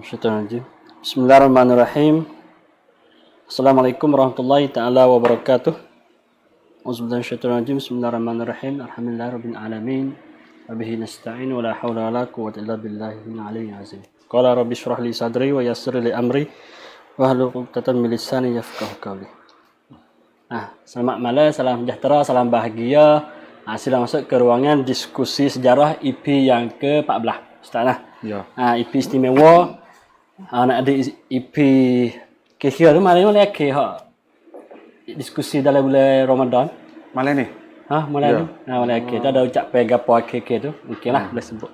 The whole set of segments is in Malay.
syaitan aja. Bismillahirrahmanirrahim. Assalamualaikum warahmatullahi taala wa barakatuh. syaitan aja. Bismillahirrahmanirrahim. Alhamdulillah rabbil alamin. Abihi nasta'in wa la hawla wa la illa billahi min aliyyin azim. Qala rabbi shrah li sadri wa yassir li amri wa hlul qatam min yafqahu qawli. Nah, selamat malam, salam sejahtera, salam bahagia. Nah, sila masuk ke ruangan diskusi sejarah EP yang ke-14. Ustaz lah. Ya. Ha, IP istimewa. Ha, nak ada IP kehia tu malam ni boleh ke ha. Diskusi dalam bulan Ramadan. Malam ni. Ha, malam ya. ni. Ha, malam ke. Tak ada ucap gapo ke ke tu. Okeylah ha. Hmm. boleh sebut.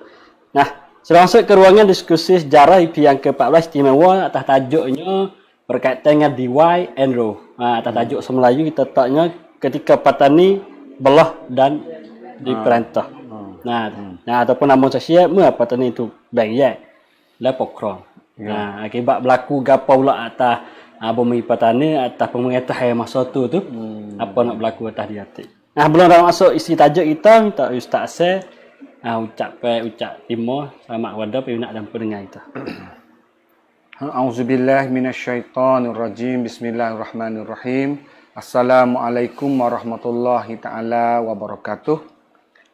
Nah, sudah masuk ke ruangan diskusi sejarah IP yang ke-14 istimewa atas tajuknya berkaitan dengan DY and Row. Ha, atas hmm. tajuk hmm. semelayu kita taknya ketika petani belah dan ah. diperintah. Ha. Nah, hmm. นะแต่พอนำมชาชีเมื่อปัตตานีถูกแบ่งแยกและปกครองนะอาเกบะบลักูกาปาวละอัตาอาบมีปัตตานีอัตาพมงเอตไฮมาสตุตุอัปนับลักูอัตาดิอัติอาบลองเราอัศอิสิตาเจอิตังตะอุสตาเซอาอุจักเปอุจักติโมสามักวัดอปิวนักดัมปุงไงตะ أعوذ بالله من الشيطان الرجيم بسم الله الرحمن الرحيم السلام عليكم ورحمة الله تعالى وبركاته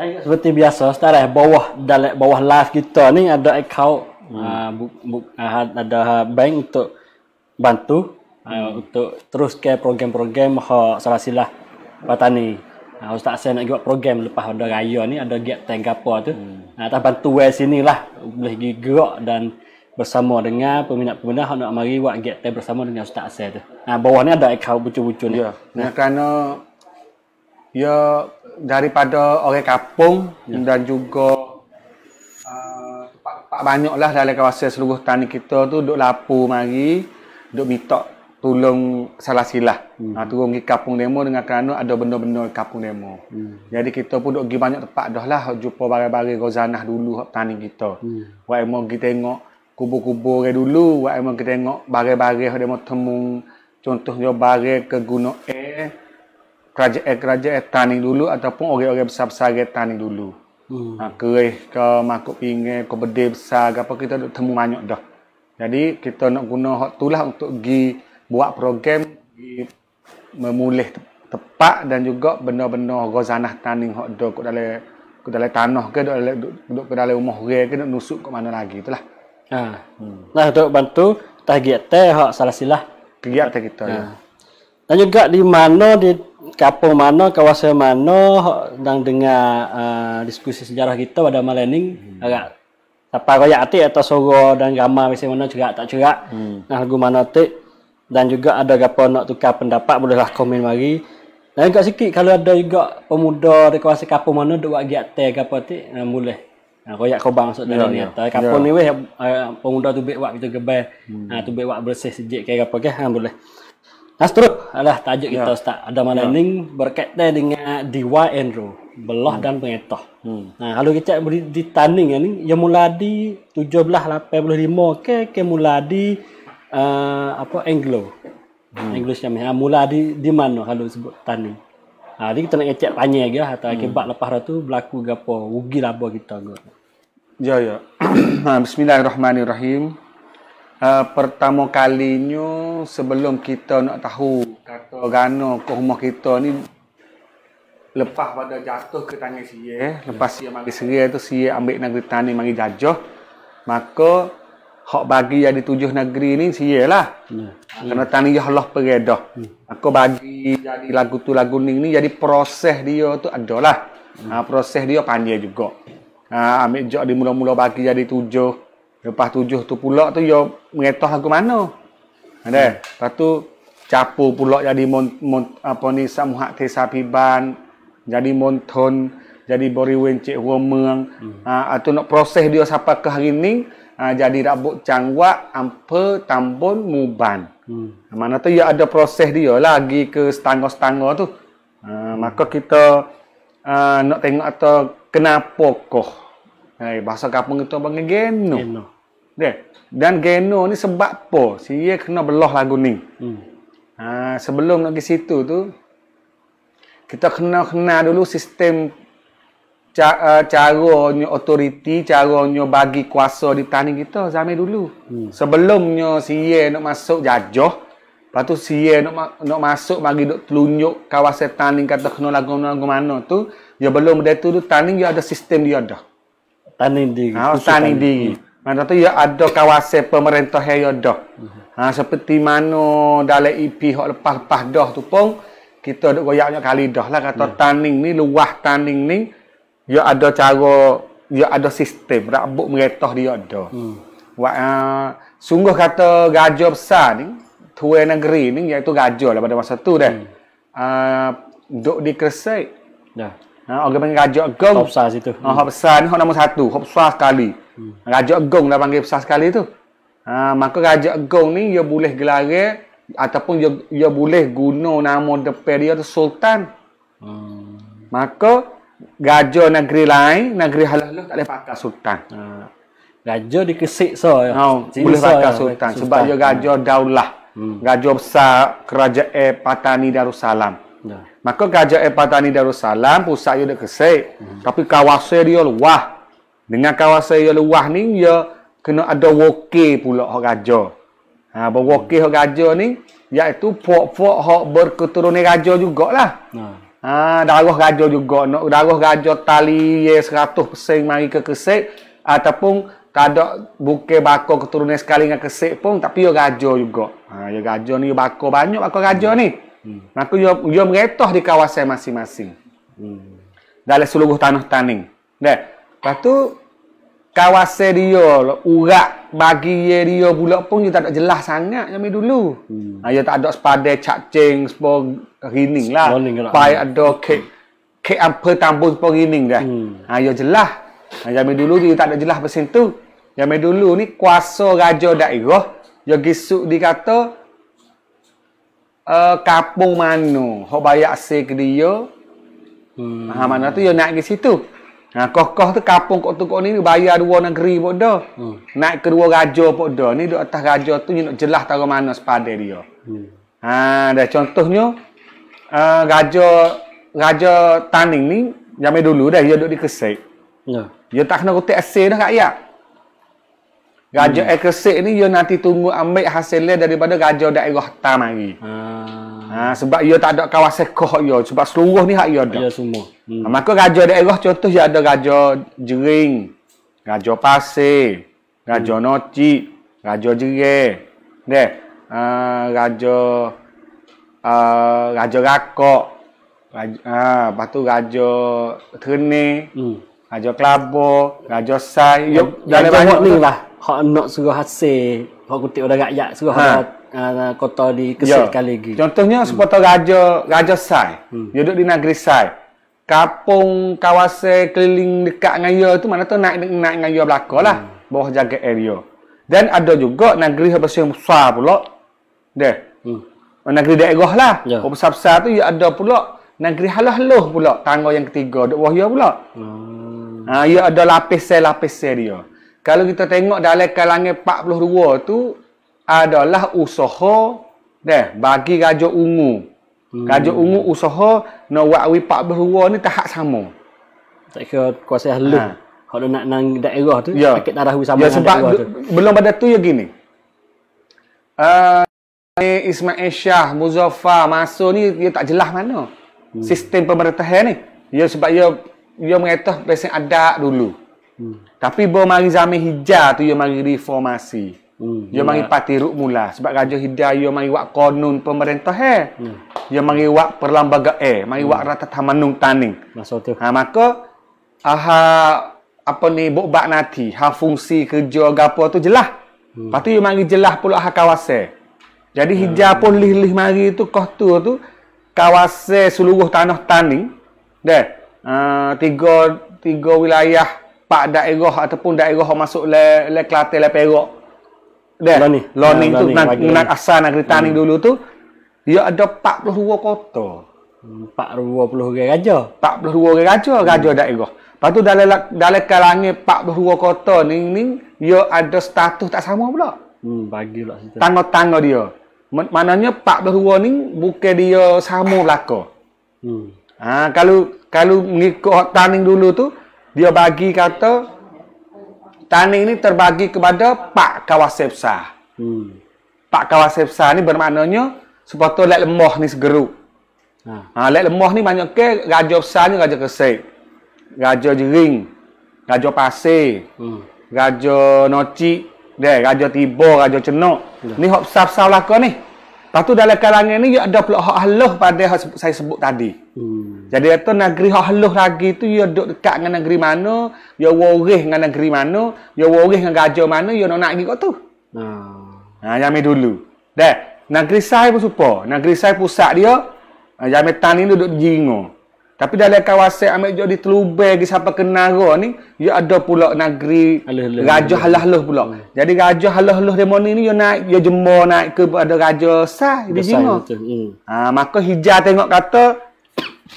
seperti biasa setara eh, bawah dalam bawah live kita ni ada account hmm. uh, bu, bu, uh, ada bank untuk bantu ah, hmm. uh, untuk terus ke program-program ha salah silah petani uh, ustaz saya nak buat program lepas ada raya ni ada giat tang apa tu hmm. uh, tak bantu we sinilah boleh gi gerak dan bersama dengan peminat-peminat hendak -peminat, mari buat giat tang bersama dengan ustaz saya tu nah uh, bawah ni ada account bucu-bucu ni ya. Yeah. Nah. kerana ya daripada orang kampung ya. dan juga uh, banyaklah dalam kawasan seluruh tani kita tu duk lapu mari duk minta tolong salah silah hmm. ha, turun ke kampung demo dengan kerana ada benda-benda kampung demo hmm. jadi kita pun duk pergi banyak tempat dah lah jumpa barang-barang gozanah dulu tani kita hmm. buat emang kita tengok kubu-kubu orang dulu buat emo kita tengok barang-barang demo temung contohnya barang ke gunung air kerajaan-kerajaan eh, eh dulu ataupun orang-orang besar-besar tani dulu. Hmm. Ha, kerih ke, makuk pinggir, ke bedih besar ke apa, kita duk temu banyak dah. Jadi, kita nak guna hak tu lah untuk pergi buat program, pergi memulih tepat dan juga benda-benda gozanah tani hak tu, kat dalam, kat dalam tanah ke, duk, duk, duk, ke dalam rumah rakyat ke, nak nusuk ke mana lagi, tu lah. Ha. Hmm. Nah, untuk bantu, tak teh, hak salah silah. Kegiatan kita, ya. ha. ya. juga di mana di kampung mano, kawasan mano, sedang dengar uh, diskusi sejarah kita pada malam ini hmm. agak apa kaya ati atau sogo dan gama macam mana juga tak juga hmm. nah lagu mana ti dan juga ada kapo nak tukar pendapat bolehlah komen lagi. dan juga sikit kalau ada juga pemuda di kawasan kampung mano dua giat te gapo ti nah, boleh nah, kaya ko bang sok dalam yeah, ni yeah. yeah. ni weh uh, pemuda tu buat kita gebai hmm. ah, tu bekwak bersih sejik kaya gapo ke boleh Nasrud adalah tajuk kita ya. Ustaz. Ada mana ya. ning berkaitan dengan Dewa Andrew, belah hmm. dan pengetah. Hmm. Nah, kalau kita beri di tanding ini, ya mula di 1785 ke ke mula di uh, apa Anglo. Hmm. Anglo sama ya. ha, mula di di mana kalau sebut tanding. Ha, ah, jadi kita nak ecek tanya lagi lah, atau hmm. akibat hmm. lepas tu berlaku gapo, rugi labo kita. Ya, ya. Ha, bismillahirrahmanirrahim. Uh, pertama kalinya sebelum kita nak tahu kata gano, ke rumah kita ni lepas pada jatuh ke tangan si ye, lepas si mari seri tu si ye ambil negeri tani mari jajah maka hak bagi yang dituju negeri ni si ye lah hmm. kerana tani ya Allah pereda hmm. aku bagi jadi lagu tu lagu ni ni jadi proses dia tu adalah hmm. ha, proses dia panjang juga ha, ambil jok di mula-mula bagi jadi tujuh Lepas tujuh tu pula tu yo mengetah aku mana. Ada. Hmm. Lepas tu capu pula jadi mon, mon, apa ni samuhak tesapiban jadi monton jadi bori wencik huameng hmm. uh, atau nak proses dia sampai ke hari ni uh, jadi rabuk cangwa ampe tambun muban hmm. Ha, mana tu ya ada proses dia lagi ke setangga-setangga tu uh, maka kita uh, nak tengok atau kenapa kok Hai, bahasa kampung itu panggil geno. Geno. Yeah. Dan geno ni sebab apa? Saya kena belah lagu ni. Hmm. Ha, sebelum nak ke situ tu, kita kena kena dulu sistem ca- eh, caranya otoriti, caranya bagi kuasa di tanah kita zaman dulu. Hmm. Sebelumnya saya nak masuk jajah, Lepas tu si nak, nak masuk bagi duk telunjuk kawasan tanning kata kena lagu-lagu mana tu. Dia ya belum dia tu tanning dia ya ada sistem dia dah tanding di ha ah, tanding di mana tu ya ada kawasan pemerintah ya, ya dah ha seperti mano dalam IP hok lepas-lepas dah tu pun kita duk goyaknya kali dah lah kata yeah. tanding ni luah tanding ni ya ada cara ya ada sistem rabuk meretah dia ada hmm. Wah, uh, sungguh kata gajah besar ni tuan negeri ni iaitu gajah lah pada masa tu dah hmm. uh, duk dikresai dah yeah. Ha, orang panggil Rajak Gong. Hop besar situ. Ha, hop besar ni hop nombor satu. Hop besar sekali. Hmm. Rajak Gong dah panggil besar sekali tu. Ha, maka Rajak Gong ni dia boleh gelar ataupun dia, dia boleh guna nama depan dia tu Sultan. Hmm. Maka Raja negeri lain, negeri halal tak boleh pakai Sultan. Hmm. Raja di Kesik so. Ya. Ha, boleh pakai ya, Sultan. Sultan. Sebab dia Raja hmm. Daulah. Hmm. Raja besar kerajaan Patani Darussalam. Hmm. Ya. Maka kajak Empat Tani Darussalam pusat dia dekat Kesik. Hmm. Tapi kawasan dia luah. Dengan kawasan dia luah ni dia kena ada woke pula hak raja. Ha berwoke hak raja ni iaitu puak-puak hak berketurunan raja jugaklah. Ha. Ha darah raja juga nak darah raja tali 100% mari ke Kesik ataupun tak ada buke bakar keturunan sekali dengan Kesik pun tapi dia raja juga. Ha dia raja ni bakar banyak bakar raja ni. Hmm. Hmm. Maka ia, ia mengetah di kawasan masing-masing. Hmm. Dalam seluruh tanah taning. Nah, lepas tu, kawasan dia, urat bagi dia pula pun dia tak ada jelas sangat yang dulu. Hmm. Nah, tak ada sepada cacing, sepada rining lah. Pai ada kek, kek apa tambun sepada rining dah. Hmm. Nah, jelas. Nah, yang dulu dia tak ada jelas pasal tu. Yang dulu ni kuasa raja daerah. Dia gisuk dikata, uh, eh, kampung mana hok bayak se ke dia hmm. ha mana tu yo ya nak ke situ ha nah, kokoh tu kapung kok tu kok ni bayar dua negeri pok doh hmm. naik kedua raja pok doh ni duk atas raja tu nak jelas tahu mana sepada dia hmm. ha dah contohnya uh, raja raja taning ni zaman dulu dah dia duk di kesek yeah. dia tak kena kutip asal dah kat ayat Raja hmm. Ekersik ni ia nanti tunggu ambil hasilnya daripada raja daerah tan hari. Ha. Ah. Ah, ha. sebab ia tak ada kawasan koh ia sebab seluruh ni hak ia ada. Ya, semua. Hmm. Ha, maka raja daerah contoh ia ada raja Jering, raja Pasir, raja hmm. Noci, raja Jere. Ne. Uh, raja uh, raja Rakok. Raja, ha, lepas tu raja Terni, hmm. raja Kelabu, raja Sai. Ya, raja Mokning lah hak nak suruh hasil hak kutip orang rakyat suruh ha. orang uh, ha, kota di kesil ya. kali lagi contohnya hmm. sepatutnya raja raja Sai hmm. duduk di negeri Sai kapung kawasan keliling dekat dengan dia tu mana tu naik naik, naik dengan dia belakang lah hmm. bawah jaga area dan ada juga negeri yang besar pula deh hmm. Oh, negeri daerah lah ya. besar-besar tu dia ada pula negeri halah-halah pula tangga yang ketiga duduk bawah dia pula hmm. Ha, ia ada lapis-lapis dia kalau kita tengok dalam kalangan 42 tu adalah usaha deh bagi raja ungu. Hmm. Raja ungu usaha nak buat wi 42 ni tahap sama. Tak kira kuasa ahli. Ha. Kalau nak nang daerah tu ya. paket darah sama ya, sebab tu. Belum pada tu ya gini. Uh, Ismail Syah, Muzaffar, Masa ni dia tak jelas mana. Hmm. Sistem pemerintahan ni. Ya sebab dia ya, dia ya mengatah pesan adat dulu. Hmm. Hmm. Tapi bo mari zaman hijah tu yo mari reformasi. Hmm. Yo mari ya. parti ruk mula sebab raja hidayah yo mari wak konun pemerintah he. Hmm. Yo mari wak perlambaga eh, mari hmm. rata tamanung tani. Masa tu. Ha maka aha apa ni bok bak nanti, ha fungsi kerja gapo tu jelas. Hmm. Lepas tu yo mari jelas pula ha kawasan. Jadi hmm. hijau hmm. pun lih-lih mari tu kah tu tu kawasan seluruh tanah tani. Deh, uh, tiga tiga wilayah pak daerah ataupun daerah masuk le le Kelate le Perak. Dah. Lani. Lani tu nak nak asal nak cerita ni hmm. dulu tu. Dia ada 42 kota. 42 orang raja. 42 orang raja hmm. raja hmm. daerah. Lepas tu dalam dalam kalangan 42 kota ni ni dia ada status tak sama pula. Hmm bagi pula situ. Tangga-tangga dia. Maknanya 42 ni bukan dia sama belaka. Hmm. Ha, kalau kalau mengikut tanding dulu tu, dia bagi kata tanah ini terbagi kepada pak kawasan besar. Hmm. Pak kawasan besar ni bermaknanya sepatu lek lemah ni segeru. Ha. ha lek lemah ni banyak ke raja besarnya raja kesek. Raja jering, raja pasir, hmm. raja noci, deh, raja tiba, raja cenok. Ya. Ni hop sap-sap lah ni. Lepas tu dalam kalangan ni ya ada pula hak Allah pada yang saya sebut tadi. Hmm. Jadi itu negeri hak Allah lagi tu ia ya duduk dekat dengan negeri mana, ia ya waris dengan negeri mana, ia waris dengan gajah mana, ia nak nak pergi kat tu. Hmm. Ha. Ha, jamin dulu. Dah, negeri saya pun supa. Negeri saya pusat dia, jamin eh, tani duduk di jingung. Tapi dalam kawasan Amir Jodi Telubai lagi siapa ke ni, dia ya ada pula negeri Alah-alah. Raja Halah-Halah pula. Hmm. Jadi Raja Halah-Halah dia ni, dia ya naik, dia ya jemba naik ke ada Raja Sah di sini. Hmm. Ha, maka Hijah tengok kata,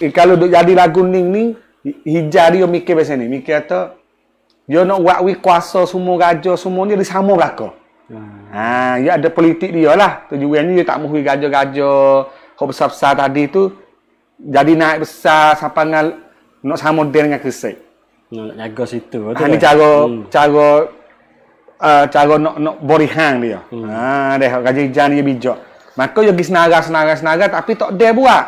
eh, kalau duk jadi lagu ni hijau Hijah dia mikir macam ni. Mikir kata, dia nak buat kuasa semua raja semua ni, dia sama belakang. Hmm. Ha, dia ada politik dia lah. Tujuannya dia tak mahu raja-raja, Hobsafsa tadi tu, jadi naik besar siapa nak nak sama dia dengan kesek nak jaga situ ah, betul ni cara hmm. cara eh, cara nak nak borihang dia hmm. ha ah, deh gaji jan dia bijak maka yo gis naga senaga senaga tapi tak dia buat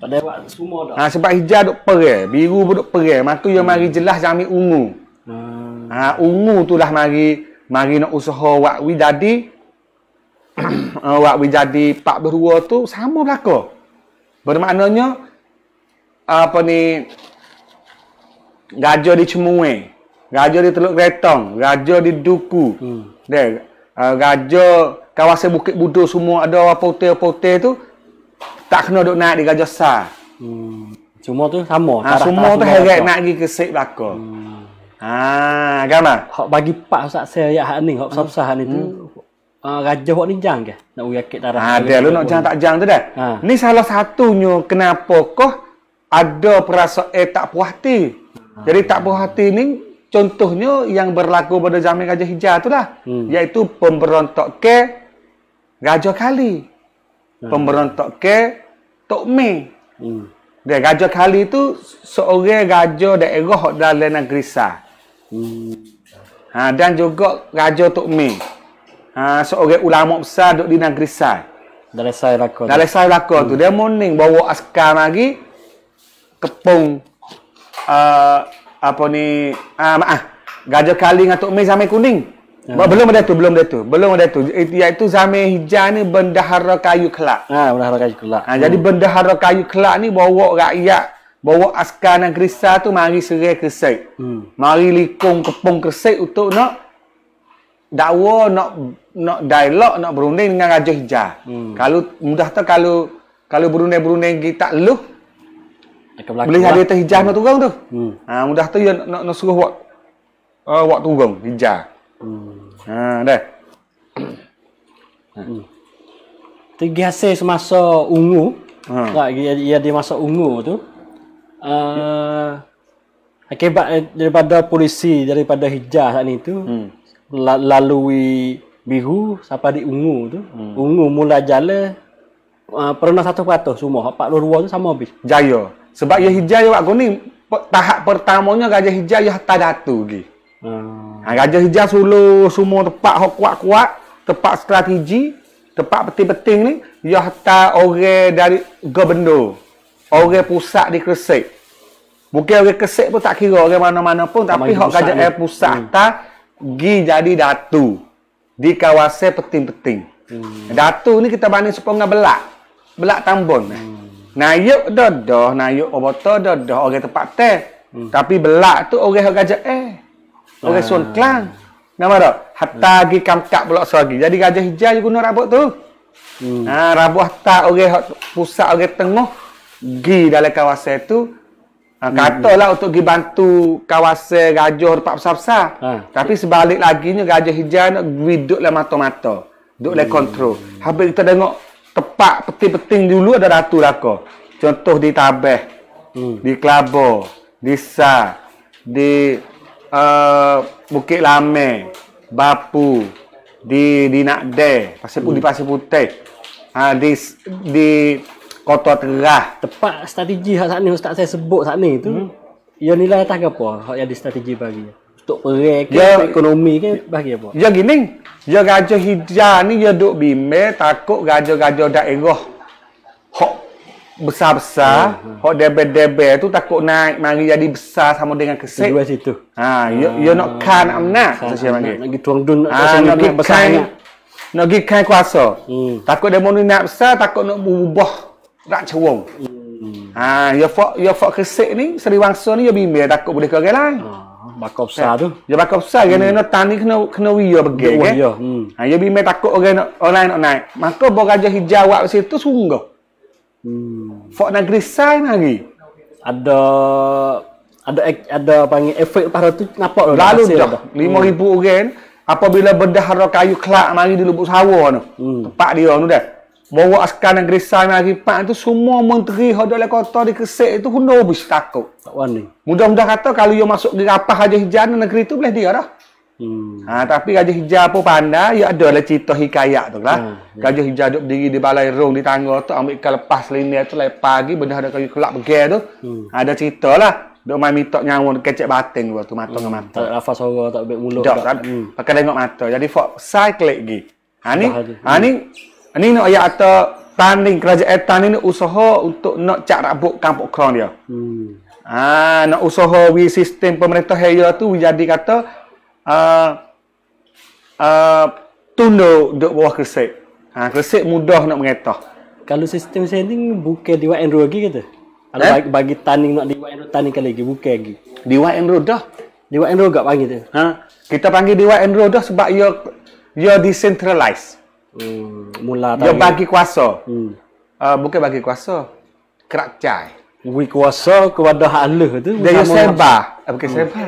tak dia buat semua dah ha sebab hijau duk perih biru pun duk perih maka yo hmm. mari jelas jami ungu hmm. ha ungu tu lah mari mari nak usaha wak widadi wak widadi pak berua tu sama belaka Bermaknanya apa ni gajah di Cemue, gajah di Teluk Retong, gajah di Duku. Hmm. Dan uh, gajah kawasan Bukit Budo semua ada apa-apa-apa tu tak kena duk naik di gajah sa. Hmm. Cuma tu sama. Ha, tarah, semua tarah, tu heret nak pergi ke Sek Bako. Hmm. Ha, gimana? Hak bagi pak sak saya ayat hak ni, hak hmm. sapsah ni tu. Hmm uh, raja buat ni jang ke? Nak uyakit tarah. Ha, dia lu nak jang tak jang tu dah. Ha. Ni salah satunya kenapa kok ada perasa eh, tak puas hati. Ha, Jadi tak puas hati ni contohnya yang berlaku pada zaman Raja hijau tu lah. Hmm. Iaitu pemberontak ke Raja Kali. Hmm. Pemberontak ke Tok Mei. Hmm. Dia Raja Kali tu seorang Raja daerah dalam negeri Sa. Hmm. Ha, dan juga Raja Tok Mei ha, seorang ulama besar duduk di negeri Sai. Dari Sai Rako. Dari Sai Rako tu. Dia morning bawa askar lagi. Kepung. Uh, apa ni. Uh, ah, maaf. Ah, gajah Kali dengan Tok Mei Kuning. Ya. Belum ada tu. Belum ada tu. Belum ada tu. Eh, iaitu Zamir Hijau ni bendahara kayu kelak. Ha, bendahara kayu kelak. Ha, hmm. Jadi bendahara kayu kelak ni bawa rakyat. Bawa askar negeri Sai tu mari serai kesek. Hmm. Mari likung kepung kesek untuk nak dakwa nak nak dialog nak berunding dengan raja hijau. hmm. kalau mudah tu kalau kalau berunding-berunding kita lu boleh ada tu hijaz hmm. nak turun tu hmm. ha, mudah tu nak, ya nak, nak suruh buat uh, buat turun hijaz hmm. ha dah hmm. Tiga hasil semasa ungu, hmm. tak, ia, ia di masa ungu tu, uh, ya. akibat daripada polisi daripada hijaz saat itu hmm. lalui biru sampai di ungu tu. Hmm. Ungu mula jala uh, pernah satu peratus semua. Pak Lur tu sama habis. Jaya. Sebab ia hijau ya aku ni tahap pertamanya gajah hijau ya tak datu lagi. Hmm. Ha, gajah hijau sulu semua tepat hok kuat-kuat, tepat strategi, tepat peting-peting ni ya ta orang dari gubernur. Orang pusat di Kresik. Mungkin orang Kresik pun tak kira orang mana-mana pun tapi hok gajah hijau pusat hmm. ta jadi datu di kawasan peting-peting. Hmm. Datu ni kita banding sepong belak. Belak tambun. Hmm. Nayuk dodoh, nayuk obota dodoh orang tempat teh. Hmm. Tapi belak tu orang gajah eh. Orang ah. sun klang. Nama tak? Hatta hmm. gi kamkak pulak suagi. Jadi gajah hijau je guna rabot tu. Hmm. Nah, rabot hatta orang pusat orang tengah. Gi dalam kawasan tu. Ha, hmm. katalah hmm. untuk pergi bantu kawasan gajah tempat besar-besar. Ha. Tapi sebalik lagi ni gajah hijau nak pergi duduklah mata-mata. Duduklah hmm. kontrol. Habis kita tengok tempat peting-peting dulu ada ratu raka. Contoh di Tabeh, hmm. di Kelabu, di Sa, di uh, Bukit Lame, Bapu, di di Nakde, pasal hmm. di Pasir Putih. Ha, di di kotor terah tepat strategi hak sat ni ustaz saya sebut sat ni tu hmm. yang nilai atas apa hak yang di strategi bagi untuk perek ya, ekonomi ke bagi apa ya gini ya gajo hijau ni ya duk bime takut gajo-gajo daerah hak besar-besar hmm. hak hmm. debe-debe tu takut naik mari jadi besar sama dengan kesek dua situ ha yo ya, hmm. Ah, yo ya nak kan nak nak kan, lagi tuang dun nak ah, kan nak besar nak nak gi kan kuasa hmm. takut demo ni nak besar takut nak ubah raja wong. Ha, ya fok ya fok kesek ni Sri Wangsa ni ya bimbing takut boleh kau gelai. Ha, lah. ah, bakal besar eh, tu. Ya bakal besar hmm. kena kena tani kena kena wiya bege. Ya. Hmm. Ha, ya bimbing takut orang orang nak naik. Maka bo raja hijau wak situ sungguh. Hmm. Fok negeri sai lagi. Ada ada ada panggil efek pada tu nampak lalu dah 5000 hmm. orang apabila bedah kayu kelak mari di lubuk sawah tu. Hmm. Tempat dia tu dah. Bawa askar dan gerisah yang lagi itu semua menteri yang ada kota di kesek itu kena habis takut. Tak wani. Mudah-mudah kata kalau dia masuk di rapah Raja Hijau negeri itu boleh dia dah. Hmm. Ha, tapi Raja Hijau pun pandai, dia ya ada lah cerita hikayat tu lah. Hmm. Raja ya. Hijau duduk berdiri di balai rung di tangga tu, ambil ikan lepas linia tu lepas pagi, benda ada kayu kelak pegel tu. Hmm. Ha, ada cerita lah. Dia main mitok nyawa kecek batin tu, mata hmm. mata. Tak rafah sorok, tak ambil mulut. Tak, kan? tak. Hmm. Pakai tengok mata. Jadi, fok, cyclic lagi. Ha ni, ha, hmm. Ini nak ayat atau tanding kerajaan tanding ni usaha untuk nak cak rabuk kampung kong dia. Hmm. Ah, nak usaha wi sistem pemerintah heya tu jadi kata a uh, a uh, tunduk duk bawah kresek. Ha kresek mudah nak mengetah. Kalau sistem sending bukan di Wan Road lagi kata. Ada eh? bagi, bagi tanding nak di Wan Road tanding kali lagi bukan lagi. Di Wan Road dah. Di Wan Road gak panggil tu. Ha. Kita panggil di Wan Road dah sebab ia ia decentralized. Hmm. Mula tadi. Dia bagi kuasa. Hmm. Uh, bukan bagi kuasa. Kerak cai. Bagi kuasa kepada Allah tu. Dia sebar. Ah, bukan hmm. sebar.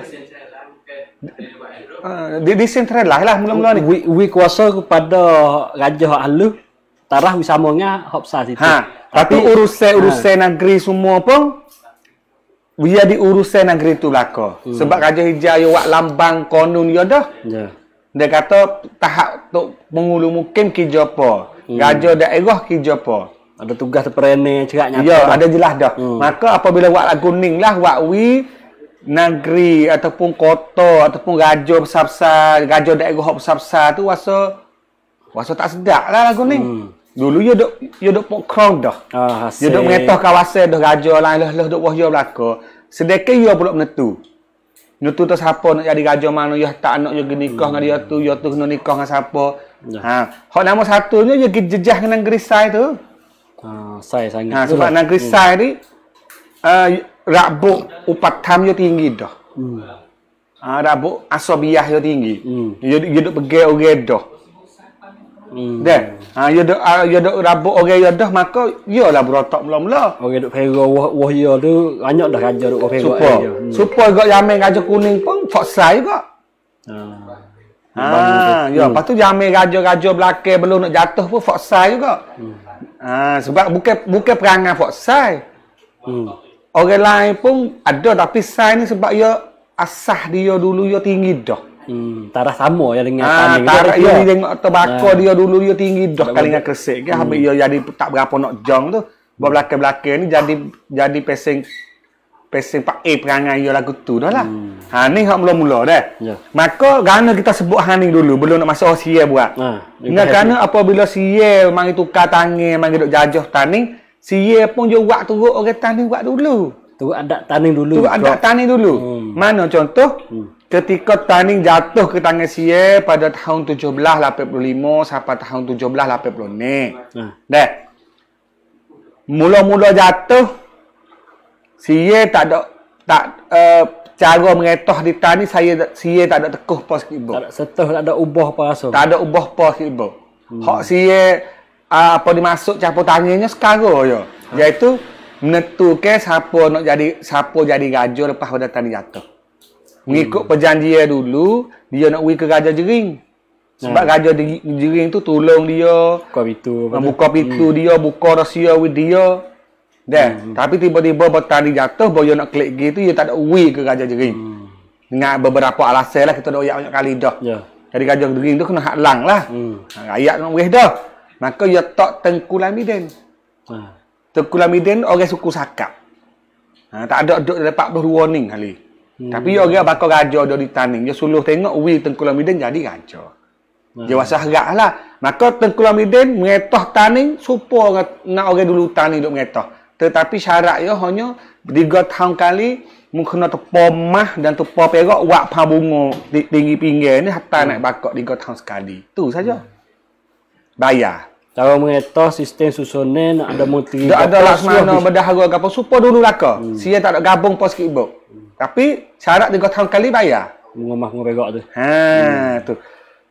Di, di sentral lah, ah, lah lah mula-mula ni. Wui, kuasa kepada raja halu tarah bisamanya hopsa situ. Ha. Tapi urusan urusan ha. negeri semua pun dia di negeri tu lah Hmm. Sebab raja hijau yo wak lambang konun yo dah. Yeah dia kata tahap untuk mengulu mukim ke jopo hmm. gajah daerah ke jopo ada tugas perene cerak nyata ya lah. ada jelas dah hmm. maka apabila buat lagu ning lah buat wi negeri ataupun kota ataupun gajah besar-besar gajah daerah besar-besar tu rasa rasa tak sedap lah lagu ning hmm. Dulu ya duk ya duk pok krong dah. Ah, ya duk mengetah kawasan dah raja lain lah lah duk wah ya belaka. Sedekah ya pula menentu nyutu tu siapa nak jadi raja mana yo tak nak jadi nikah dengan dia tu yo tu kena nikah dengan siapa nah. ha hok nama satunya yo gi jejah dengan negeri sai tu ha sai sangat ha sebab lah. negeri hmm. sai ni eh uh, rabu upatham tinggi dah hmm. ha rabu asabiah yo tinggi hmm. yo duk pegang orang dah Hmm. Dan ha ya dok uh, ha, ya dok rabuk orang yang dah maka iyalah berotak mula-mula. Orang dok fero wah wah ya tu banyak dah raja dok fero. Supo. Supo gak yame raja kuning pun fak sai juga. Ha. Ha, ha ya, hmm. patu yame raja-raja belakang belum nak jatuh pun fak sai juga. Hmm. Ha, sebab bukan bukan perangai fak sai. Hmm. Orang lain pun ada tapi sai ni sebab ya asah dia dulu ya tinggi dah. Hmm, tarah sama ya dengan ah, tarah dia. Dia tengok terbakar ah. dia dulu dia tinggi dah kali dengan kresek kan. Hmm. Dia jadi tak berapa nak jong tu. Buat belakang-belakang ni jadi jadi pesing pesing Pak A perangai dia lagu tu dah lah. Hmm. Ha ni hak mula-mula dah. Yeah. Maka gana kita sebut hani dulu belum nak masuk sia buat. Ha. Ah, kerana apabila sia mangi tukar tangan mangi duk jajah tani, sia pun jo buat turuk orang tanding buat dulu. Tunggu ada tanding dulu. Tunggu ada tanding dulu. Hmm. Mana contoh? Hmm. Ketika tanding jatuh ke tangan siye pada tahun 1785 sampai tahun 1786. Hmm. Ha. Dah. Mula-mula jatuh siye tak ada tak uh, cara mengetah di tani saya siye tak ada tekuh pas ibu. Tak ada setuh, tak ada ubah apa rasa. Tak ada ubah pas ibu. Hmm. Hak siye uh, apa dimasuk campur tangannya sekarang ya. Hmm. Iaitu menentukan siapa nak jadi siapa jadi raja lepas pada tadi jatuh. Mengikut hmm. perjanjian dulu, dia nak wui ke Raja Jering. Sebab hmm. Raja Jering tu tolong dia. Buka pintu. Buka pintu hmm. dia, buka rahsia with dia. Dah. hmm. hmm. Tapi tiba-tiba bertani jatuh, bahawa dia nak klik gitu, dia tak ada wui ke Raja Jering. Hmm. Dengan beberapa alasan lah, kita dah ayat banyak kali dah. Yeah. Jadi Raja Jering tu kena hak lah. Hmm. Rakyat nak wui dah. Maka dia tak tengkulan ni, Dan. Hmm. Ha. Tengku Lamidin orang suku Sakap. Ha, tak ada duduk dalam 42 warning kali. Hmm. Tapi orang hmm. bakal raja duduk di taning. Dia suluh tengok Wil Tengku Lamidin jadi raja. Hmm. Dia rasa harap lah. Maka Tengku Lamidin mengetah tanding, supaya orang, nak orang dulu tanding duduk mengetah. Tetapi syarat dia hanya 3 tahun kali mungkin tepah mah dan tepah perak wak pabungu bunga tinggi pinggir ni hatta hmm. nak bakok 3 tahun sekali. Tu saja. Hmm. Bayar. Cara mengeta sistem susunan nak ada menteri. Tak ada lah mana bedah harga apa supo dulu laka. Hmm. Sia tak ada gabung pos ke ibu. Tapi syarat 3 tahun kali bayar. Mengemah ngorek tu. Ha tu.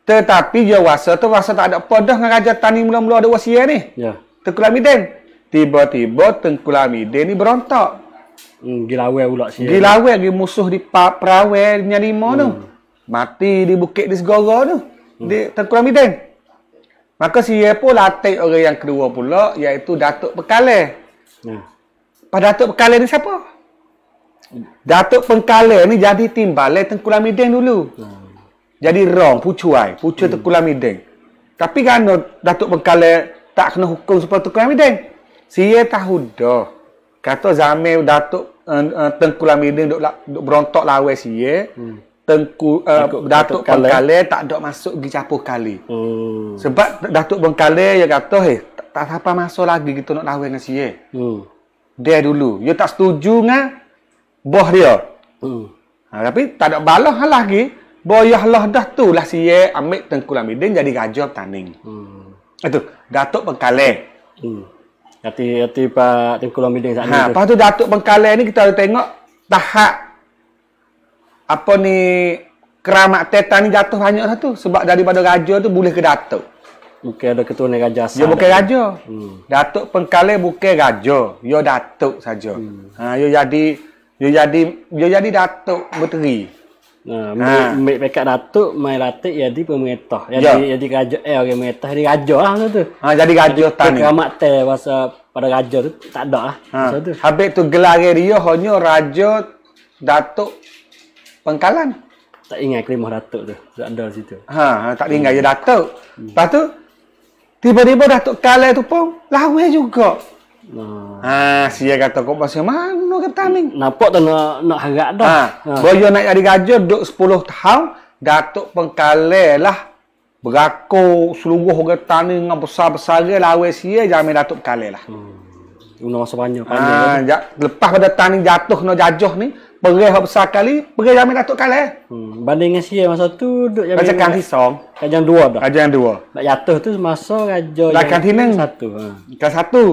Tetapi dia wasa tu wasa tak ada pedah dengan raja tani mula-mula ada wasia ni. Ya. Yeah. Tengkulamiden. Tiba-tiba Tengkulamiden ni berontak. Hmm, gilawe pula sih. Gilawe lagi musuh di pak perawe nya lima tu. Hmm. Mati di bukit di segoro tu. Hmm. Di Tengkulamiden. Hmm. Maka si pun latih orang yang kedua pula iaitu Datuk Pekale. Hmm. Pada Datuk Pekale ni siapa? Datuk Pengkala ni jadi timbal eh, Tengku Lamideng dulu. Hmm. Jadi rong, pucuai. Pucu hmm. Tengku Lamideng. Tapi kan Datuk Pengkala tak kena hukum seperti Tengku Lamideng. Si Ye tahu dah. Kata zaman Datuk uh, eh, uh, eh, Tengku Lamideng duk, duk berontok lawai si Ye. Hmm. Tengku uh, Datuk, Datuk Bengkale. tak ada masuk pergi capuh kali. Hmm. Sebab Datuk Bengkale dia kata, "Hei, eh, tak, apa masuk lagi gitu nak lawan dengan si ye." Hmm. Dia dulu, dia tak setuju dengan boh dia. Hmm. Ha, tapi tak ada balah lagi. Allah dah tu lah si ye ambil Tengku Lamidin jadi raja Taning. Hmm. Itu Datuk Bengkale. Hmm. Hati-hati Pak Tengku Lamidin sana. Ha, lepas tu Datuk Bengkale ni kita ada tengok tahap apa ni keramat teta ni jatuh banyak satu sebab daripada raja tu boleh ke datuk. Bukan ada ketua raja. Dia ya, bukan raja. Hmm. Datuk pengkale bukan raja, dia ya, datuk saja. Hmm. Ha dia ya jadi dia jadi dia jadi datuk berteri. Nah, ha. Mereka pekat datuk, mai latik jadi pemerintah. Jadi ya. jadi raja eh orang pemerintah jadi raja lah tu. Ha jadi raja tani. Keramat teh bahasa pada raja tu tak ada lah. Ha. Tu. Habis tu gelar dia hanya raja datuk pengkalan. Tak ingat kelima Datuk tu. Ha, ha, tak ada situ. Ha, tak hmm. ingat je Datuk. Hmm. Lepas tu, tiba-tiba Datuk Kalai tu pun lawai juga. Hmm. Ha, siya kata kau pasal mana ke petani? Nampak tak nak, nak harap dah. Ha. ha. Boyo nak jadi gajah duduk sepuluh tahun, Datuk pengkalai lah berako seluruh orang tani dengan besar-besar lawe sia jamin datuk kalah lah. Hmm. Uno masa banyak panjang. Ah, lepas pada tani jatuh no jajah ni, Perih yang besar kali, perih yang ambil Datuk Kalai. Eh? Hmm, banding dengan siya masa tu, duduk yang... Raja Kang Hisong. Raja dua dah. Raja dua. Nak jatuh tu masa raja Dan lah, yang... Raja satu. Raja ha. satu.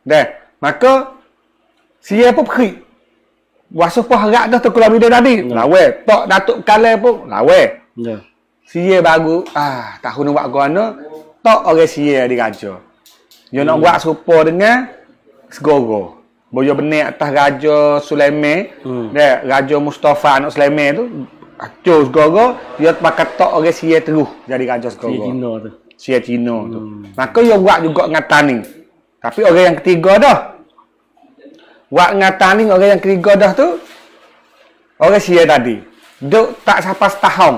Dah. Maka, siya pun perih. Wasuh pun harap dah tu keluar bidang tadi. Hmm. Ya. Lawai. Tok Datuk Kalai pun, lawe. Ya. Yeah. Siya baru, ah, tahun ni buat guana, tok orang siya di raja. Dia hmm. nak buat serupa dengan segoro. Boyo benek atas Raja Sulaiman. Hmm. Dia, Raja Mustafa anak Sulaiman tu. Acu segoro. Dia pakai tok orang sia teruh. Jadi Raja segoro. sia Cina tu. Siya Cina hmm. tu. Maka dia buat juga dengan tani. Tapi orang yang ketiga dah. Buat dengan tani orang yang ketiga dah tu. Orang sia tadi. dok tak siapa setahun.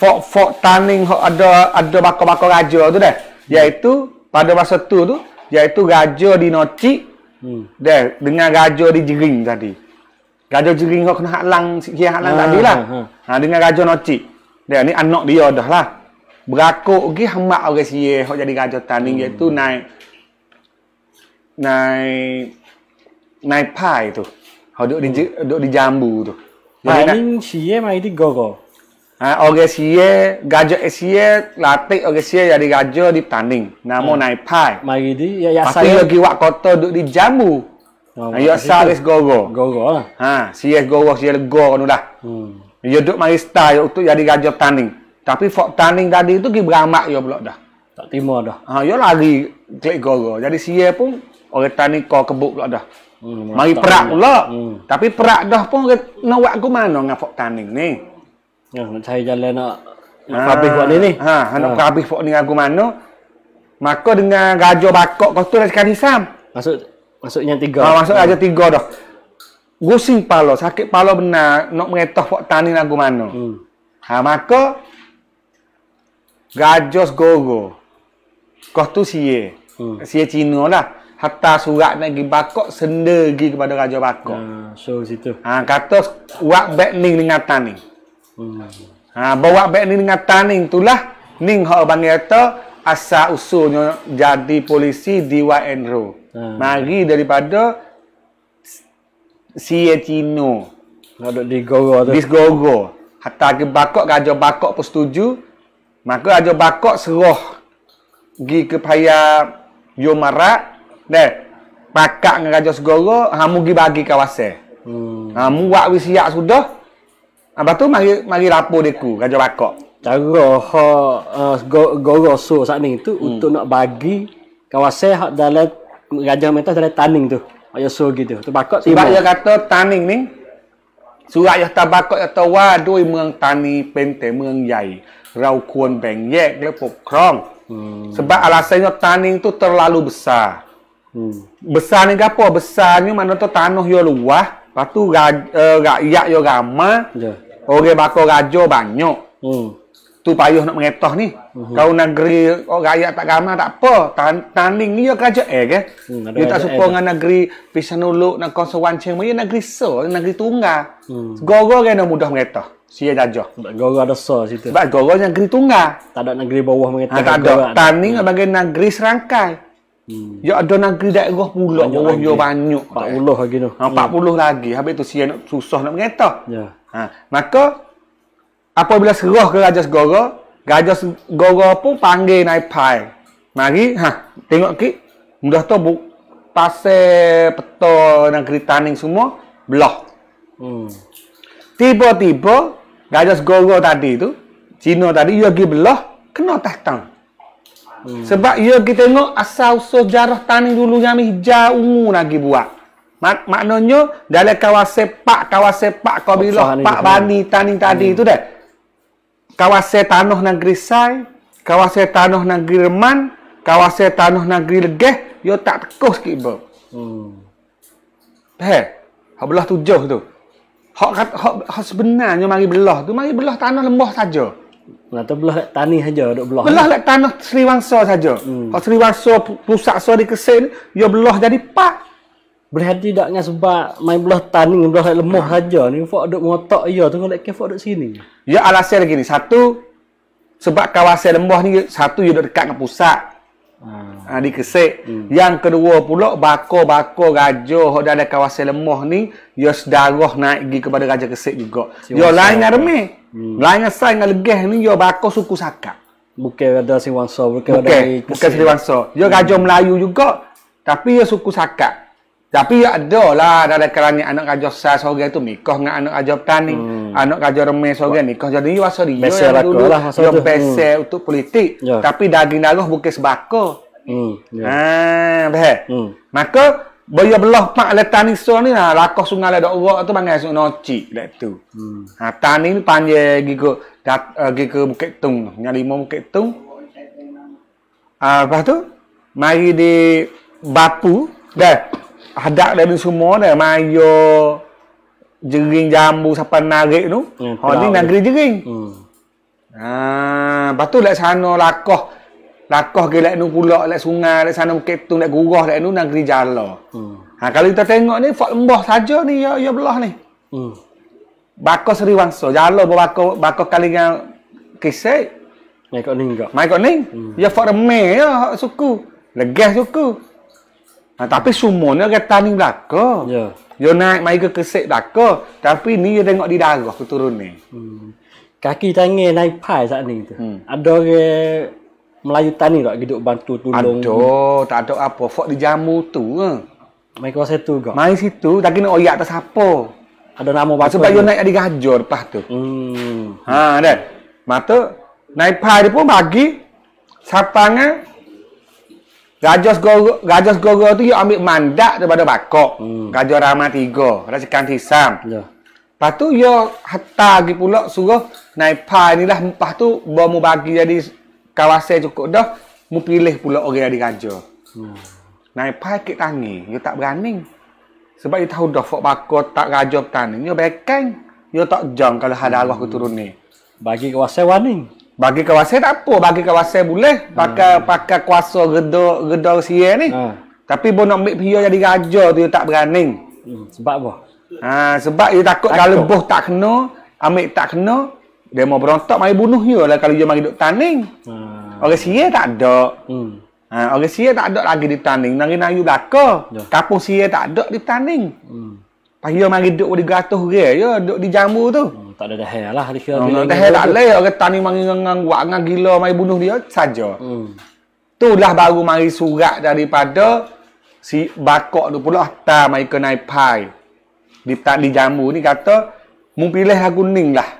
Fok-fok taning hok ada ada bakar-bakar raja tu dah. Hmm. Iaitu pada masa tu tu. Iaitu raja di Nocik Ừ. để đứng nga ga cho đi jigin ra đi ga cho jigin ho khna lang si kia hạ lăng tadi lah ha đứng nga ga cho nó chỉ để anh ăn nọ đi rồi đó là lah cái ke hang mak orang sie ho jadi ga cho tanding hmm. Ừ. tu này này này phải tu ho duk di duk di jambu tu Pai ni sie mai đi ừ. gogo Ha, orang siye gajo eh, siye latih orang siye jadi gajo di tanding. Namo hmm. naipai. Mari di. Ya, ya saya. lagi wak kota duduk di jambu. Oh, ayo ha, saris gogo. Gogo lah. Ha, siye gogo siye go kan udah. Hmm. Ya duduk mari stay untuk jadi gajo tanding. Tapi fok tanding tadi itu ki beramak yo blok dah. Tak timo dah. Ha, yo lari klik gogo. Jadi siye pun orang tanding kau kebuk blok dah. Hmm, mari perak pula. Hmm. Tapi perak dah pun nak wak mana mano ngafok tanding ni. Hmm. Ya, saya jalan nak nak ah, habis buat ni ni. Ha, ha, nak ha. habis buat ni aku mana? Maka dengan gajo bakok kau tu dah sekali sam. Maksud maksudnya tiga. Ha, maksud aja tiga dah. Gusing pala, sakit pala benar nak mengetah buat tani aku mana. Hmm. Ha, maka gajos gogo. Kau tu siye. Hmm. Siye Cina lah. Hatta surat nak pergi bakok, sendiri kepada Raja Bakok. Ha, so, situ. Ha, kata, wak back ni dengan tani. Hmm. Ha, bawa baik ni dengan taning tu ning Ni bang orang kata asal usulnya jadi polisi di Wanro, Row. Hmm. Ha. Mari daripada si Cino. Ada di Gogo tu. Di Gogo. Hatta ke bakok, ke bakok pun setuju. Maka ajar bakok seroh. Gi ke paya Yomara. Nah, pakak dengan Raja Segoro, kamu ha, pergi bagi kawasan. Hmm. Kamu ha, buat wisiak sudah, Ah, lepas tu mari mari rapo deku raja bakok. Cara ha uh, go go so saat ni tu hmm. untuk nak bagi kawasan hak dalam raja mentah dalam taning tu. Ayo so gitu. Tu bakok sebab dia kata taning ni surat yang tabakok yang tawa doi meng tani pente meng yai. Rau kuon beng yek le pok krong. Hmm. Sebab alasannya taning tu terlalu besar. Hmm. Besar ni apa? Besar ni mana tu tanah yang luah. Lepas tu eh, rakyat yo ramah, yeah. orang bakal raja banyak. Hmm. Tu payuh nak mengetah ni. Uhum. Kau negeri oh, rakyat tak ramah tak apa. Tan Tanding ni kerja eh ke. Hmm, dia tak suka eh. dengan negeri Pisanulu, ulu nak kau sewan cheng mai negeri so, negeri tunggal. Hmm. Gogo ke nak mudah mengetah. Si dia jajah. Gogo ada so situ. Sebab gogo negeri tunggal. Tak ada negeri bawah mengetah. Ah, tak ada. Tanding hmm. bagi negeri serangkai. Hmm. Ya ada negeri daerah pula orang dia banyak. 40 lagi tu. Ha, 40 hmm. lagi. Habis tu sian susah nak mengeta. Ya. Yeah. Ha, maka apabila serah ke raja segara, raja segara pun panggil naik pai. Mari ha, tengok ki mudah tu bu pasal peto negeri taning semua belah. Hmm. Tiba-tiba raja segara tadi tu Cina tadi dia pergi belah kena tahtang. Hmm. Hmm. Sebab ia ya, kita tengok asal usul jarah tani dulu yang hijau ungu lagi buat. Mak maknanya dalam kawasan pak kawasan pak kau kabilah pak bani tani tadi hmm. itu dah. Kawasan tanah negeri Sai, kawasan tanah negeri Reman, kawasan tanah negeri Legeh, yo tak tekuh sikit ba. Hmm. Eh, hak belah tujuh tu. Hak hak, hak sebenarnya mari belah tu, mari belah tanah lembah saja. Hmm. Mengata belah lek tanah saja, duduk belah. Belah kat tanah Sriwangsa saja. Hmm. Kalau Sriwangsa pusat so di Kesin, yo belah jadi pak. Berhati tak dengan sebab main belah tanah, belah kat lemah hmm. saja. Ni fok duduk mengotak dia tu, kalau kefok duduk sini. Ya, alasan lagi ni. Satu, sebab kawasan lemah ni, satu, dia duduk dekat dengan pusat. Hmm. Di Kesik. Hmm. Yang kedua pula, bako-bako raja yang ada kawasan lemah ni, yo sedarah naik pergi kepada Raja Kesik juga. Yo lain dengan remeh. Hmm. saya asal dengan legeh ni, dia bako suku Saka. Bukan ada si Wangsa. Bukan, bukan, bukan si Wangsa. Dia hmm. raja Melayu juga. Tapi yo suku Saka. Tapi yo ada lah ada kerana anak raja Sa seorang tu nikah dengan anak raja Tani. Hmm. Anak raja Remeh seorang nikah. Jadi dia rasa dia Besar yang dulu. Lah, dia pesel hmm. untuk politik. Yeah. Tapi daging darah bukan sebako. Hmm. Yeah. Ya. Ha, hmm. Maka, Baya belah pak le lah tani so ni ha, lah. Lakoh sungai le dok uak tu bangai sungai noci le tu. Hmm. Ha, tani ni panje pergi ke, dat, uh, pergi ke Bukit Tung. Nya lima Bukit Tung. Ha, lepas tu, mari di Bapu. Dah, hadak dari semua dah. Mayo, jering jambu siapa narik tu. Hmm, ha, ni negeri jering. Hmm. Ha, lepas tu le sana lakoh. Lakoh ke lak nu pula lak sungai lak sana bukit tu lak gurah lak nu negeri jala hmm. ha kalau kita tengok ni fak lembah saja ni ya ya belah ni hmm. bakor seri wangsa jala ba bakor kali dengan kisah mai kok ning mai kok ning hmm. ya fak reme ya suku legas suku ha tapi sumonya kata ni belaka ya yeah. Dia naik mai ke kesek dako, tapi ni dia tengok di darah keturun ni. Hmm. Kaki tangan naik pai saat ni tu. Hmm. Ada ke Melayu tani tak gitu bantu tolong. Ado, tak ada apa. Fok dijamu tu. Mai kau situ gak? Mai situ, tapi nak oyak atas apa? Ada nama batu. Sebab yo naik di gajor pah tu. Hmm. Ha, dan. Mata naik pai dia pun bagi sapangnya Gajos gogo gajos gogo tu yo ambil mandak daripada bakok. Hmm. Gajor rama tiga, racikan tisam. Ya. Lepas tu yo hatta lagi pula suruh naik pai inilah lah pah tu bomu bagi jadi kawasan cukup dah mu pilih pula orang yang diraja hmm. naik paket tangi dia tak berani sebab dia tahu dah fok bako tak raja petani dia bekeng, dia tak jang kalau hmm. ada Allah turun ni bagi kawasan warning bagi kawasan tak apa bagi kawasan boleh pakai hmm. pakai kuasa gedor gedor sia ni hmm. tapi bo nak ambil dia jadi raja tu dia tak berani hmm. sebab apa ha, sebab dia takut, takut. kalau boh tak kena ambil tak kena dia mau berontak, mari bunuh dia lah kalau dia mari duduk tanding. Hmm. Orang siya tak ada. Hmm. Ha, orang siya tak ada lagi di tanding. Nari nayu belaka. Ya. Kapung siya tak ada di tanding. Hmm. Pas dia mari duduk di gatuh dia, dia ya, duduk di jambu tu. Hmm. Tak ada dahil lah. Hmm. Dahil, dahil tak boleh. Orang tanding mari ngang buat ngang gila, mari bunuh dia saja. Hmm. Itulah baru mari surat daripada si bakok tu pula tak mari kenai pai. Di, di jambu ni kata, mu pilih lah kuning lah.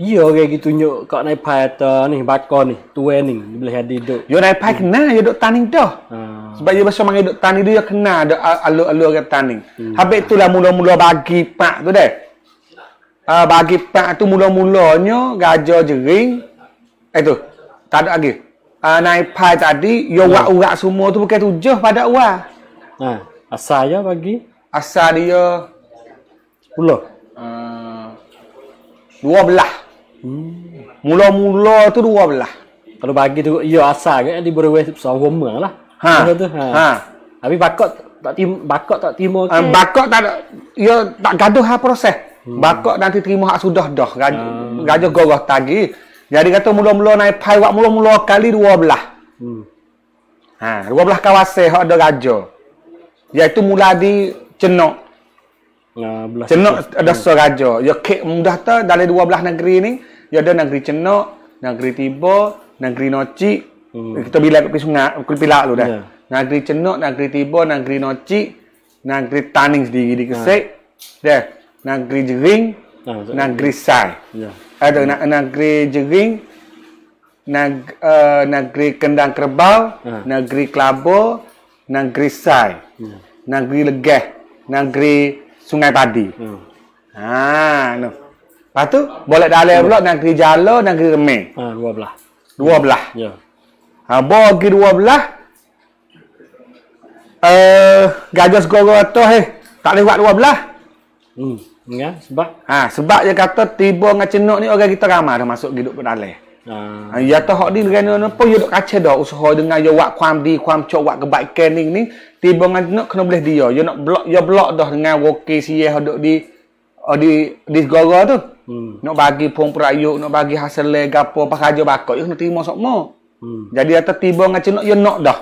Ya orang gitu nyok kak naik pai ni bakon ni tua ni boleh hadi duk. Yo naik pai kena yo duk taning dah. Hmm. Sebab yo masa mangai duk taning dia kena ada alu-alu orang taning. Hmm. Habis itulah mula-mula bagi pak tu deh. Ah uh, bagi pak tu mula-mulanya gajah jering. Eh tu. Tak ada lagi. Ah uh, naik pai tadi yo hmm. urak-urak semua tu bukan tujuh pada awal. Ha. Hmm. Asal ya bagi. Asal dia 10. Ah uh, 12. Hmm. Mula-mula tu dua belah. Kalau bagi tu ya asal kan di berwes seorang rumah lah. Ha. Masa tu, ha. ha. Tapi bakok tak tim bakok tak timo ke. Um, bakok tak ya tak gaduh ha proses. Hmm. Bakok nanti terima hak sudah dah. Ah. Gajah hmm. gorah tadi. Jadi kata mula-mula naik pai wak mula-mula kali dua belah. Hmm. Ha, dua belah kawasan hak ada raja. Iaitu mula di Cenok. Nah, belah Cenok ada hmm. seorang raja. Ya kek mudah tu dari dua belah negeri ni ya ada negeri cenok negeri tibo negeri noci hmm. kita bilang kopi sungai kopi lah dah yeah. negeri cenok negeri tibo negeri noci negeri taning sendiri di kesek ha. dah ya, negeri jering nah, ha, negeri sai yeah. ada yeah. negeri jering Nag, uh, eh, negeri Kendang Kerbau, ha. Negeri Klabo, Negeri Sai, ya. Negeri Legah, Negeri Sungai Padi. Ya. Ha, no. Lepas tu, boleh dalam pula dan ke jala dan ke remeh. Ha, dua belah. Dua belah. Ya. Yeah. Ha, bawa ke dua belah. Uh, eh, gajah segoro atas eh. Tak boleh buat dua belah. Hmm. Ya, sebab? Ha, sebab dia kata tiba dengan cenuk ni orang kita ramah dah masuk hidup ke dalam. Ha. ha. Ya tu hok di dengan ni pun yo kaca dah usaha dengan yo wak kuam di kuam cok wak kebaikan ni ni tiba dengan nak kena boleh dia yo nak blok yo blok dah dengan woke siye hok oh, di di di segoro tu. Hmm. Hmm. Nak bagi pung perayuk, nak bagi hasil lega apa, pakaja bakok, ya nak terima sama. Hmm. Jadi atas tiba dengan cina, ya nak dah.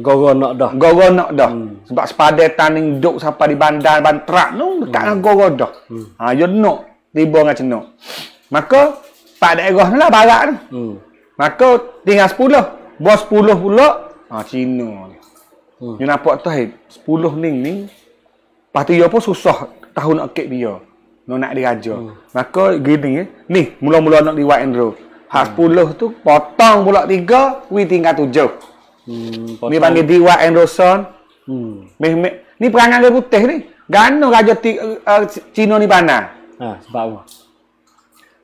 Gogo nak dah. Gogo nak dah. Hmm. Sebab sepada tanding duduk sampai di bandar, bantrak tu, hmm. dekat hmm. gogo dah. Hmm. Ha, ya nak tiba dengan cina. Maka, Pak Daerah ni lah barat ni. Hmm. Maka, tinggal sepuluh. Buat sepuluh pula, ha, cina. Hmm. You nampak tu, sepuluh ni ni, Pasti dia pun susah tahu nak kek dia no nak diraja. Hmm. Maka gini eh. Ni mula-mula nak di white and row. Hak hmm. puluh tu potong pula tiga, wi tingkat tujuh. Hmm, ni panggil di white and rosan. Hmm. Meh, meh. Ni perangan dia putih ni. Gano raja ti, uh, Cina ni panah. Ha, sebab apa?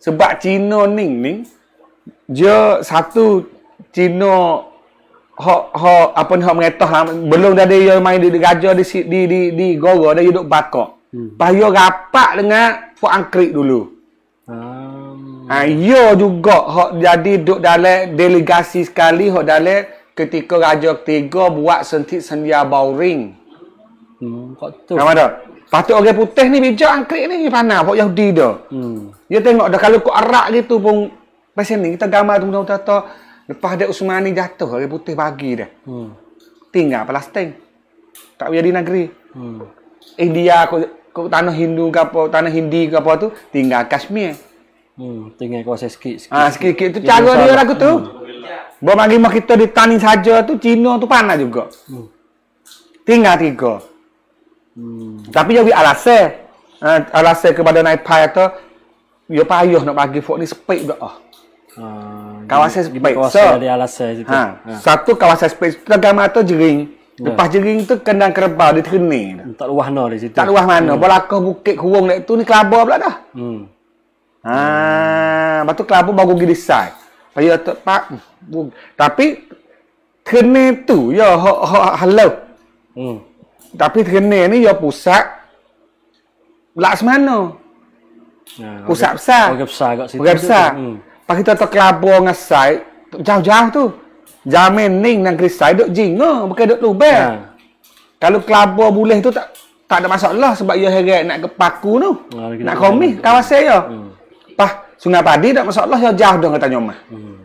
Sebab Cina ni ni dia satu Cina ho ho apa ni ho mengetah lah. belum ada dia main di raja di di di di gogo dia duduk bakok. Hmm. Bayo rapat dengan Fuad Angkrik dulu. Hmm. Ah. Ha, juga hok jadi duk dalam delegasi sekali hok dalam ketika Raja Ketiga buat sentit sendia Bauring. Hmm, kok Nama dah. Patut orang putih ni bijak angkrik ni mana pok Yahudi dah. Hmm. Dia ya tengok dah kalau kok arak gitu pun pasal ni kita gambar tu tahu lepas dia Usmani jatuh orang putih bagi dia. Hmm. Tinggal Palestin. Tak jadi negeri. Hmm. India ke, ke tanah Hindu ke apa, tanah Hindi ke apa tu, tinggal Kashmir. Hmm, tinggal kuasa sikit-sikit. Ah, sikit-sikit tu cara dia lagu tu. Hmm. Bawa mari mak kita ditani saja tu Cina tu panah juga. Hmm. Tinggal tiga. Hmm. Tapi jadi alasan. Uh, alasan kepada naik pai tu yo payah nak bagi fok ni sepek dah. Ah. Kawasan sepek. ha, ha. Satu kawasan sepek tu agama tu jering. Hmm. Lepas jering tu kandang kerbau dia terkena. Tak ada wahna di situ. Tak ada mana? Hmm. Belakang bukit kurung dekat tu ni kelabu pula dah. Hmm. Ha, hmm. batu kelabu baru gigi desai. Saya tak pak. Tapi kena tu ya ha ha hello. Hmm. Tapi terkena ni ya pusat belak semana. Ya, pusat orang besar. Orang besar kat situ. Orang besar. Hmm. Pak kita tak kelabu dengan jauh-jauh tu. Jamin ning nang Kristai duk jinga oh, bukan duk lubang. Ha. Kalau kelaba boleh tu tak tak ada masalah sebab ia heret nak ke paku tu. Ha, nak komi kawasan ya. Hmm. Pah Sungai Padi tak masalah ya jauh dong kata nyoma. Hmm.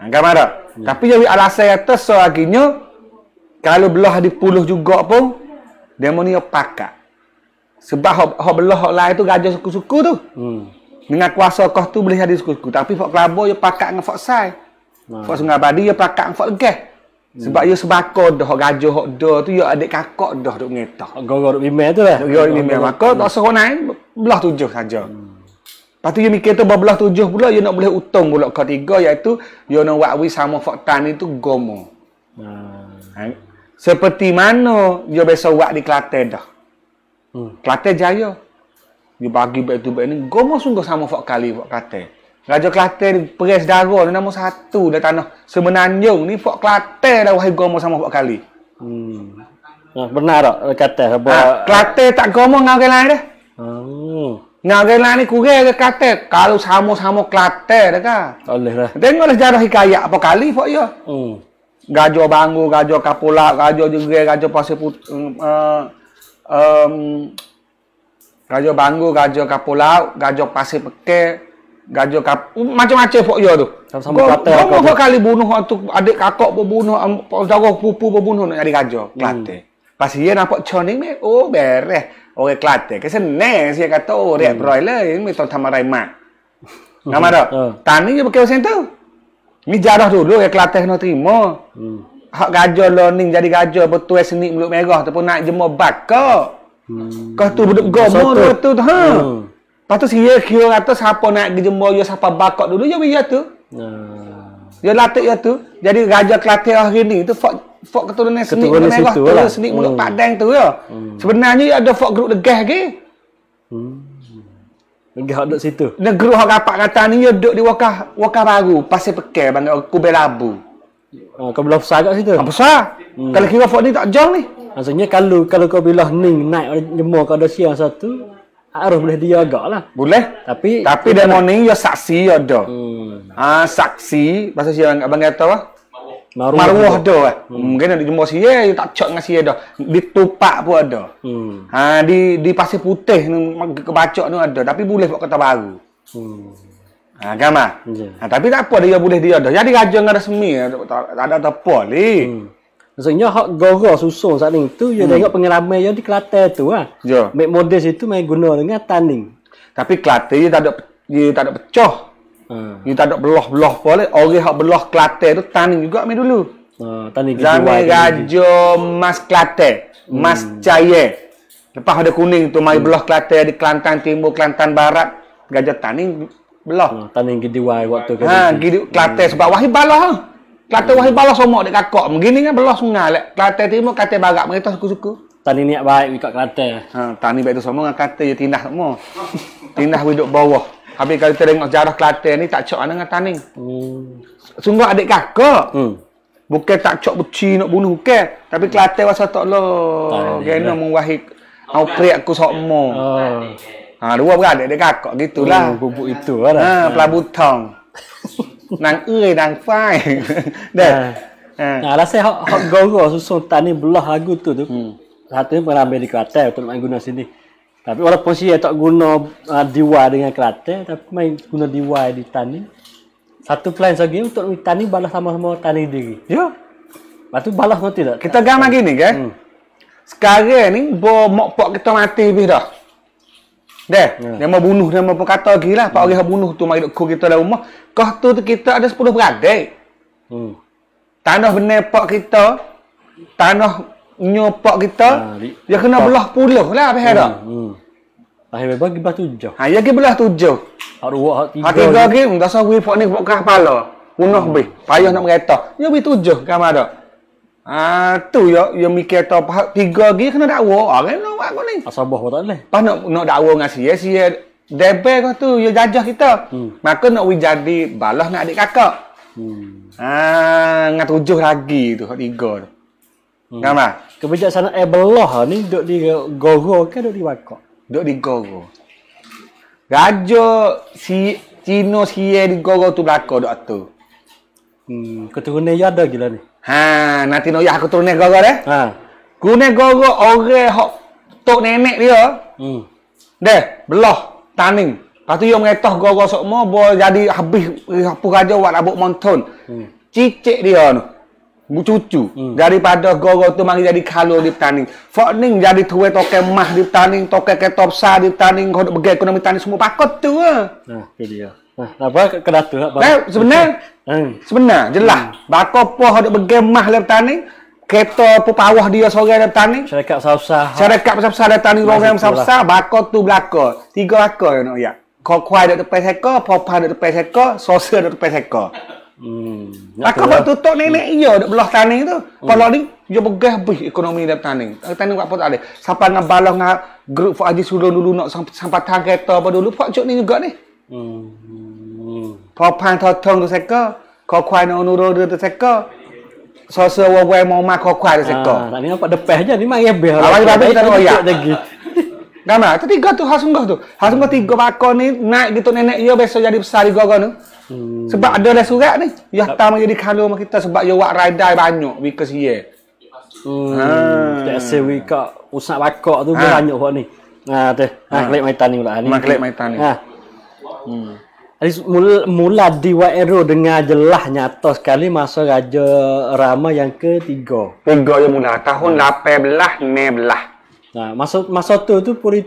Angka mana? Ya. Tapi jadi alasan atas so akhirnya kalau belah di puluh juga pun demonia pakak. Sebab hok hok belah hok lain tu gajah suku-suku tu. Hmm. Dengan kuasa kau tu boleh jadi suku-suku. Tapi fok kelabu yo pakak dengan fok saya. Ha. Fak sungai padi ya pakak fak geh. Sebab hmm. ya sebako dah hok gajah hok do tu ya adik kakak dah duk ngeta. Gorok duk bimbel tu lah. Gorok duk bimbel mako tak seronai belah tujuh saja. Hmm. Patu ya mikir tu belah tujuh pula ya nak boleh utung pula ke tiga iaitu ya nak buat wi sama fak tan itu gomo. Ha. ha. Seperti mana ya biasa buat di Kelantan dah. Hmm. Kelantan Jaya. Dia ya bagi baik tu baik ni gomo sungguh sama fak kali fak kate. Hmm. Raja Kelantan perih sedara tu nombor satu dah tanah. Semenanjung ni Fok Kelantan dah wahai gomor sama Fok Kali. Hmm. Ah, benar tak kata Ha, Kelantan tak gomor dengan orang lain dah. Hmm. Dengan orang lain ni kurang ke kata. Kalau sama-sama Kelantan dah kan. Boleh lah. Tengoklah sejarah hikayat apa kali Fok ya. Hmm. Gajah Bangu, Gajah Kapulak, Gajah juga, Gajah Pasir Putih. Um, uh, um, Gajah Bangu, Gajah Kapulak, Gajah Pasir Pekir gajo kap macam-macam fok yo tu. Sama-sama kata. kali bunuh tu adik kakak pun bunuh, saudara pupu pun bunuh nak jadi gajo. Hmm. Kelate. Pas dia nampak choning ni, oh beres. Orang Kelate. Ke senang dia kata oh hmm. hmm. dia broiler ini mesti sama rai mak. Nama dak? Tani je pakai macam tu. Ni jarah dulu ke Kelate kena terima. Hak gajo learning jadi gajo betul seni mulut merah ataupun naik jemur bakar. Kau tu budak gomo tu tu. Ha. Lepas tu saya kira kata siapa nak pergi jumpa dia, siapa bakat dulu, dia beri tu. Hmm. latih dia tu. Jadi Raja Kelantan hari ni tu, fok, fok keturunan Ketua senik merah lah. tu, lah. senik mulut hmm. padang tu. Ya. Hmm. Sebenarnya ada fok grup degah lagi. Hmm. Degah duduk situ? Negeru yang rapat kata ni, dia duduk di wakah, wakah baru, pasir pekel, bangga kubel labu. Ha, ah, kau bilang besar kat situ? Ha, besar. Hmm. Kalau kira fok ni tak jauh ni. Maksudnya kalau kalau kau bilah ni naik jemur kau ada siang satu, harus ah, boleh dia, dijaga lah. Boleh. Tapi tapi dia morning yo saksi yo do. Hmm. Ah saksi bahasa siang abang kata apa? Maruah. Maruah do. Eh. Hmm. hmm. Mungkin ada jumpa sia yo tak cok ngasih do. tupak pun ada. Hmm. Ah di di pasir putih ni kebacok tu ada tapi boleh buat kata baru. Hmm. Agama. Ah, ya. Yeah. Ah, tapi tak apa dia boleh dia do. Jadi raja ngada semi tak ada tak apa eh. Hmm. Maksudnya hak gorok susun saat ni tu dia hmm. tengok pengeramai yang di Kelantan tu ah. Ha. Ya. Yeah. modest itu main guna dengan tanding. Tapi Kelantan dia tak ada dia tak ada pecah. Hmm. Dia tak ada belah-belah boleh. lah. Orang yang belah Kelantan tu tanding juga main dulu. Uh, tanding Zaman Raja Mas Kelantan. Mas hmm. Jaya. Lepas ada kuning tu main hmm. belah Kelantan di Kelantan Timur, Kelantan Barat. Gajah tanding belah. Uh, tanding Gidiwai waktu ha, ke. Ha, Gidiwai Kelantan hmm. sebab wahib balah. Ha. Kata wahai balas semua dekat kakak. Begini kan belas sungai. Lek Kelantan timo kata barat mereka suku-suku. Tani niat baik dekat Kelantan. Ha, tani baik itu semua dengan kata dia tindah semua. tindah hidup bawah. Habis kalau kita tengok sejarah Kelantan ni tak cok lah dengan tani. Hmm. Sungguh adik kakak. Hmm. Bukan tak cok beci nak bunuh ke, tapi Kelantan rasa tak lo. Kena mengwahi au kreat ku sok oh. Ha, dua beradik dekat kakak gitulah. Hmm, bubuk itu lah. Ha, pelabutong. Hmm nang ơi nang fai deh ah. ah. nah rasa hot hot go susun tani belah lagu tu tu hmm. satu pun ramai di kelate untuk main guna sini tapi walaupun saya tak guna ah, diwa dengan kelate tapi main guna diwa di tani satu plan lagi untuk tani balah sama-sama tani diri Yo. Batu balah tu balas nanti tak? Kita gamak gini kan? Sekarang ni, bo pok kita mati lebih dah. Dah. Yeah. mau bunuh nama pun kata lagi lah. Pak orang yang bunuh tu mari kau kita dalam rumah. Kau tu, tu kita ada sepuluh beradik. Hmm. Tanah benar pak kita. Tanah nyo pak kita. Ah, dia kena pak. belah puluh lah apa hmm. hmm. dia bagi belah tujuh. Ha, ya ke belah tujuh. haruah dua, hak tiga. Hak tiga lagi. Dah sahwi pak ni buat kepala. Punah hmm. Payah hmm. nak merata. Ya beri tujuh kamar ada. Ah tu yo yo mikir tau tiga lagi kena dakwa orang ha, nak buat aku ni. Asal buah tak boleh. Pas nak nak dakwa dengan si si ya kau tu yo jajah kita. Hmm. Maka nak we jadi balah dengan adik kakak. Hmm. Ah ha, ngat tujuh lagi tu hak tiga tu. Hmm. Kan mah? Kebijaksana Ebelah ni duk di gogo ke duk di wakak? Duk di gogo. Raja si Cina si di gogo tu belakang duk tu. Hmm, keturunan dia ada gila ni. Haa, nanti nak aku turun ni gogo deh. Haa. Guna gogo orang hok tok nenek dia. Hmm. Deh, belah taning. Lepas tu dia mengetah gogo semua boleh jadi habis eh, apa raja buat abuk monton. Hmm. Cicik dia tu. Cucu. Hmm. Daripada gogo tu mari jadi kalor di tanin. Fokning jadi tuwe toke mah di tanin, toke ketopsa di tanin, kodok begai ekonomi taning semua pakot tu. Eh. Nah, itu dia. Ha, apa ke Datuk lah. sebenar, hmm. sebenar jelas. Hmm. Bako poh ada bergemah dari tani, kereta pun pawah dia seorang dari tani. Syarikat sah besar Syarikat sah sah dari tani, orang yang sah sah bako tu belaka. Tiga bako yang nak yak. Kau kuai ada tepi seka, popah ada tepi seka, sosial ada tepi seka. Hmm. Aku buat tutup nenek hmm. iya dekat belah tani tu. Hmm. Kalau ni dia begah bih ekonomi dekat tani. Eh, tani buat apa tak ada. Siapa nak balas nak grup Fuad Haji dulu nak sampai tang kereta apa dulu. Pak cuk ni juga ni. พอพานทอดทงตัวเซกเกอร์ขอควายโนโรเดือตัวเซกเกอร์ซอเสือวงแวมองมาขอควายตัวเซกเกอร์อันนี้ก็เดเปะจ้ะนี่มาเอเบลอะไรแบบนี้ตัวอย่างนั่นแหละแต่ที่ก็ตัวฮัสุงก็ตัวฮัสุงก็ที่ก็ว่าคนนี้นายดิตัวเนเน่ยเบสจะได้สารีก็กันนึง sebab ada resurat ni ya tak mau jadi kalau sama kita sebab ya wak raidai banyak wikas ye hmm. ha tak se wika usak bakok tu banyak wak ni ha teh ha klik maitan ni pula ni klik maitan ni ha Hmm. Mula, mula di Wairo dengar jelas nyata sekali masa Raja Rama yang ketiga. Tiga yang mula. Tahun hmm. 18, 19. Nah, masa, masa tu tu puri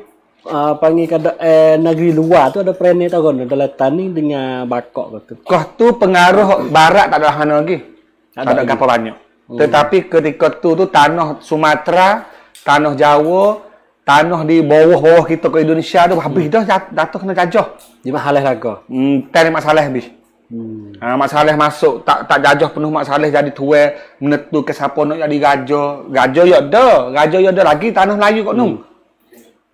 uh, panggil kada eh, negeri luar tu ada perenai tau kan dalam tani dengan bakok tu. Kau tu pengaruh barat tak ada hana lagi. Tak ada, ada apa banyak. Hmm. Tetapi ketika tu tu tanah Sumatera, tanah Jawa, tanah di bawah-bawah kita ke Indonesia tu habis hmm. dah datuk kena jajah. Di masalah raga. Hmm, tak masalah habis. Hmm. Ha, ah, masalah masuk tak tak jajah penuh masalah jadi tua menentu ke siapa nak jadi raja. Raja ya ada, raja ya ada lagi tanah Melayu kok nung.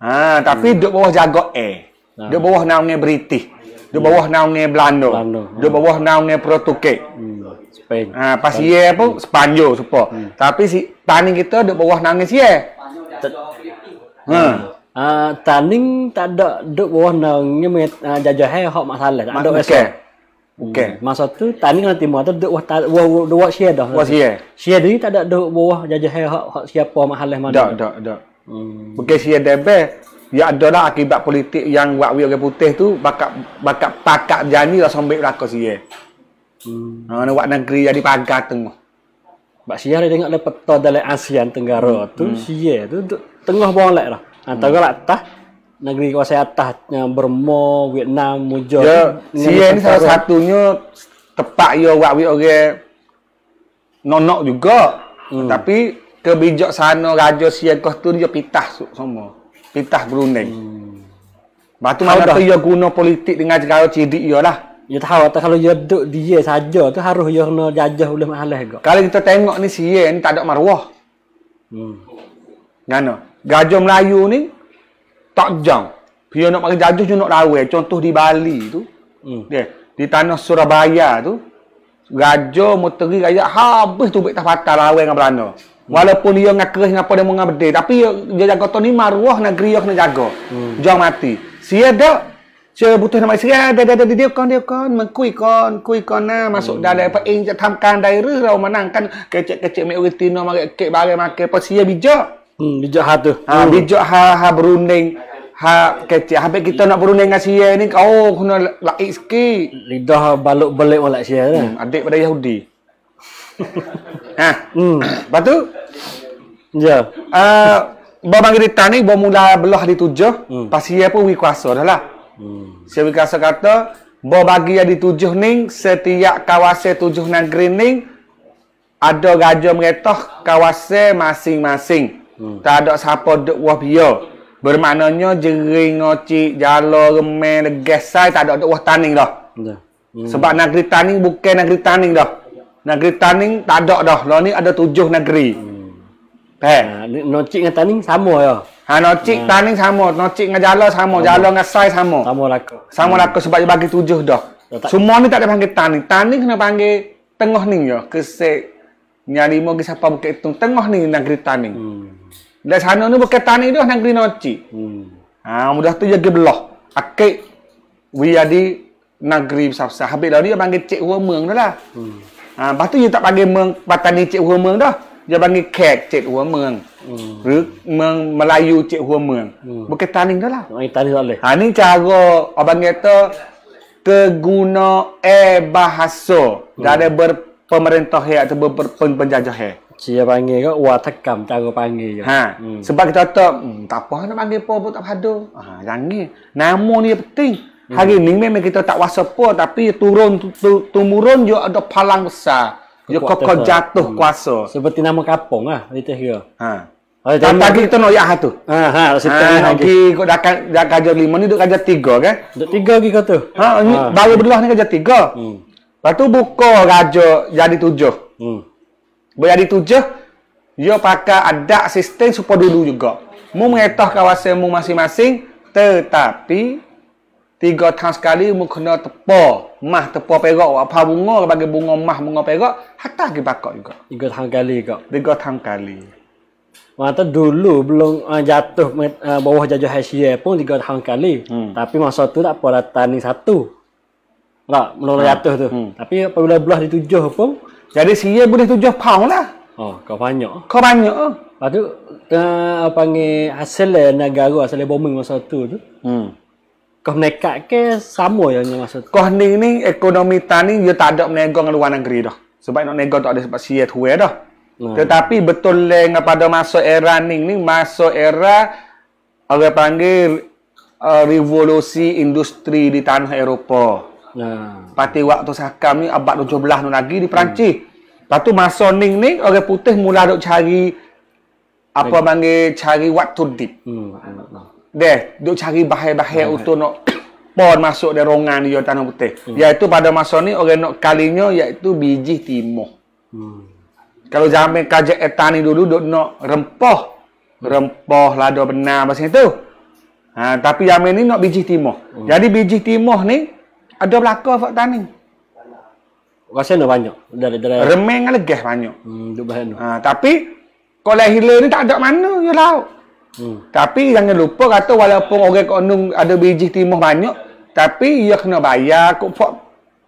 Hmm. Ha, tapi hmm. duk bawah jaga eh. Ah. Ha. Duk bawah naungnya British. Duk hmm. bawah naungnya Belanda. Belanda. Ha. Duk hmm. bawah naungnya Portugal. Hmm. Ah pas Spain. Ha, pun hmm. Spanyol supo. Hmm. Tapi si tani kita duk bawah naungnya siapa? Ha. Ah uh, tanning tak ada duk bawah nang ni uh, jajah hai hok masalah tak ada okay. esok. Okey. Hmm. Masa tu tanding nanti lah mu tu duk bawah dua share dah. Bawah share. Share ni tak ada duk bawah jajah hai hok hok siapa mahalah mana. Tak tak tak. Hmm. Bukan share debe. Ya adalah akibat politik yang buat wi orang putih tu bakak bakak pakak janilah sambil lah rakos ye. Hmm. Ha nak buat negeri jadi pagar tengah. Mbak Syiah dia tengok dia peta dalam ASEAN Tenggara hmm. tu, hmm. Syiah tu, tu tengah bawah lah. Antara ha, hmm. atas, negeri kuasa atas yang Vietnam, Mujo. Ya, Syiah ni salah satunya tepat ia buat orang nonok juga. Hmm. Tapi kebijak sana Raja Siakoh tu dia pitah semua. Pitah Brunei. Hmm. Lepas mana tu ya guna politik dengan cara cidik ialah. lah. Dia ya, tahu tak kalau dia duduk dia saja tu harus dia kena jajah oleh mahalah juga. Kalau kita tengok ni si ni tak ada maruah. Hmm. Ngana? Gajah Melayu ni tak jang. Dia nak pakai jajah je nak rawe. Contoh di Bali tu. Hmm. Dia, di tanah Surabaya tu. Gajah muteri gajah habis tu bekas patah rawe dengan Belanda. Hmm. Walaupun dia dengan keris dengan apa dia mengabdi. Tapi dia, dia jaga tu ni maruah negeri dia kena jaga. Hmm. Jauh mati. Si dia จอบุตรทำไมเสียเดี๋ยวเดี๋ยวก่อนเดี๋ยวก่อนมันคุยก่อนคุยก่อนหน้ามาสุดใดๆพระเองจะทําการใดหรือเรามานั่งกันเกจเกจไม่โอเคตีนออกมาเกะบาเกมาเกะพอเสียบิจจ์บิจจ์ฮะตัวบิจจ์ฮะฮะบรูนิงฮะเกจฮะเป็นกิตนักบรูนิงกับเสียนี่โอ้คุณละอิสกีลิดาบาลุเบลเลอละเสียเด็กประเดี๋ยวดีฮะบัตุจ้ะอ่าบ่มังกิตานี่บ่มุลาบลอฮ์ดิทุจจ์พอเสียปุ๊บวิควาสอดละ Hmm. Saya kata, berbagi yang ditujuh ni, setiap kawasan tujuh negeri grinning ada gaja meretoh kawasan masing-masing. Hmm. Tak ada siapa duk wah biar. Bermaknanya jering, ngoci, jala, remeh, legesai, tak ada duk wah taning dah. Hmm. Sebab negeri taning bukan negeri taning dah. Negeri taning tak ada dah. Lalu ni ada tujuh negeri. Hmm. Eh, nah, ngoci dengan taning sama ya. Ha nocik hmm. tani sama, nocik dengan jala sama, sama. jala dengan sai sama. Sama lako. Sama lako sebab dia bagi tujuh dah. Ya, tak Semua ni tak ada panggil tanding Tani kena panggil tengah ni ya. Kese nyari mo ke siapa bukit itu tengah ni negeri tanding. Hmm. Dari sana ni bukit tani dah negeri noci. Hmm. Ha mudah tu jadi belah. Akik wi adi negeri besar-besar. Habis lah dia panggil cik rumah dah lah. Hmm. Ha lepas tu dia tak panggil meng patani cik rumah dah dia panggil kek cik hua meng Melayu cik hua meng hmm. berkaitan ni lah berkaitan ni tak boleh ha, ni cara abang kata e bahasa dari hmm. berpemerintah atau berpenjajah he. Cia panggil ke watakam cara panggil ke. Ha, hmm. Sebab kita tak hmm, tak apa nak panggil apa tak padu. Ha jangan. Nama ni penting. Hari hmm. memang kita tak wasa tapi turun tu, tu, tumurun ada palang besar. Dia kokoh lah. jatuh hmm. kuasa. Seperti nama kapong lah, kita kira. Ha. Oh, Tapi lagi kita nak yak lah tu. Ha ha, setan ha, lagi. Okay, dah kan dah kerja 5 ni duk kerja 3 kan? Duk 3 lagi kata. Ha, ha. baru belah ni kerja 3. Hmm. Lepas tu buka raja jadi 7. Hmm. Boleh jadi 7. Dia pakai adat sistem supaya dulu juga. Mu mengetah kawasan mu masing-masing tetapi tiga tahun sekali mu kena tepo mah tepo perak apa bunga bagi bunga mah bunga perak hatta ke bakok juga tiga tahun kali juga tiga tahun kali Mata dulu belum uh, jatuh uh, bawah jajah Hesia pun tiga tahun kali. Hmm. Tapi masa tu tak pernah tani satu. Tak, menolak hmm. jatuh tu. Hmm. Tapi apabila belah ditujuh pun. Jadi Sia boleh tujuh pound lah. Oh, kau banyak. Kau banyak. Lepas tu, uh, panggil hasil eh, negara, hasil bombing masa tu tu. Hmm kau mereka ke sama ya ni maksud kau ni ni ekonomi tani dia tak ada menego dengan luar negeri dah sebab nak nego tak ada sebab siat hue dah hmm. tetapi betul le pada masa era ni ni masa era orang panggil uh, revolusi industri di tanah Eropah hmm. pati waktu sakam ni abad 17 nu lagi di Perancis hmm. lepas tu masa ni ni orang putih mula duk cari apa panggil cari waktu dip hmm deh duk cari bahaya-bahaya untuk nak pon masuk dari rongan dia tanah putih. Hmm. Iaitu pada masa ni orang nak kalinya iaitu biji timah. Hmm. Kalau zaman kajak etani dulu duk nak rempah. Hmm. Rempah lada benar macam itu. Ha, tapi yang ini nak biji timah. Hmm. Jadi biji timah ni ada belaka fakta ni. Rasa nak banyak. Dari, dari... Remeng dengan banyak. Hmm, ha, tapi kalau hilir ni tak ada mana ya laut. Hmm. Tapi jangan lupa kata walaupun orang konung ada biji timah banyak, tapi ia kena bayar kok pok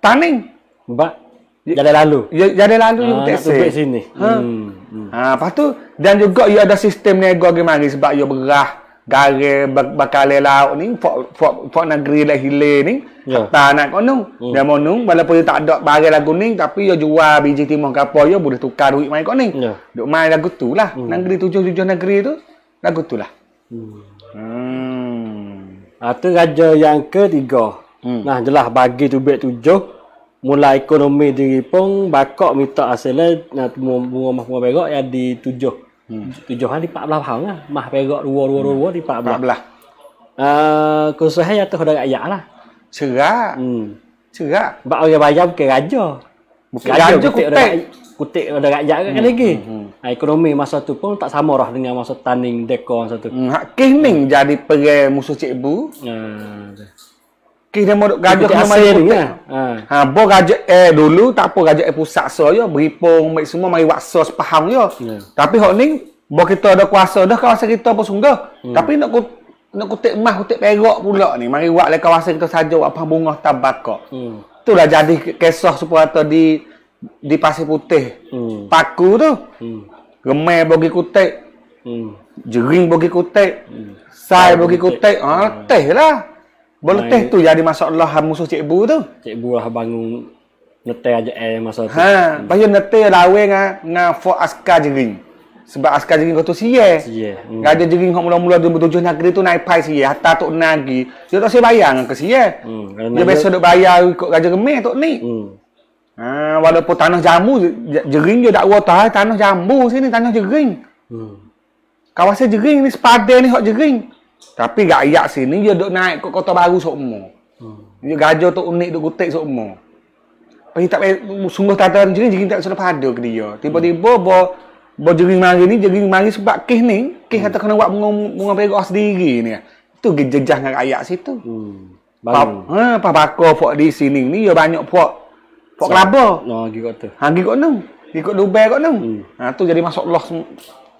taning. Ba. Jadi lalu. Ya ah, jadi lalu ha, untuk sini. Ha. Hmm, hmm. Ha, lepas tu dan juga ia ada sistem nego gimana sebab ia berah gare bakal lelau ni fok fok fok negeri lah hile ni ya. kata yeah. nak konung hmm. dia monung walaupun dia tak ada barang lagu ni tapi dia jual biji timah kapo dia boleh tukar duit main konung yeah. duk main lagu tu lah hmm. negeri tujuh-tujuh negeri tu lagu tu lah. Hmm. Itu hmm. raja yang ketiga. Hmm. Nah, jelah bagi tu bet tujuh. Mula ekonomi diri pun bakok minta hasilnya nak bunga mah bunga perak yang di tujuh. Hmm. Tujuh hari empat belah tahun lah. Mah perak dua dua dua dua di empat belah. Empat belah. Uh, saya tu kodak ayak lah. Serak. Hmm. Serak. Sebab orang bayar bukan raja. Bukan raja kutek. Kutik, pada rakyat kan hmm. lagi. Hmm. hmm. Ha, ekonomi masa tu pun tak sama lah dengan masa tanning dekor masa tu. Hmm. Hak kening hmm. jadi perai musuh cikbu. Hmm. Ha, Kini mau gajah ke mana ni? Ya. Ha, ha bo gajah eh dulu tak apa gajah eh pusat so yo beripung mai semua mai waksa sepaham yo. Hmm. Tapi hok ning bo kita ada kuasa dah kawasan kita apa sungguh. Hmm. Tapi nak kutik nak kutik emas, kutip perak pula ni. Mari buat lah kawasan kita saja, buat apa bunga tabak kok. Hmm. Itulah jadi kisah supaya tadi di pasir putih. Hmm. Paku tu. Hmm. Gemai bagi kutek. Hmm. Jering bagi kutek. Hmm. Sai bagi kutek. Ah, ha, hmm. teh lah. Boleh teh tu jadi masalah musuh cikbu tu. Cikbu lah bangun netai aja eh masa tu. Ha, hmm. pasal netai lawe ah, nga nga fo askar jering. Sebab askar jering kau tu siye. Siye. Hmm. Gaje jering kau mula-mula dua tujuh negeri tu naik pai siye. Hatta tu nagi. Dia tak si bayang ke siye. Hmm. Dia biasa duk bayar ikut gaje gemeh tu ni. Hmm. Ha, walaupun tanah jambu jering dia dak tah eh. tanah jambu sini tanah jering. Hmm. Kawasan jering ni sepadan ni hok jering. Tapi rakyat sini dia duk naik ke kota baru semua. Hmm. Dia gajah tu unik duk kutik semua. Pergi tak sungguh tak ada jering jering tak sudah pada ke dia. Tiba-tiba hmm. bo bo jering mari ni jering mari sebab kes ni, kes kata hmm. kena buat bunga bunga perak sendiri ni. Tu gejejah dengan rakyat situ. Hmm. Pak, ha, pak di sini ni, ya banyak fok Pok Kelapa. No, pergi kat tu. Ha, pergi kat tu. Pergi kat Dubai kat tu. Ha, tu jadi masuk Allah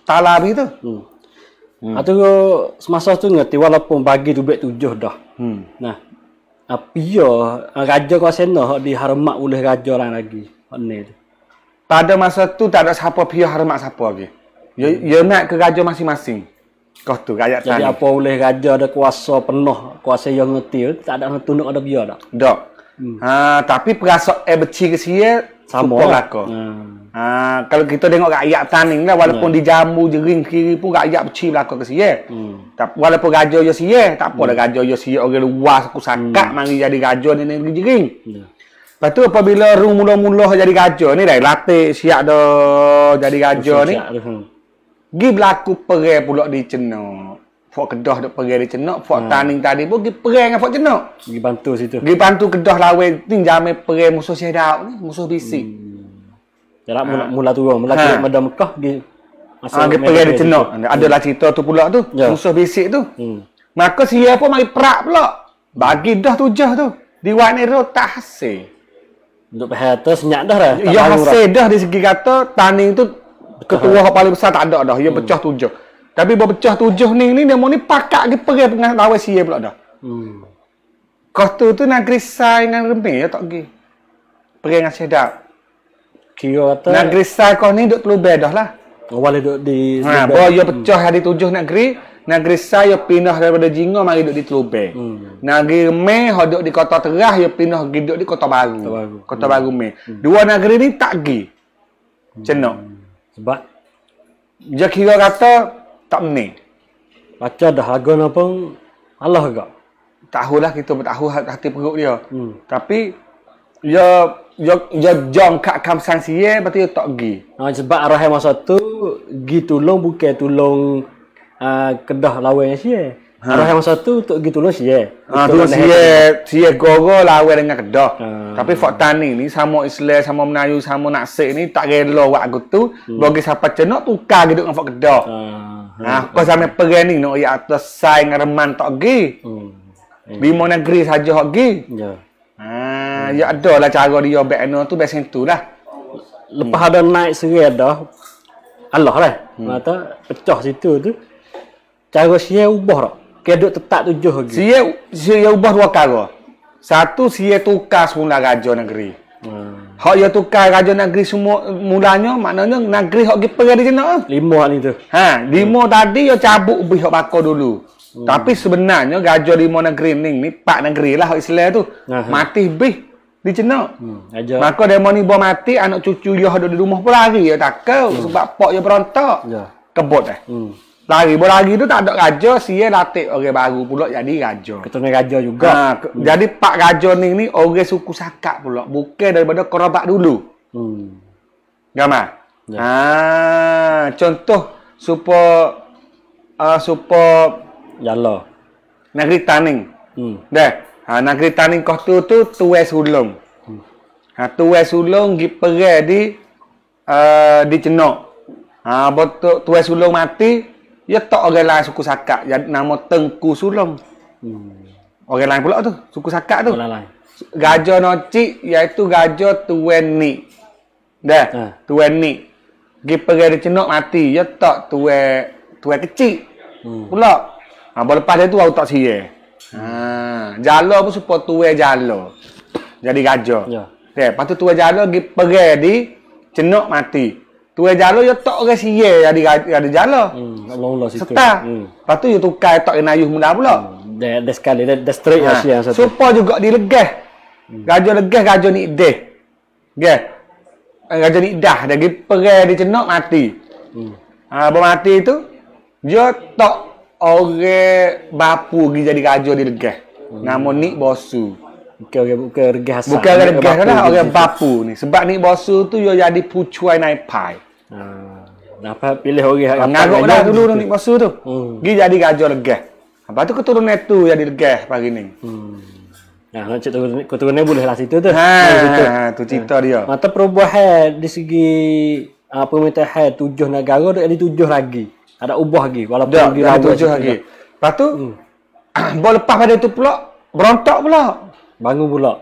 Ta'ala begitu. Hmm. Hmm. Ha, tu semasa tu ngerti walaupun bagi Dubai tujuh dah. Hmm. Nah, apa ya ah, raja kau sana hak dihormat oleh raja lain lagi. Hak ni tu. Pada masa tu tak ada siapa pihak hormat siapa lagi. Yo hmm. ya nak ke raja masing-masing. Kau tu rakyat tadi. Jadi apa oleh raja ada kuasa penuh, kuasa yang ngerti tak ada nak tunduk ada dia tak? Tak. Hmm. Ha, tapi perasa eh beci ke sini sama lah hmm. Ha, kalau kita tengok rakyat taning, lah walaupun yeah. dijamu jering kiri pun rakyat beci belakang ke sini. Hmm. walaupun raja yo sia, tak apa lah hmm. raja yo sia orang luas aku sangkak hmm. mari jadi raja ni negeri jering. Yeah. Lepas tu apabila rung mula-mula jadi raja ni dah latih siap dah jadi raja ni. Hmm. Gi berlaku perang pulak di Cina. Fort Kedah duk pergi di Cenok, Fort hmm. Taning tadi pun pergi perang dengan Fort Cenok. Pergi bantu situ. Pergi bantu Kedah lawan ting jame perang musuh Syedau ni, musuh bisik. Hmm. Jalak mula, ha. mula turun, mula ha. ke Mekah pergi masa ha, pergi di Cenok. Adalah cerita tu pula tu, ya. musuh bisik tu. Hmm. Maka si pun mari perak pula. Bagi dah tujuh tu. Di Wanero tak hasil. Untuk pehata senyak dah ya, lah. Ya hasil dah di segi kata, Taning tu ketua yang paling besar tak ada dah. Ia hmm. pecah tujuh. Tapi pecah tujuh ni ni demo ni pakak ke perai pengah lawan sia pula dah. Hmm. Kau tu tu nak risai dengan remeh ya, tak pergi. Perai dengan sedap. Kira kata nak risai kau ni duk perlu bedah lah. Awal oh, duk di Ha, ba yo pecah hari tujuh nak geri. Negeri saya yo pindah daripada Jingo mari duk di Telube. Hmm. Negeri Me hodok di Kota Terah yo pindah gi di Kota Baru. Kota Baru. Kota Baru hmm. Me. Hmm. Dua negeri ni tak gi. Hmm. Cenok. Sebab dia kata tak meni. Baca dah harga agama pun Allah harga, Tahulah kita bertahu hati perut dia. Hmm. Tapi ya ya ya jong kak kam sang sie berarti dia tak gi. Nah, sebab arahnya masa tu gi tolong bukan tolong uh, ah, kedah lawan sie. Ha. Arah yang satu untuk pergi tolong siye. Ha, ah, tolong siye, siye gogo lawe dengan kedah. Ha. Tapi fakta tani ni sama Islam, sama Menayu, sama Naksik ni tak rela buat aku tu. Hmm. Bagi siapa cenok, tukar gitu dengan fakta kedah. Ha. Ha, ah, kau sampai pergi ni nak ya atas sai dengan reman tak pergi. Hmm. hmm. Bima negeri saja hak pergi. Ya. Ha, ya ada lah cara dia bekno tu biasa tu lah. Lepas ada naik seri ada Allah lah. Hmm. Mata ha, pecah situ tu. Cara sia ubah tak? Kedok tetap tujuh lagi. Sia sia ubah dua cara. Satu sia tukar semula raja negeri. Hmm. Hak ah. ya tukar raja negeri semua mulanya maknanya negeri hak ke di sana ah. Oh. Lima hak ni tu. Ha, lima hmm. tadi yo cabuk ubi hak bakar dulu. Hmm. Tapi sebenarnya raja lima negeri ni ni pak negeri lah hak Islam tu. Aha. Mati bih di Cina. Hmm. Aja. Maka demo ni buat mati anak cucu yo ada di rumah pun lari ya takau hmm. sebab pak yo berontak. Ya. Kebot eh. Hmm. Lari lagi tu tak ada raja, siya latih orang baru pula jadi raja. Keturunan raja juga. Ha, ke, hmm. jadi Pak Raja ni ni orang suku Sakak pula, bukan daripada Kerabat dulu. Hmm. Gama. Ya. Ha, contoh supo uh, ah, supo yalo. Negeri Taning. Hmm. Deh. Ha, negeri Taning kau tu tu tuwe sulung. Hmm. Ha, tuwe sulung gi pergi di uh, di Cenok. Ha, betul tuwe sulung mati, dia tak orang lain suku sakak nama Tengku Sulong. Hmm. Orang lain pula tu, suku sakak tu. Orang lain. Gajah Noci iaitu Gajah Tuan Ni. Dah, yeah. Ha. Tuan Ni. Gi pergi di Cenok mati, dia ya tak tuan tuan kecil. Hmm. Pula. Ha, bila lepas dia tu aku tak sihir. Hmm. Ha, jala pun supaya tuan jala. Jadi gajah. Yeah. Okay. Lepas tu tuan jala pergi di Cenok mati tu jalo yo tok ke sie jadi ada jalo hmm Allah Allah situ Serta. hmm patu yo tukar tok kena ayuh muda pula de hmm, de sekali de straight ha. asia satu supo juga dilegah hmm. gajo legah gajo ni de ge gajo eh, ni dah dari di cenok mati hmm ha bermati tu yo tok orang bapu gi jadi gajo dilegah hmm. namo ni bosu hmm Bukan orang bukan regas. Lah. Bukan orang regas lah orang papu ni. Sebab ni bosu tu yo jadi pucuai naik pai. Ha. Apa pilih orang yang ngaruk dulu ni bosu tu. Hmm. jadi gajah regas. Apa tu keturunan tu jadi regas pagi ni. Hmm. Nah, cerita tu keturunan boleh lah situ tu. Ha, ha tu cerita dia. Ha. Mata perubahan di segi apa pemerintahan tujuh negara tu ada tujuh lagi. Ada ubah lagi walaupun dia tujuh lagi. Lepas tu, hmm. boleh lepas pada tu pula, berontak pula. Bangun pula.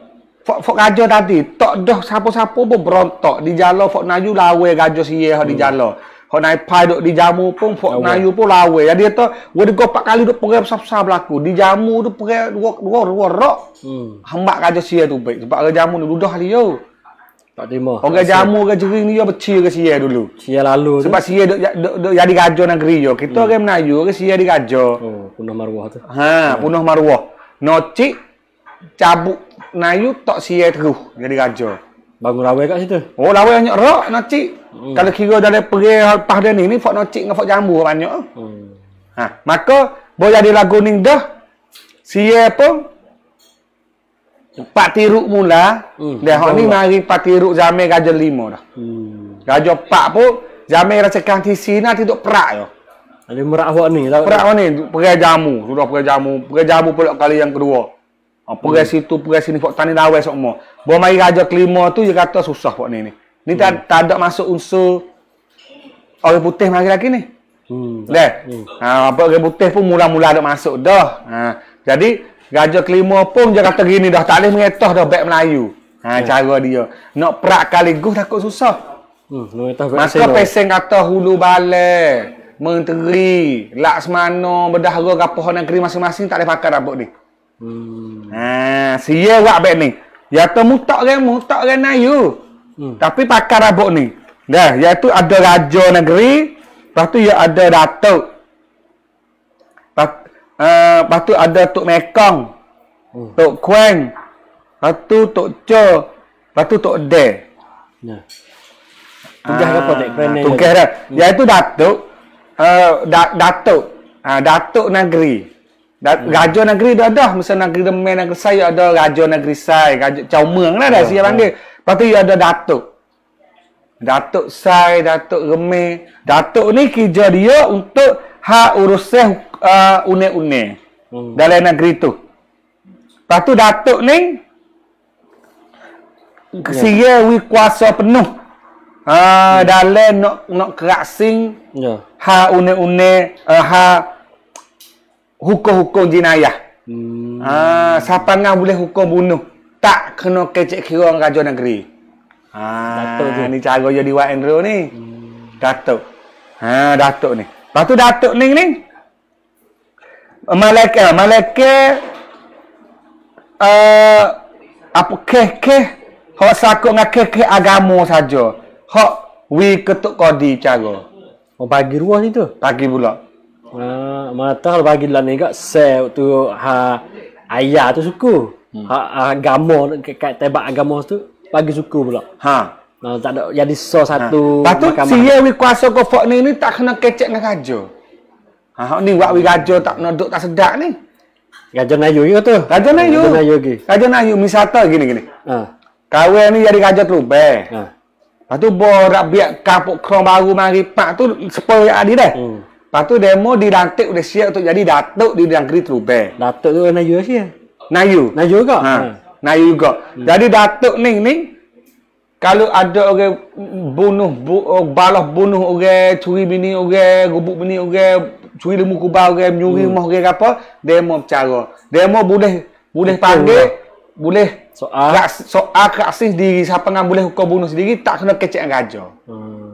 Fok fok gajah tadi, tok doh siapa-siapa pun berontok di jalan fok naju lawe gajah siye hmm. di jalan. Kau naik pai duk dijamu pun, Fok okay. Nayu pun lawe. Ya dia tu, gue dekau empat kali dok pergi besar-besar berlaku. Dijamu tu pergi dua, dua, dua, rok. Hmm. Hembak kaca siya tu, baik. Sebab orang jamu ni, duduk hal Tak terima. Orang Asyik. jamu, orang jering ni, dia ke siya dulu. Siya lalu Sebab tu. siya duk, duk, duk, jadi kaca negeri yo. Kita hmm. orang Nayu, orang siye di kaca. Oh, punah maruah tu. Ha, hmm. punah maruah. Nocik, cabuk nayu tak siya teruh jadi raja. Bangun lawai kat situ. Oh, lawai banyak rak nak cik. Hmm. Kalau kira dari pergi lepas dia ni, ni fok nak cik dengan fok jambu banyak. Hmm. Ha, maka, boleh jadi lagu ni dah, siya pun, Pak Tiruk mula, hmm. dia ni mari Pak Tiruk zaman Raja Lima dah. Hmm. Raja Pak pun, zaman Raja Kanti Sina, tidak perak yo. Ada merak awak ni Perak awak ni, pergi jamu. Sudah pergi jamu. Pergi jamu pula kali yang kedua. Peras hmm. itu, peras ini, Pak Tani lawas semua. Bawa mari Raja Kelima tu, dia kata susah fok ni. Ni, ni hmm. tak ada masuk unsur orang putih mari lagi ni. Hmm. Hmm. Ha, apa orang putih pun mula-mula ada masuk dah. Ha, jadi, Raja Kelima pun dia kata gini dah, tak boleh mengetah dah baik Melayu. Ha, hmm. Cara dia. Nak perak kali gus takut susah. Hmm. Maka peseng kata hulu balai. Menteri, laksmano, Laksmana, Bedah, Gapohon dan Keri masing-masing tak boleh pakai rambut ni. Hmm. Hmm. Ah, ha, siye wak bek ni. Ya tu mutak kan mutak kan ayu. Hmm. Tapi pakar rabok ni. Dah, ya iaitu ada raja negeri, lepas tu ya ada datuk. Lepas, uh, lepas tu ada Tok Mekong. Hmm. Tok Kuang. Lepas tu Tok Cho. Lepas tu Tok De. Nah. Tugas ah, apa Tok Kuang ni? Tugas dah. Iaitu hmm. ya datuk. Uh, da, datuk. Uh, datuk negeri. Dat, hmm. Raja negeri dah dah. Misal negeri Demen, negeri saya ada Raja negeri saya. Raja Chow Meng lah dah. Oh, saya oh. panggil. Lepas tu, ada Datuk. Datuk Sai, Datuk Reme. Datuk ni kerja dia untuk hak urusan uh, unik-unik. Hmm. Dalam negeri tu. Lepas tu, Datuk ni yeah. Sia wi kuasa penuh. Ah uh, hmm. dalam nak nak kerasing yeah. ha une une uh, ha hukum-hukum jenayah. Hmm. Ha, siapa ngah boleh hukum bunuh. Tak kena kecek kira orang raja negeri. Ha, Datuk tu. Ni cara dia diwak Andrew ni. Hmm. Datuk. Ha, Datuk ni. Lepas tu Datuk ni ni. Malaika. Eh, Malaika. Uh, eh, apa keh keh. Hak sakut dengan keh keh agama saja. Hak wi ketuk kodi cara. Oh, bagi ruang ni tu? Bagi pula. Ah, mana kalau bagi dalam ni kak, saya waktu ha, ayah tu suku. Hmm. Ha, ha agama, kat tebak agama tu, bagi suku pula. Ha. Nah, ha, tak ada, jadi so ha. satu ha. Lepas tu, si yang wik kuasa kofok ni, ni tak kena kecek dengan kajo. Ha, ha, ni wak wik kajo tak kena duduk tak sedak ni. Kajo na yu ya tu. Kajo na yu. Kajo na yu. Kajo misata gini, gini. Ha. Kawin ni jadi kajo terubah. Ha. Lepas tu, borak biak kapuk krom baru mari pak tu, sepul yang adi dah. Hmm. Lepas tu demo dilantik oleh siap untuk jadi datuk di negeri Terubeh. Datuk tu Nayu lah siap. Ya? Nayu. Nayu juga. Ha. Nayu hmm. juga. Hmm. Jadi datuk ni ni kalau ada orang bunuh bu, balah bunuh orang, curi bini orang, gubuk bini orang, curi lemu kubah orang, nyuri hmm. rumah hmm. orang apa, demo bercara. Demo boleh boleh Itu panggil lah. boleh soal soal kasih diri siapa yang boleh hukum bunuh sendiri tak kena kecek raja. Hmm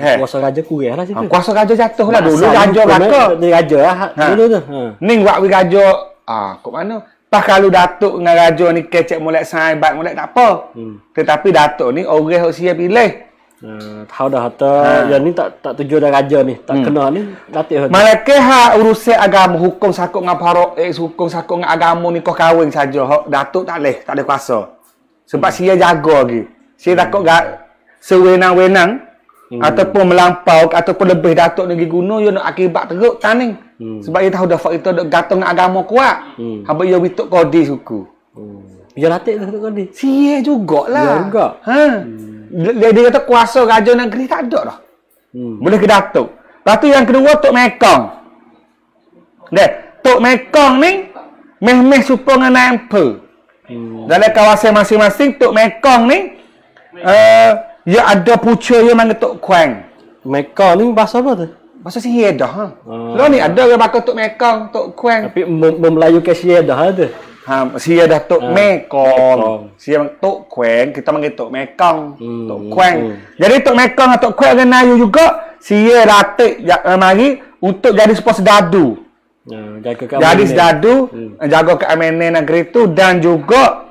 kuasa raja kurang lah situ. Ha, kuasa raja jatuh lah dulu. Masa raja raka. Ni raja lah. Ha. Dulu tu. Ha. Ning buat pergi raja. Ah, ha, kat mana? Pas kalau datuk dengan raja ni kecek mulai sahai, baik mulai tak apa. Hmm. Tetapi datuk ni orang yang siap pilih. Hmm, tahu dah kata ha. yang ni tak tak tuju dah raja ni, tak hmm. kena ni latih Mereka ha urusan agama hukum sakut dengan para eh hukum sakut dengan agama ni kau kahwin saja hok datuk tak leh, tak ada kuasa. Sebab hmm. sia jaga lagi. Sia hmm. gak sewenang-wenang hmm. ataupun melampau ataupun lebih datuk negeri guna yo nak akibat teruk taning hmm. sebab dia tahu dah fak itu gantung agama kuat hmm. habis yo witok kodi suku hmm. Ya latih tu kodi. Sia jugaklah. Ya juga. Ha. Hmm. Dia, dia kata kuasa raja negeri tak ada dah. Hmm. Boleh ke datuk. Lepas yang kedua Tok Mekong. Dek, Tok Mekong ni meh-meh supaya dengan Nampu. Hmm. Dalam kawasan masing-masing Tok Mekong ni Uh, Ya ada pucu ya mana tok kuang. Mekong ni bahasa apa tu? Bahasa sihir dah. Ha? Hmm. Ah. Lo lah ni ada yang bakal tok mekong, tok kuang. Tapi memelayu ke sihir dah ada. Lah ha, sihir dah tok hmm. Ah. mekong. Sihir tok kuang, kita panggil tok mekong, hmm. tok kuang. Hmm. Jadi tok mekong atau kuang dengan ayu juga, sihir ratik ya, eh, mari untuk jadi sepos dadu. Hmm. Jadi sedadu, hmm. jaga keamanan negeri tu dan juga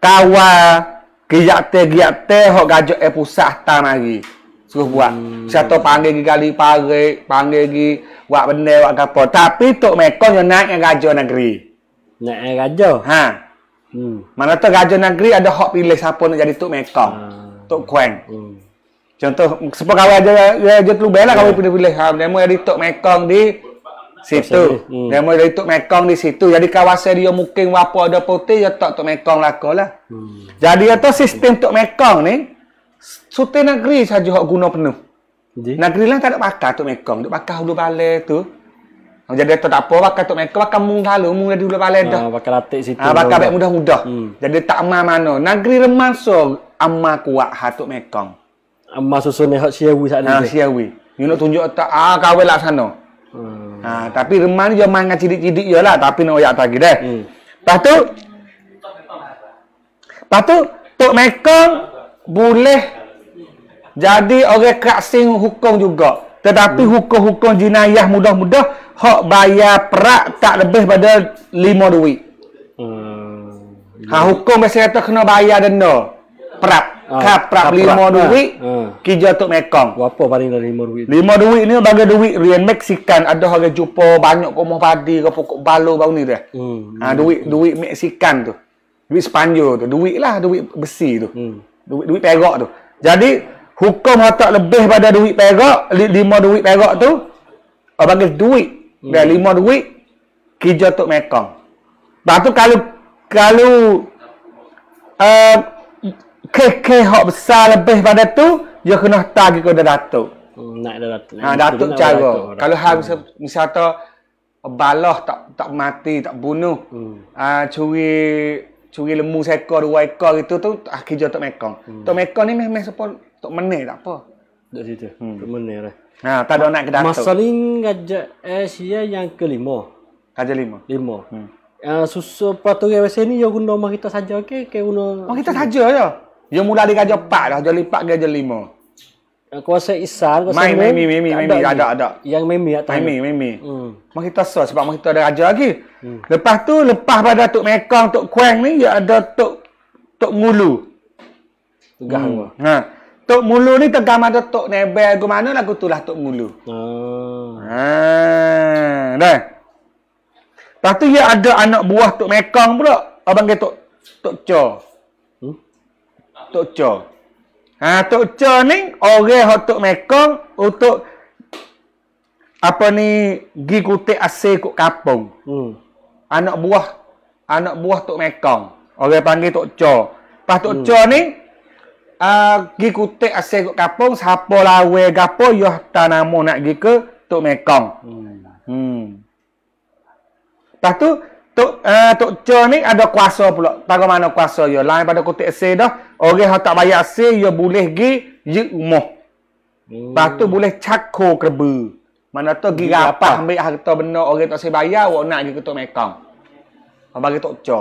kawal Giat-giat hok gajok e eh pusah tan lagi. Suruh buat. Hmm. Satu panggil gi gali pare, panggil gi buat benda buat gapo. Tapi tok mekon yo naik E gajo negeri. Naik E gajo. Ha. Hmm. Mana tu gajo negeri ada hok pilih siapa nak jadi tok mekon. Hmm. Ah. Tok kuang. Hmm. Contoh sepo kawai aja ya aja ya, tu bela yeah. Ya. kawai pilih-pilih. Ha demo jadi tok mekon di situ. Hmm. Dia mulai tok Mekong di situ. Jadi kawasan dia mungkin apa ada putih ya tok tok Mekong lakalah. lah. Hmm. Jadi atau sistem tok Mekong ni sutin negeri sahaja hok guna penuh. Jadi negeri lain tak ada pakai tok Mekong, tok pakai hulu balai tu. Jadi atau tak apa pakai tok Mekong pakai mung lalu mung di hulu balai dah. Ha pakai latik situ. Ha pakai baik mudah-mudah. Hmm. Jadi tak aman mana. Negeri remang so amma kuat hatuk Mekong. Amma susun ni hok siawi sana. Ah, ha siawi. You nak tunjuk tak ah kawelah sana. Hmm. Ha, tapi remah ni dia main dengan cidik-cidik je lah. Tapi nak ayak tagi dah. Hmm. Lepas tu, Lepas tu, Tok Mekong boleh jadi orang kaksing hukum juga. Tetapi hmm. hukum-hukum jinayah mudah-mudah, hak bayar perak tak lebih pada lima duit. Hmm. Ha, hukum biasa kata kena bayar denda. No prap. Ah, kap prap lima ah, duit ah. ki jatuk mekong. Apa paling dari lima duit? Lima duit ni bagi duit rian Meksikan. Ada orang jumpa banyak kau mau padi ke pokok balo bau ni dia. Hmm, ah, hmm, duit hmm. duit Meksikan tu. Duit Spanyol tu. Duit lah duit besi tu. Hmm. Duit duit perak tu. Jadi hukum tak lebih pada duit perak, lima duit perak tu. Bagi duit. Hmm. Dan lima duit ki jatuk mekong. Batu kalau kalau eh, keke hok besar lebih pada tu dia kena tag ke dah datuk hmm, nak dah datuk ha datuk cara kalau hal hmm. misal tu balah tak tak mati tak bunuh hmm. ah ha, curi curi lembu seekor dua ekor gitu tu akhirnya je tak mekong hmm. tok mekong ni meh meh sepon tok menih tak apa dak situ hmm. tok menih lah ha tak ada nak ke datuk masalin gajah asia yang kelima gajah lima lima hmm. Uh, susu peraturan biasa ni yang guna rumah kita saja okey ke guna rumah kita saja ya dia mula di gajah empat dah. Gajah lipat, gajah lima. Yang kuasa Isan, kuasa Mim. Mim, Mim, Mim, Mim, ada, ada. Yang Mim, Mim, Mim. Mim, Mim, Mim. kita so, sebab mak kita ada raja lagi. Hmm. Lepas tu, lepas pada Tok Mekong, Tok Kueng ni, dia ada Tok Tok Mulu. Tegah hmm. apa? Ha. Tok Mulu ni tegah mana Tok Nebel ke mana lah kutulah Tok Mulu. Hmm. Ha. Dah. Lepas tu, dia ada anak buah Tok Mekong pula. Abang kata Tok, Tok Chor tok co. Ha tok co ni orang hok tok mekong untuk apa ni gi kutik asir kok kampung. Hmm. Anak buah anak buah tok mekong. Orang panggil tok co. Pas tok hmm. co ni Uh, gi kutik asal kat kampung siapa lawe gapo yo tanamo nak gi ke tok mekong hmm. hmm. Lepas tu Tok uh, Tok Cho ni ada kuasa pula. Tak mana kuasa yo. Lain pada kutip asil dah. Orang yang tak bayar asil, Yo boleh gi di rumah. Hmm. Oh. Lepas tu boleh cakho kerba. Mana tu pergi rapat ambil harta benda orang tak saya bayar, orang nak pergi ketuk Mekong. Bagi Tok Cho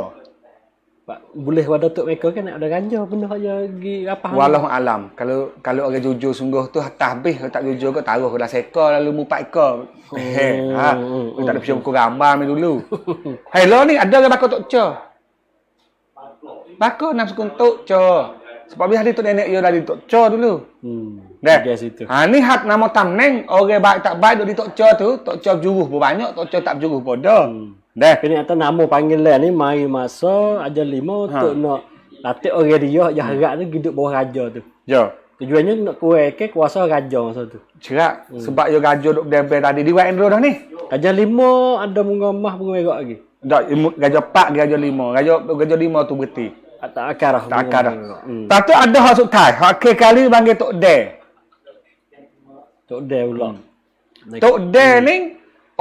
boleh wadah tok mereka kan nak ada ganja benda saja gi apa walau alam kalau kalau orang jujur sungguh tu atas habis tak jujur kau taruh dah seka lalu mu pak ka oh, eh, ha oh, tak ada oh. pesan buku gambar ni dulu hai lo ni ada ke bakal tok ca bakal nak sekun tok ca sebab biar tu nenek yo dari tok ca dulu hmm dah okay, situ ha ni hak nama tameng orang baik tak baik duk di tok ca tu tok ca juruh banyak tok ca tak juruh bodoh Dah. Kena kata nama panggilan ni mai masa aja lima ha. untuk ha. nak latih orang dia yang harap tu hidup bawah raja tu. Ya. Tujuannya nak kuai ke kuasa raja masa tu. Cerak. Hmm. Sebab yo ya raja duk berdebel tadi di endro dah ni. Raja lima ada mengamah pengerak lagi. Tak. Ya, raja empat gajah lima. Raja, gajah lima tu berarti. Tak akar lah. Tak akar lah. Hmm. Tak tu ada hak sukai. Hak kali panggil Tok De. Tok De ulang. Hmm. Tok De ni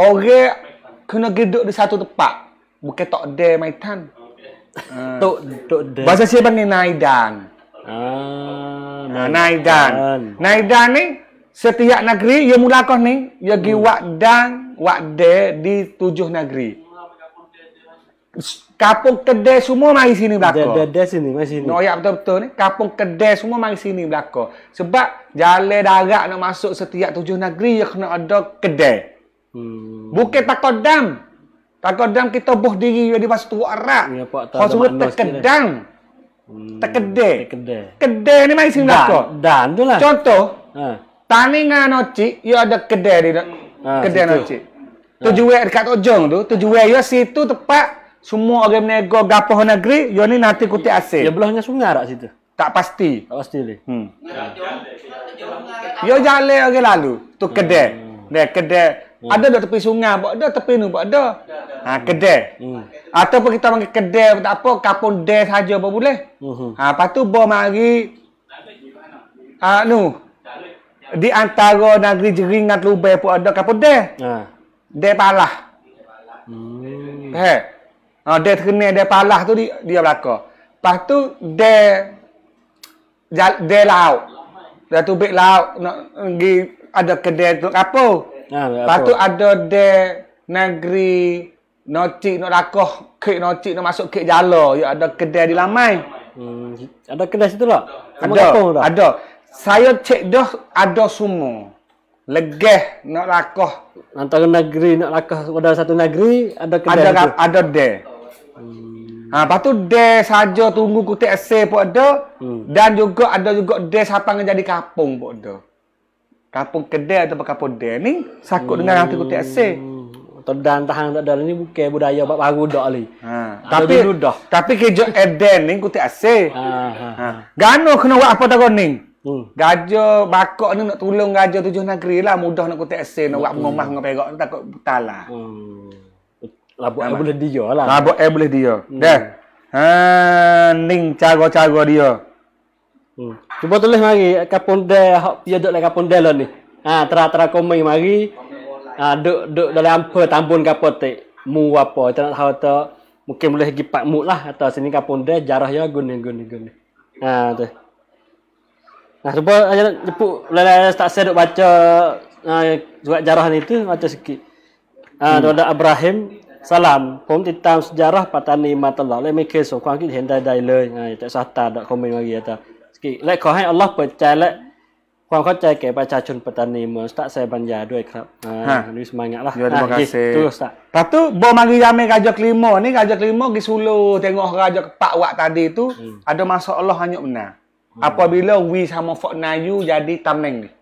orang kena geduk di satu tempat. Bukan tok de mai tan. Tok tok de. Bahasa saya panggil naidan. Ah, ah naidan. Naidan ni setiap negeri yang mulakoh kau ni, ia ya gi hmm. wadang, wakde di tujuh negeri. Kapung kedai semua mai sini belako. Dede de, sini mai sini. Noyak betul betul ni. Kapung kedai semua mai sini belako. Sebab jalan darat nak masuk setiap tujuh negeri ia ya kena ada kedai. Hmm. kodam, tak kodam kita buh diri jadi pas tu arak. Ya pak tahu. Pasu tekedang. Hmm. Tekede. Tekede. Kede ni mai sing dan, Dan tu lah. Contoh. Ha. Tani ngan oci, yo ada kede di. Ha, kede oci. Ha. Tujuh dekat tojong tu, tujuh yo situ tepat semua orang menego gapoh negeri, yo ni nanti kutik asin. Ya belahnya sungai rak situ. Tak pasti. Tak pasti ni. Hmm. Yo jale orang lalu tu kedai. Hmm. Ne kedai Hmm. Ada dekat tepi sungai, buat ada tepi ni, buat ada. Ha, kedai. Hmm. Ataupun kita panggil kedai, tak apa, kapun de saja apa boleh. Hmm. Ha, lepas tu bawa mari. Ha, nu. Di antara negeri jeringan lubai pun ada kapun de. Ha. De palah. Hmm. He. Ha, de terkenal de palah tu dia, dia belaka. Lepas tu de de laut. Dia bek laut nak pergi ada kedai tu apa? Hmm. Ah, lepas tu ada de negeri noti nak rakoh ke noti nak masuk ke jala. Ya ada kedai di lamai. Hmm. Ada kedai situ lah. Ada. Ada. ada. Saya cek dah ada semua. Legeh nak rakoh. Antara negeri nak rakoh pada satu negeri ada kedai. Ada itu. ada de. Hmm. Ha, lepas tu de saja tunggu kutik SC pun ada hmm. dan juga ada juga de satang jadi kapung pun ada. Kapung kedai atau kapung den ni sakut hmm. dengan hati kutik asing. Tedan tahan tak dalam ni bukan budaya bab baru dak ali. Ha. Tapi dulu dah. Tapi kejo eden ni kutik asing. Ha. ha. ha. ha. Gano kena buat apa tak ni? Hmm. Gajo bakok ni nak tolong gajo tujuh negeri lah mudah nak kutik asing nak buat hmm. ngomah ngomah perak takut betala. Hmm. Labu eh boleh dia lah. Labu eh boleh dia. Hmm. Dah. Ha ning cago cago dia. Hmm. Cuba tulis mari kapun dai hak dia duduk dalam kapun dai ni. Ha tera tera komen mari. Ha duk duk dalam ampa tambun kapo te. Mu apa kita nak tahu tu. Mungkin boleh pergi pak mu lah atau sini kapun dai jarah ya guna guna guna. Ha tu. Nah cuba aja jepuk lala tak saya duk baca ha surat jarah ni tu baca sikit. Ha hmm. ada Ibrahim Salam, lagi ติดตามสารสนเทศปัตตานีมาตลอดและไม่เคยส่งความคิดเห็นใดๆเลยไงแต่สาตาดคอมเมนต์มาเยอะแต่กิและขอให้อัลลอฮ์เปิดใจและความเข้าใจแก่ประชาชนปัตตานีเมืองสตาเซบัญญาด้วยครับอ่าดูสมัยงั้นละยินดีมากครับทุกสัตว์ปัตตุบอมากิยามีกาจักลิโมนี่กาจักลิโมกิสุลูเทงอกาจักปะวะตาดีตุอะดอมาสอัลลอฮ์ฮันยุมนาอะพอบิลอวีซามอฟอนายูยาดีตําแหน่งนี่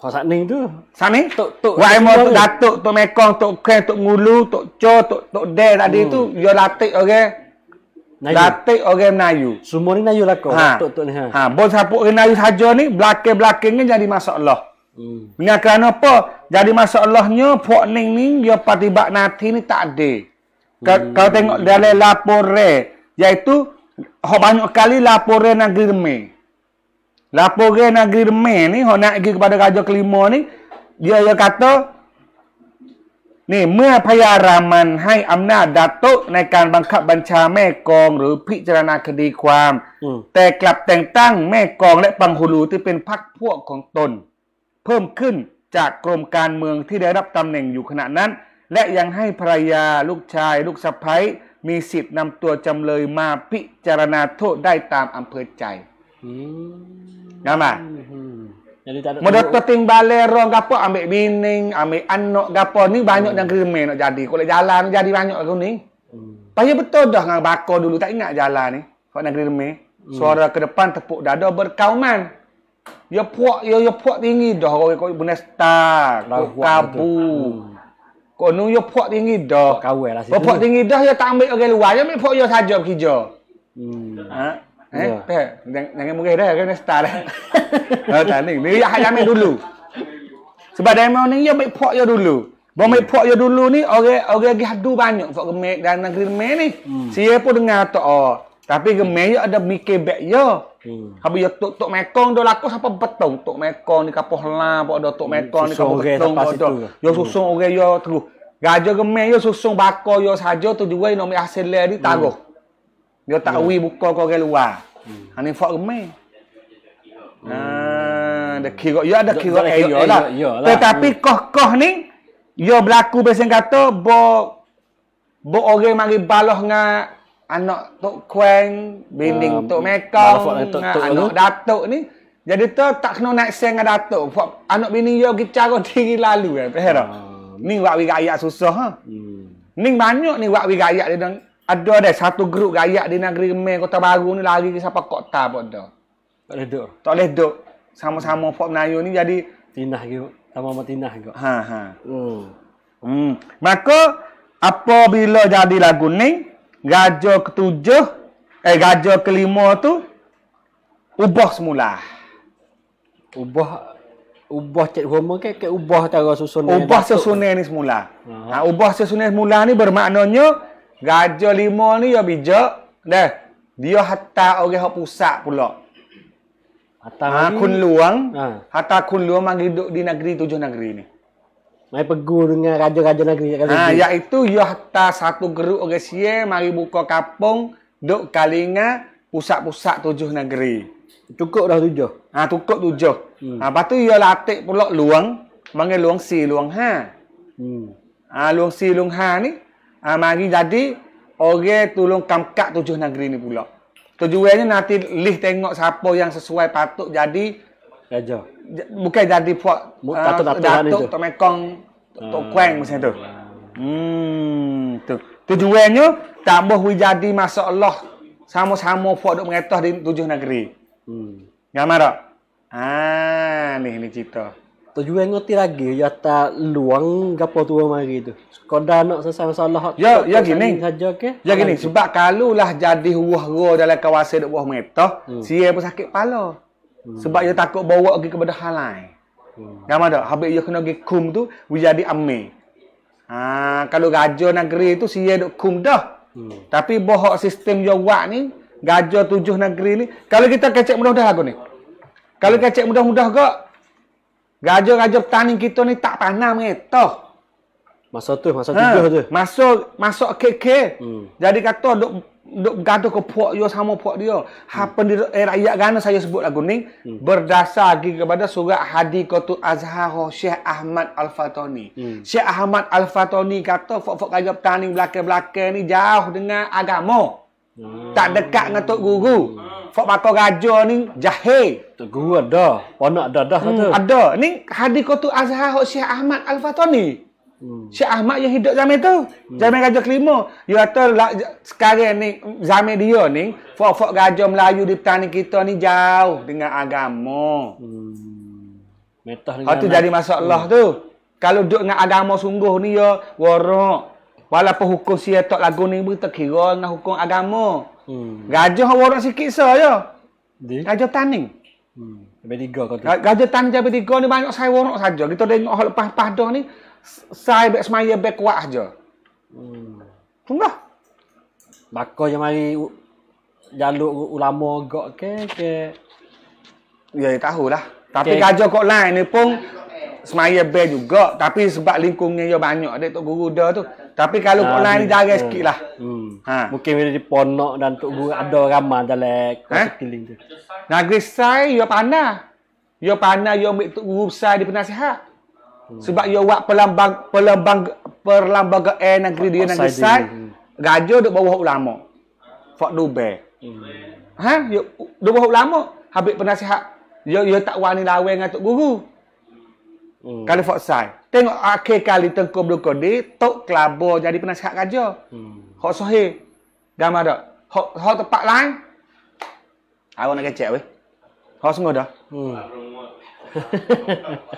ขอสักนึงตุสักนึงตุตุวายมอตุดาตุตุเมกองตุเครตุงูลูตุโจตุตุเดตาดีตุยอลาติโอเค Latih orang Melayu. Semua ni Melayu lah kau. Ha. Tok -tok ni, ha. ha. Bos hapuk orang Melayu saja ni, belakang-belakang ni jadi masalah. Hmm. Ini kerana apa? Jadi Allahnya, pok Ning ni, dia patibak nanti ni tak ada. Ka hmm. Kau tengok dari laporan, iaitu, Hak banyak kali lapore negeri Remeh. lapore negeri Remeh ni, Hak nak pergi kepada Raja Kelima ni, dia, dia kata, นี่เมื่อพญารามันให้อำนาจดัตโตในการบังคับบัญชาแม่กองหรือพิจารณาคดีความ แต่กลับแต่งตั้งแม่กองและปังฮูลูที่เป็นพักพวกของตน เพิ่มขึ้นจากกรมการเมืองที่ได้รับตำแหน่งอยู่ขณะนั้น และยังให้ภรรยาลูกชายลูกสะพ้ายมีสิทธิ์นำตัวจำเลยมาพิจารณาโทษได้ตามอำเภอใจนะมา Jadi tak ada. Mereka ting balerong ke apa, ambil bining, ambil anak ke Ni banyak yang hmm. nak jadi. Kalau jalan jadi banyak aku ni. Hmm. Payah betul dah dengan bakar dulu. Tak ingat jalan ni. Kalau nak hmm. Suara ke depan tepuk dada berkauman. Ya puak, ya ya puak tinggi dah. Kau kau bunuh star, kabu. Hmm. Kau nu ya puak tinggi dah. Lah kau lah. Puak tinggi dah ya tak ambil orang luar. Ya ambil puak ya saja bekerja. Hmm. Ha? Eh, yeah. Ya. jangan, jangan murah dah, kena start dah. oh, tak ni. Dia hak dulu. Sebab demo ni dia ambil pok dia dulu. Bom ambil pok dia dulu ni orang orang lagi hadu banyak sok gemek dan negeri gemek ni. Hmm. Siapa pun dengar tak oh. Tapi gemek dia ada mikir bek dia. Hmm. Habis dia tok tok mekong dah laku siapa betong tok mekong ni kapoh lah apa ada tok hmm, mekong ni kapoh betong. Yo susung hmm. orang yo terus. Gajah gemek yo susung bakor yo saja tu juga yang ambil hasil dia tagoh. Hmm. Dia tak hmm. buka kau orang luar. Hmm. Ani fak remai. Hmm. Ha, ada ha, kira ya ada kira ayo lah. Yo, yo, yo, Tetapi hmm. koh-koh ni yo ya berlaku besen kata bo bo orang mari balah ngan anak tok kuang binding uh, tok mekau anak datuk ni jadi tu tak kena naik sen dengan datuk Fak, anak bini yo gi cara diri lalu kan eh, faham uh, ni wak wigayak susah ha hmm. ni banyak ni wak wigayak dia dengan ada ada satu grup gayak di negeri Mei Kota Baru ni lari ke siapa kota pun tu. Tak boleh duduk. Tak boleh duduk. Sama-sama hmm. Pak Melayu ni jadi tinah gitu. Sama-sama tinah gitu. Ha ha. Hmm. Hmm. Maka apabila jadi lagu ni Raja ketujuh eh Raja kelima tu ubah semula. Ubah ubah cek homo ke ke ubah cara susunan ubah susunan ni semula uh-huh. ha, ubah susunan semula ni bermaknanya Raja lima ni ya bijak. Dah. Dia hatta orang hak pusat pula. Hatta ha, kun luang. Ha. Hatta kun luang mang duduk di negeri tujuh negeri ni. Mai pegu dengan raja-raja negeri kat sini. Ha, iaitu ya hatta satu geruk orang sie mari buka Kapung, duk kalinga pusat-pusat tujuh negeri. Cukup dah tujuh. Ha, cukup tujuh. Hmm. Ha, lepas tu ia latih pula luang. Mangai luang si luang ha. Hmm. Ha, luang si luang ha ni. Ha, mari jadi orang tolong kamkat tujuh negeri ni pula. Tujuannya nanti lih tengok siapa yang sesuai patut jadi raja. Bukan jadi puak ah, datuk-datuk lah tu. Mekong Tok ah. Kuang macam tu. Hmm, tu. Tujuannya tambah hui jadi masalah sama-sama puak duk mengetah di tujuh negeri. Hmm. Gamara. Ah, ni ni cerita tujuh yang ngerti lagi ya ta luang gapo tu mari tu sekadar nak selesai masalah ya ya, ya gini saja ah, okay? ya gini sebab kalau lah jadi huah ro dalam kawasan dak buah meta hmm. si pun sakit kepala hmm. sebab dia takut bawa lagi kepada hal lain hmm. Yang mana? Habis dia kena pergi kum tu, dia jadi amir. Ha, kalau raja negeri tu, siya duk kum dah. Hmm. Tapi bohok sistem dia buat ni, gajah tujuh negeri ni. Kalau kita kecek mudah-mudah aku ni. Kalau hmm. kecek mudah-mudah kok, Raja-raja petani kita ni tak tanam kereta. Masa tu, masa ha. tu. Masuk, masuk KK. Hmm. Jadi kata, duk, duk gaduh ke puak dia sama puak dia. Hmm. di eh, rakyat kan saya sebut lagu ni. Hmm. Berdasar lagi kepada surat hadi kotu azhar Syekh Ahmad Al-Fatoni. Hmm. Syekh Ahmad Al-Fatoni kata, fok-fok raja petani belakang-belakang ni jauh dengan agama. Hmm. Tak dekat dengan Tok Guru. Hmm. Fok bakal raja ni jahil. Guru ada. Ponak ada dah lah hmm, kata. Ada. Ni hadis kutu Azhar hok Syekh Ahmad Al-Fatani. Hmm. Syekh Ahmad yang hidup zaman tu. Hmm. Zaman Raja Kelima. Dia kata lah, sekarang ni zaman dia ni fok-fok gajah Melayu di petani kita ni jauh dengan agama. Hmm. Metah dengan. Itu jadi masalah hmm. tu. Kalau duduk dengan agama sungguh ni ya warak. Walaupun hukum si tok lagu ni pun terkira nak hukum agama. Hmm. Gajah orang sikit saja. Ya. Gajah taning. Hmm. Hmm. Lebih tiga kau tu. Gajah tanja lebih tiga ni banyak saya warok saja. Kita tengok hal lepas padah ni saya bek semaya bek kuat aja. Hmm. Sungguh. Maka je mari jaluk ulama gak ke ke. Ya, ya tahu lah. Tapi okay. gajah kok lain ni pun semaya bek juga tapi sebab lingkungnya ya dia banyak dek tu guru dah tu. tak, tak. Tapi kalau ha, pernah ni agak hmm. sikit lah. Hmm. Ha. Mungkin bila dia ponok dan Tok Guru ada ramah dalam kota eh? ha? sekeliling tu. Negeri Sai, you panah. You panah, you ambil Tok Guru besar di penasihat. Hmm. Sebab you buat pelambang, pelambang, pelambang ke air negeri dia, Negeri Sai. Gajah duk bawah ulama. Fak dube. Hmm. Ha? Yo duk bawah ulama habis penasihat. Yo yo tak wani lawan dengan tok guru. Kalau fak saya. Tengok akhir kali Tengku Abdul Qadir tok kelabu jadi penasihat raja. Hmm. Hak sahih. Gambar tak? Hak hak tempat lain. Awak nak kecek weh. Hak semua dah. Hmm.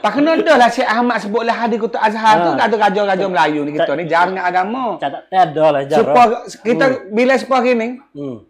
tak kena dah lah Syekh Ahmad sebut lah hadis kutub Azhar ha. tu ah. ada raja-raja Melayu ni kita ni jarang agama. Tak ada lah jarang. Sepuh, kita hmm. bila sepuh gini. Hmm.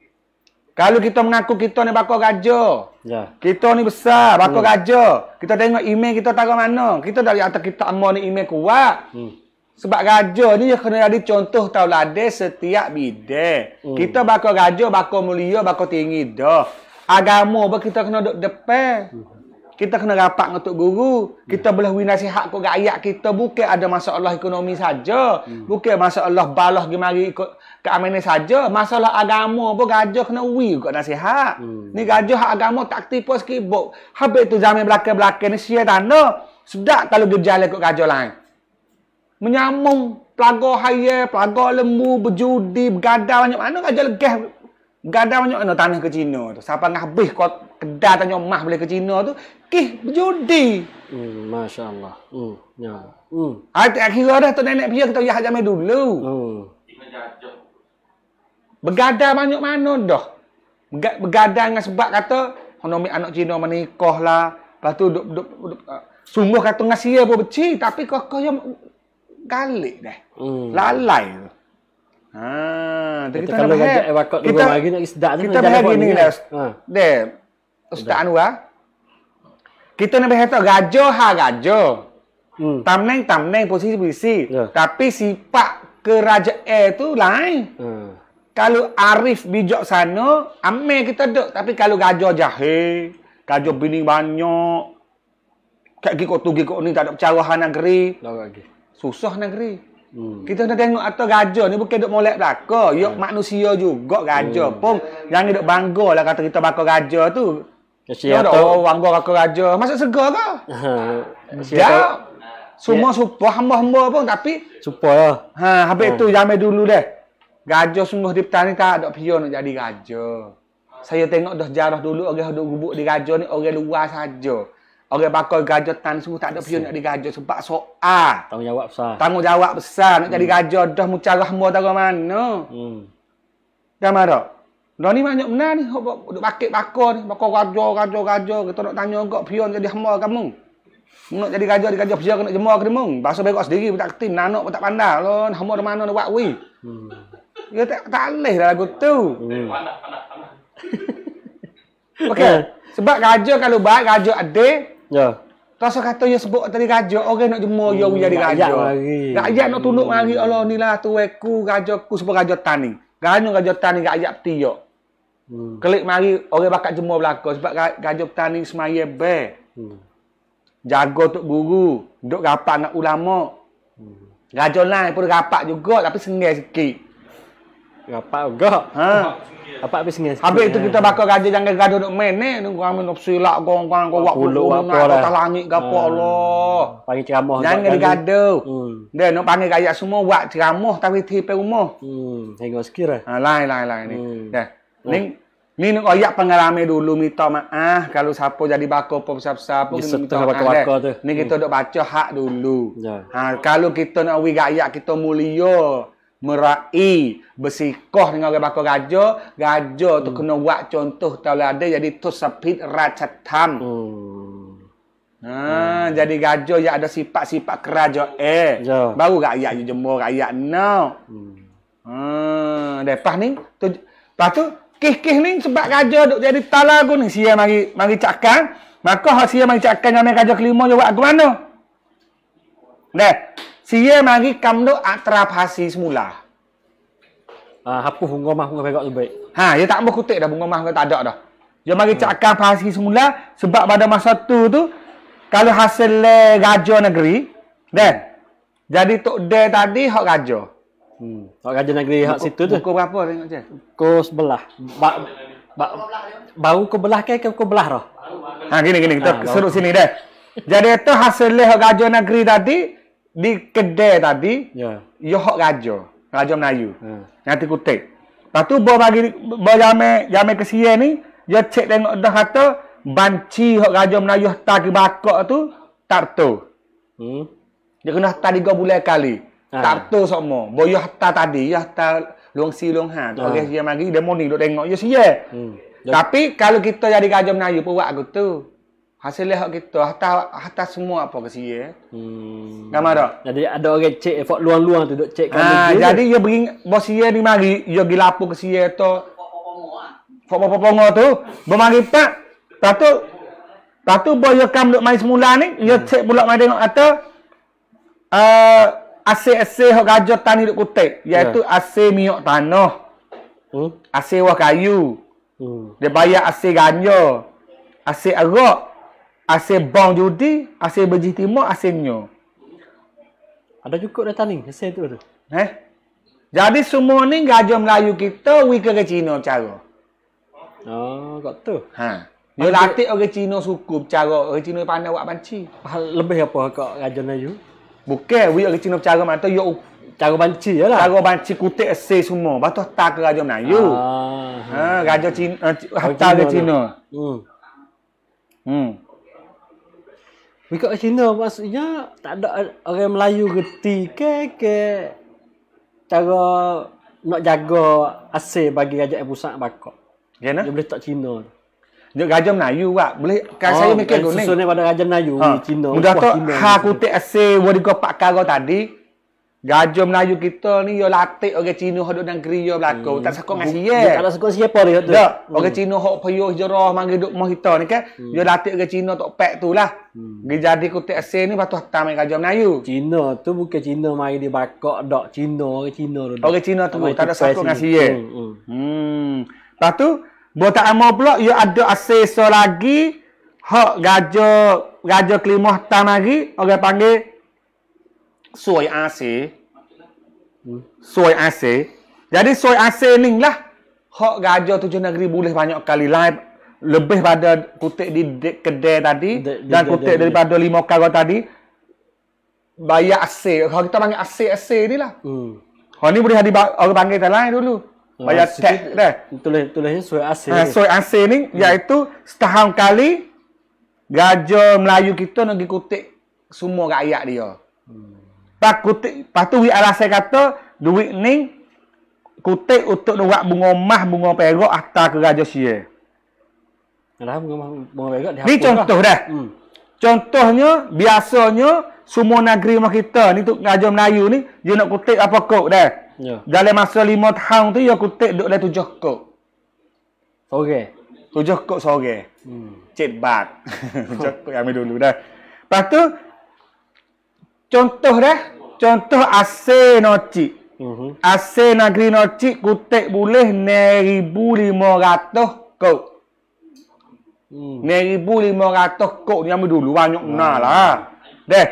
Kalau kita mengaku kita ni bakal raja. Ya. Kita ni besar, bakal hmm. raja. Kita tengok iman kita taruh mana. Kita dari atas kita amal ni iman kuat. Hmm. Sebab raja ni dia kena jadi contoh tau setiap bidang. Hmm. Kita bakal raja, bakal mulia, bakal tinggi dah. Agama pun kita kena duduk depan. Hmm kita kena rapat dengan Tok Guru. Kita yeah. boleh beri nasihat kepada ayat kita. Bukan ada masalah ekonomi saja. Hmm. Bukan masalah balas gemari ikut keamanan saja. Masalah agama pun gajah kena beri kepada nasihat. Hmm. Ni gajah agama tak tipu sikit. Habis tu zaman belakang-belakang ni siap tanda. Sudah kalau gejala ikut gajah lain. Menyamung pelaga haya, pelaga lembu, berjudi, bergadar banyak mana. Gajah legah. Gadar banyak mana tanah ke Cina tu. Sampai habis kedai tanya mah boleh ke Cina tu kih berjudi hmm, Masya Allah hmm, ya. hmm. Hari tak kira dah tu nenek pia kita yah jamai dulu hmm. Begada banyak mana dah Begada dengan sebab kata Honomi oh, anak Cina menikah lah Lepas tu duk, duk, duk, ah, Sungguh kata ngasih pun beci Tapi kakak yang galik dah hmm. Lalai ah, tu Ha, kita kalau kita, kita, kita lagi nak sedap tu kita nak jalan ni. Kita lah. lah. Ha. Deh, Ustaz Anwar. Kita nak berkata gajah ha gajah. Hmm. Tamneng tamneng posisi posisi. Yeah. Tapi sifat kerajaan tu lain. Hmm. Kalau arif bijak sana, amir kita duduk. Tapi kalau gajah jahil, gajah bini banyak, kat gigi tu gigi ni tak ada percaraan negeri. Lagi. Susah negeri. Hmm. Kita nak tengok atau gajah ni bukan duk molek belaka. Yok yeah. Ha. manusia juga gajah hmm. pun. Yang ni duk bangga lah kata kita bakal gajah tu. Siapa ya, orang gua kakak raja. Masuk serga ke? Ha. Semua yeah. supa hamba-hamba pun tapi supa lah. ya. Ha, habis hmm. tu jamai dulu deh. Gajo sungguh di petani tak ada pion nak jadi gajo. Saya tengok dah jarah dulu orang duduk gubuk di gajo ni orang luar saja. Orang pakai gajo tan sungguh tak ada pion nak jadi gajo sebab soal. Tanggungjawab besar. Tanggungjawab besar nak hmm. jadi gajo dah mucarah hamba tak mana. Hmm. Dah marah. Dah ni banyak benar ni. Duk pakai bakar ni. Bakar raja, raja, raja. Kita nak tanya kau, pion jadi hamba kamu. Nak jadi raja, di raja, pion nak jemur ke dia Bahasa berok sendiri pun tak ketim. Nanak pun tak pandai. Loh, hamba di mana nak buat weh. Hmm. Dia ya, tak, tak alih dah lagu tu. Hmm. Okey. Ya. Sebab raja kalau baik, raja ada. Ya. Yeah. Rasa kata dia ya sebut tadi raja, orang nak jemur dia hmm, jadi raja. Rakyat nak tunduk hmm. mari Allah ni lah tuweku, aku, raja aku, sebab raja tani. Ganyo gajo tani gak ajak peti yo. Hmm. Kelik mari orang bakat jemur belako sebab gajo tani semaya be. Hmm. Jago tok guru, duk rapat nak ulama. Hmm. Gajo lain pun rapat juga tapi sengai sikit. Rapat juga. Ha. Apa habis ni? Habis itu kita bakal gaji jangan gaduh duk main ni. Nunggu kami nak silap kau orang kau buat pulu nak kata langit ke apa ha. Allah. Panggil ceramah. Jangan digaduh. Hmm. Dia nak panggil rakyat semua buat ceramah tapi tipe rumah. Hmm. Tengok sikit lah. ha, Lain, lain, lain. Ni. Hmm. Dah. Oh. Ni Ni nak ayak pengalaman dulu minta Ah kalau sapu jadi bakar pop sap besar pun minta maaf. Ah, ni kita hmm. dok baca hak dulu. Ya. Ha, kalau kita nak wi rakyat kita mulio merai bersikoh dengan orang bakal raja raja tu hmm. kena buat contoh tau ada jadi tu sepit racatam hmm. Oh. Ha, hmm. jadi gajah yang ada sifat-sifat kerajaan eh. Ya. baru rakyat je jemur rakyat no. hmm. Ha, lepas ni tu, lepas tu kih-kih ni sebab gajah duk jadi talagu ni siya mari, mari cakkan maka siya mari cakkan yang raja kelima je buat aku mana Nah, Siya mari kam tu atrapasi semula. Ah, ha, apa bunga mah bunga pegak lebih. Ha, dia ya tak mau kutik dah bunga mah tak ada dah. Dia ya mari cak hmm. akan pasi semula sebab pada masa tu tu kalau hasil le raja negeri, kan? Jadi tok de tadi hak raja. Hmm. Hak raja negeri hak situ tu. Kau berapa tengok je? Pukul sebelah. Ba ba baru ke belah ke ke ke belah dah. Ha gini gini kita ah, seru sini deh. Jadi itu hasil le hak raja negeri tadi di kedai tadi ya yeah. yok raja raja Melayu yeah. nanti kutik lepas tu bo bagi bo jame jame ke ni dia cek tengok dah kata banci hok raja Melayu tak bakok tu tarto hmm dia kena ah. tadi go bulan kali ha. tarto semua boyo hatta tadi ya hatta luang si luang ha oleh ha. dia mari dia moni duk tengok dia sia hmm. tapi kalau kita jadi raja Melayu buat aku tu hasil lihat kita hatta hatta semua apa ke sini eh? hmm. gambar jadi ada orang cek effort luang-luang tu duk cek kan ha, jadi dia bring bos dia ni mari dia gi lapo ke sini tu fok popo pongo tu bermari pak patu patu boy kam duk main semula ni dia hmm. cek pula mai tengok kata eh, a uh, ase hok gajah tani duk kutek iaitu yeah. ase miok tanah hmm? ase wah kayu hmm. dia bayar ase ganja ase arak Asyik bang judi, asyik berjih timur, asyiknya. Ada cukup datang ni, asyik tu tu. Eh? Jadi semua ni gajah Melayu kita, we ke Cina cara. Oh, kat tu. Ha. Dia latih orang Cina suku cara orang Cina pandai buat banci. Lebih apa kat Raja Melayu? Bukan, we orang Cina cara mata, yo cara banci je lah. Cara banci kutik esay semua. batu tak hantar ke Raja Melayu. Ah, ha, Raja Cina, hantar eh, ke Cina. Hmm. Hmm. Pekak Cina maksudnya tak ada orang Melayu reti ke ke cara nak jaga asal bagi raja yang pusat bakok. Gena? Ya, Dia boleh tak Cina. Dia raja Melayu buat. Boleh kan oh, saya mikir guna. Susunnya pada raja Melayu ha. Cina. Mudah tak ha kutik asal wadi kau pak kara tadi. Gajo Melayu kita ni yo latik orang Cina hok duduk dalam geria belako. Hmm. Tak sokong ngasih ye. Kalau ada sokong siapa dia tu. Tak. Hmm. Orang Cina hok payuh jerah mangga duk mah kita ni kan. Yo latik orang Cina tok pek tu lah. Hmm. jadi kutik asin ni patut hatam dengan Gajo Melayu. Cina tu bukan Cina mai di bakok dok Cina orang Cina tu. Orang Cina tu tak ada sokong ngasih ye. Hmm. hmm. Lepas tu buat tak amo pula yo ada asin so lagi hok gajo gajo kelimah tanah lagi orang panggil suai asir. Suai asir. Jadi suai asir ni lah. Hak gajah tujuh negeri boleh banyak kali live. Lebih pada kutik di kedai tadi. De, dan kutip daripada lima karo tadi. Bayar asir. Kalau kita panggil asir-asir ni lah. Hmm. Kalau ni boleh ada orang panggil tak lain dulu. Ah, Bayar hmm. tek dah. Tulis-tulisnya suai asir. Ha, suai asir ni hmm. iaitu setahun kali gajah Melayu kita nak kutip semua rakyat dia. Hmm. Pak kutik, patu wi arah saya kata duit ni kutik untuk luak bunga mah bunga perak hatta ke raja sia. Lah bunga bunga perak dia. Ni lah. contoh dah. Hmm. Contohnya biasanya semua negeri mah kita ni tu raja Melayu ni dia nak kutik apa kok dah. Ya. Dalam masa lima tahun tu dia kutik duk dalam tujuh kok. Sore. Tujuh kok sore. Hmm. Cek bat. Tujuh kok yang dulu dah. Lepas tu Contoh dah, contoh ase noci uh-huh. Mhm. ase negeri noci kutek boleh neribu lima ratus kau hmm. neribu lima ni ambil dulu banyak hmm. nak lah deh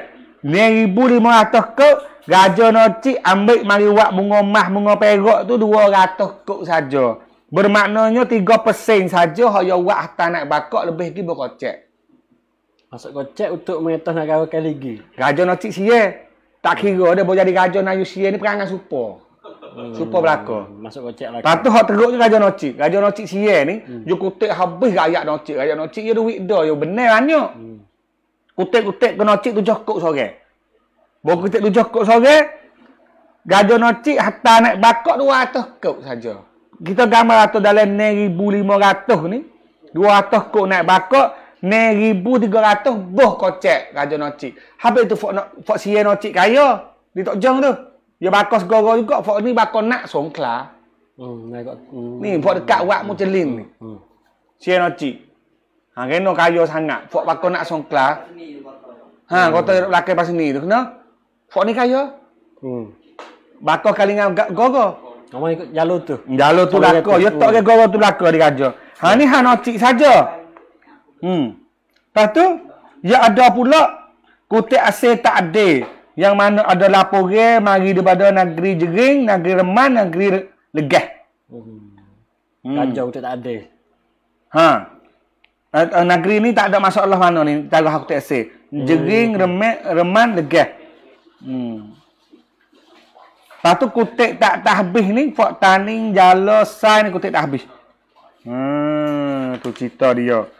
neribu lima ratus kau raja noci ambil mari wak bunga mah bunga perak tu dua ratus kau saja bermaknanya tiga persen saja hanya wak tanah bakok lebih lagi berkocek Masuk kocek untuk mengetah nak kawal kali lagi. Raja nak cik tak kira dia boleh jadi raja Nayu Sia ni perangai supo. Hmm. Supo belaka. Masuk kocek lagi. tu hak teruk je raja Noci. Raja Noci Sia ni, hmm. dia kutik habis rakyat nocik, Raja nocik dia duit dah, dia benar banyak. Lah hmm. Kutik-kutik ke Noci tu jokok sore. Bawa kutik tu jokok sore, Gajah nocik hatta naik bakok 200 kok saja. Kita gambar atau dalam 1500 ni, Dua 200 kok naik bakok, 1300 boh kocek raja nocik. Habis tu fok fok sie noci kaya di tok jong tu. Dia bakos gogo juga fok ni bakos nak songkla. Hmm, naik hmm. Ni fok dekat wak mu celin ni. Hmm, hmm. Sie noci. Ha kena kaya sangat. Fok bakos nak songkla. Ha, hmm. kota lakai pas ni tu kena. Fok ni kaya. Hmm. Bakos kalingan gogo. Kamu ikut jalur tu. Jalur tu lakai. Yo tok ke gogo tu lakai di raja. Ha ni ya. ha noci saja. Hmm. Lepas tu, dia ya ada pula kutip asir tak ada. Yang mana ada laporan mari daripada negeri jering, negeri reman, negeri legah. Hmm. Kajau hmm. tak ada. Ha. Uh, negeri ni tak ada masalah mana ni cara aku tak asir. Hmm. Jering, hmm. remek, reman, legah. Hmm. Lepas tu kutip tak habis ni, fok taning, jala, sain kutip tak habis. Hmm, tu cerita dia.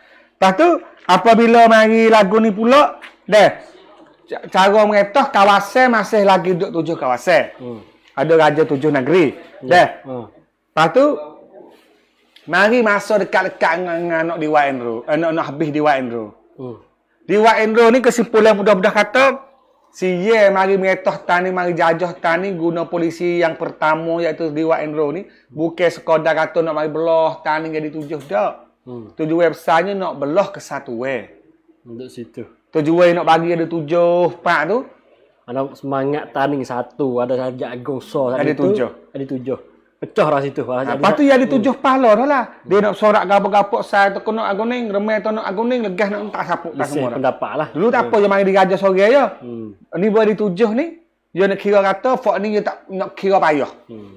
Lepas tu apabila mari lagu ni pula deh cara mengetah kawasan masih lagi duduk tujuh kawasan. Hmm. Ada raja tujuh negeri. Hmm. Deh. Hmm. Lepas tu mari masuk dekat-dekat dengan anak di Wainro. Eh, anak nak habis di Wainro. Hmm. Di Wainro ni kesimpulan mudah-mudah kata si ye mari mengetah tani mari jajah tani guna polisi yang pertama iaitu di Wainro ni bukan sekadar kata nak mari belah tani jadi tujuh dak. Hmm. Tujuh websitenya nak belah ke satu web. Eh? Untuk situ. Tujuh web nak bagi ada tujuh pak tu. Ada semangat tanding satu, ada saja agung so. Ada tujuh. Ada tujuh. Pecah lah situ. Lepas tu yang ada hmm. tujuh lah? hmm. pala dah lah. Dia nak sorak gapuk-gapuk, saya tu kena agoning, remeh tu nak agoning, legah nak tak sapuk tak semua. pendapat lah. Dulu tak hmm. apa yang mari diraja sore ya. Hmm. Ni boleh tujuh ni. Dia nak kira kata, fak ni dia tak nak kira payah. Hmm.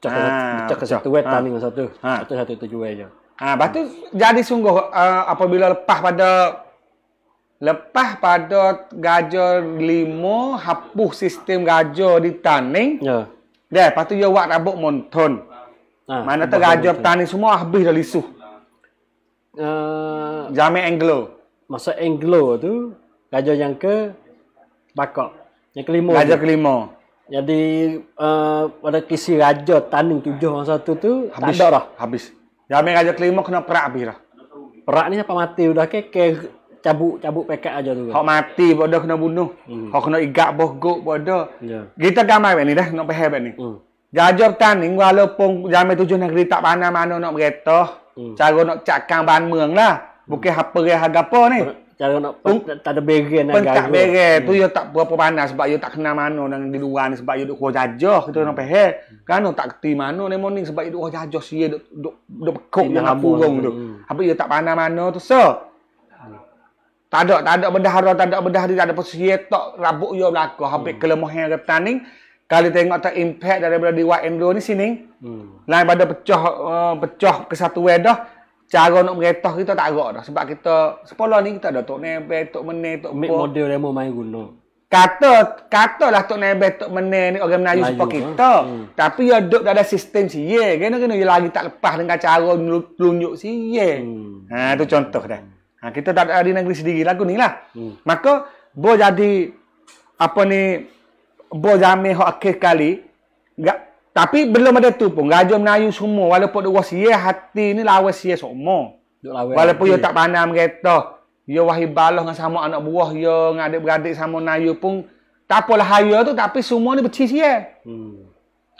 Cakap ha, ah, ke satu web ah. tanding satu. Ah. Satu satu tujuh je. Ha, lepas tu jadi sungguh uh, apabila lepas pada lepas pada gajah lima hapus sistem gajah di taning. Ya. Dah, lepas tu dia buat rabuk monton. Ha, Mana tu gajah petani semua habis dah lisuh. Uh, eh, Jamin Anglo. Masa Anglo tu, gajah yang ke bakok. Yang kelima. Gajah tu. kelima. Jadi, uh, pada kisi raja tanding tujuh masa tu tu, habis. dah. Habis. Ya ambil raja kelima kena perak habis dah. Perak ni apa mati udah keke cabuk cabuk pekat aja tu. Hak mati bodoh kena bunuh. Hmm. Hak kena igak boh go bodoh. Ya. Kita gamai ni dah nak pehe ni. Hmm. Jajar tanding walaupun zaman tujuh negeri tak pandai mana nak beretah. Hmm. Cara nak cakang ban meung lah. Bukan hmm. apa ke harga apa ni. Cara nak um, tak ada beren nak gaya. Tak beren hmm. tu yo tak berapa panas sebab yo tak kenal mana nang di luar ni sebab yo duk kuah jajah kita nak pehe. Hmm. Kan tak keti mano ni morning sebab yo duk kuah jajah sia duk duk duk pekok yang burung tu. Hmm. Apa yo tak panas mana tu se. Hmm. Tak ada tak ada bedah ada tak ada bedah dia tak ada pesiet tok rabuk yo belaka habis hmm. kelemahan retan ni. Kali tengok tak impact daripada di YM2 ni sini. Hmm. Lain pada pecah uh, pecah kesatuan dah cara nak meretah kita tak agak dah sebab kita sekolah ni kita ada tok nebe tok mene tok mik model mau main guna kata kata lah tok nebe tok mene ni orang Melayu sepak eh. kita hmm. tapi ya duk ada sistem si ye kena kena ya lagi tak lepas dengan cara tunjuk si ye hmm. ha tu contoh dah ha kita tak ada di negeri sendiri lagu ni lah hmm. maka bo jadi apa ni bo jame hak akhir kali gak tapi belum ada tu pun Raja Melayu semua Walaupun dia wasiah hati ni lawas sia semua Walaupun dia tak pandang mereka Dia wahi balas dengan sama anak buah Dia dengan adik-beradik sama Melayu pun Tak apalah haya tu Tapi semua ni becis sia hmm.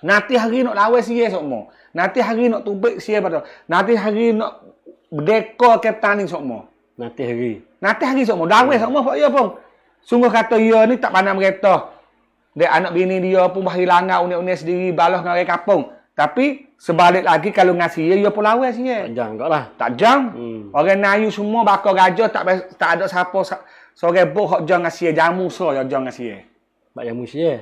Nanti hari nak lawas sia semua Nanti hari nak tubik sia pada Nanti hari nak Berdeka ke tani semua Nanti hari Nanti hari semua Dawes hmm. semua Sebab dia ya pun Sungguh kata dia ya ni tak pandang mereka dia anak bini dia pun berhilangan unik-unik sendiri balas dengan orang kampung. Tapi sebalik lagi kalau ngasih dia, dia pun lawa sih. Tak jam juga lah. Tak jam. Hmm. Orang Nayu semua bakal gajah tak, tak ada siapa. Seorang so, buk yang jam ngasih dia. Jamu so yang jam ngasih dia. Bak jamu sih ya?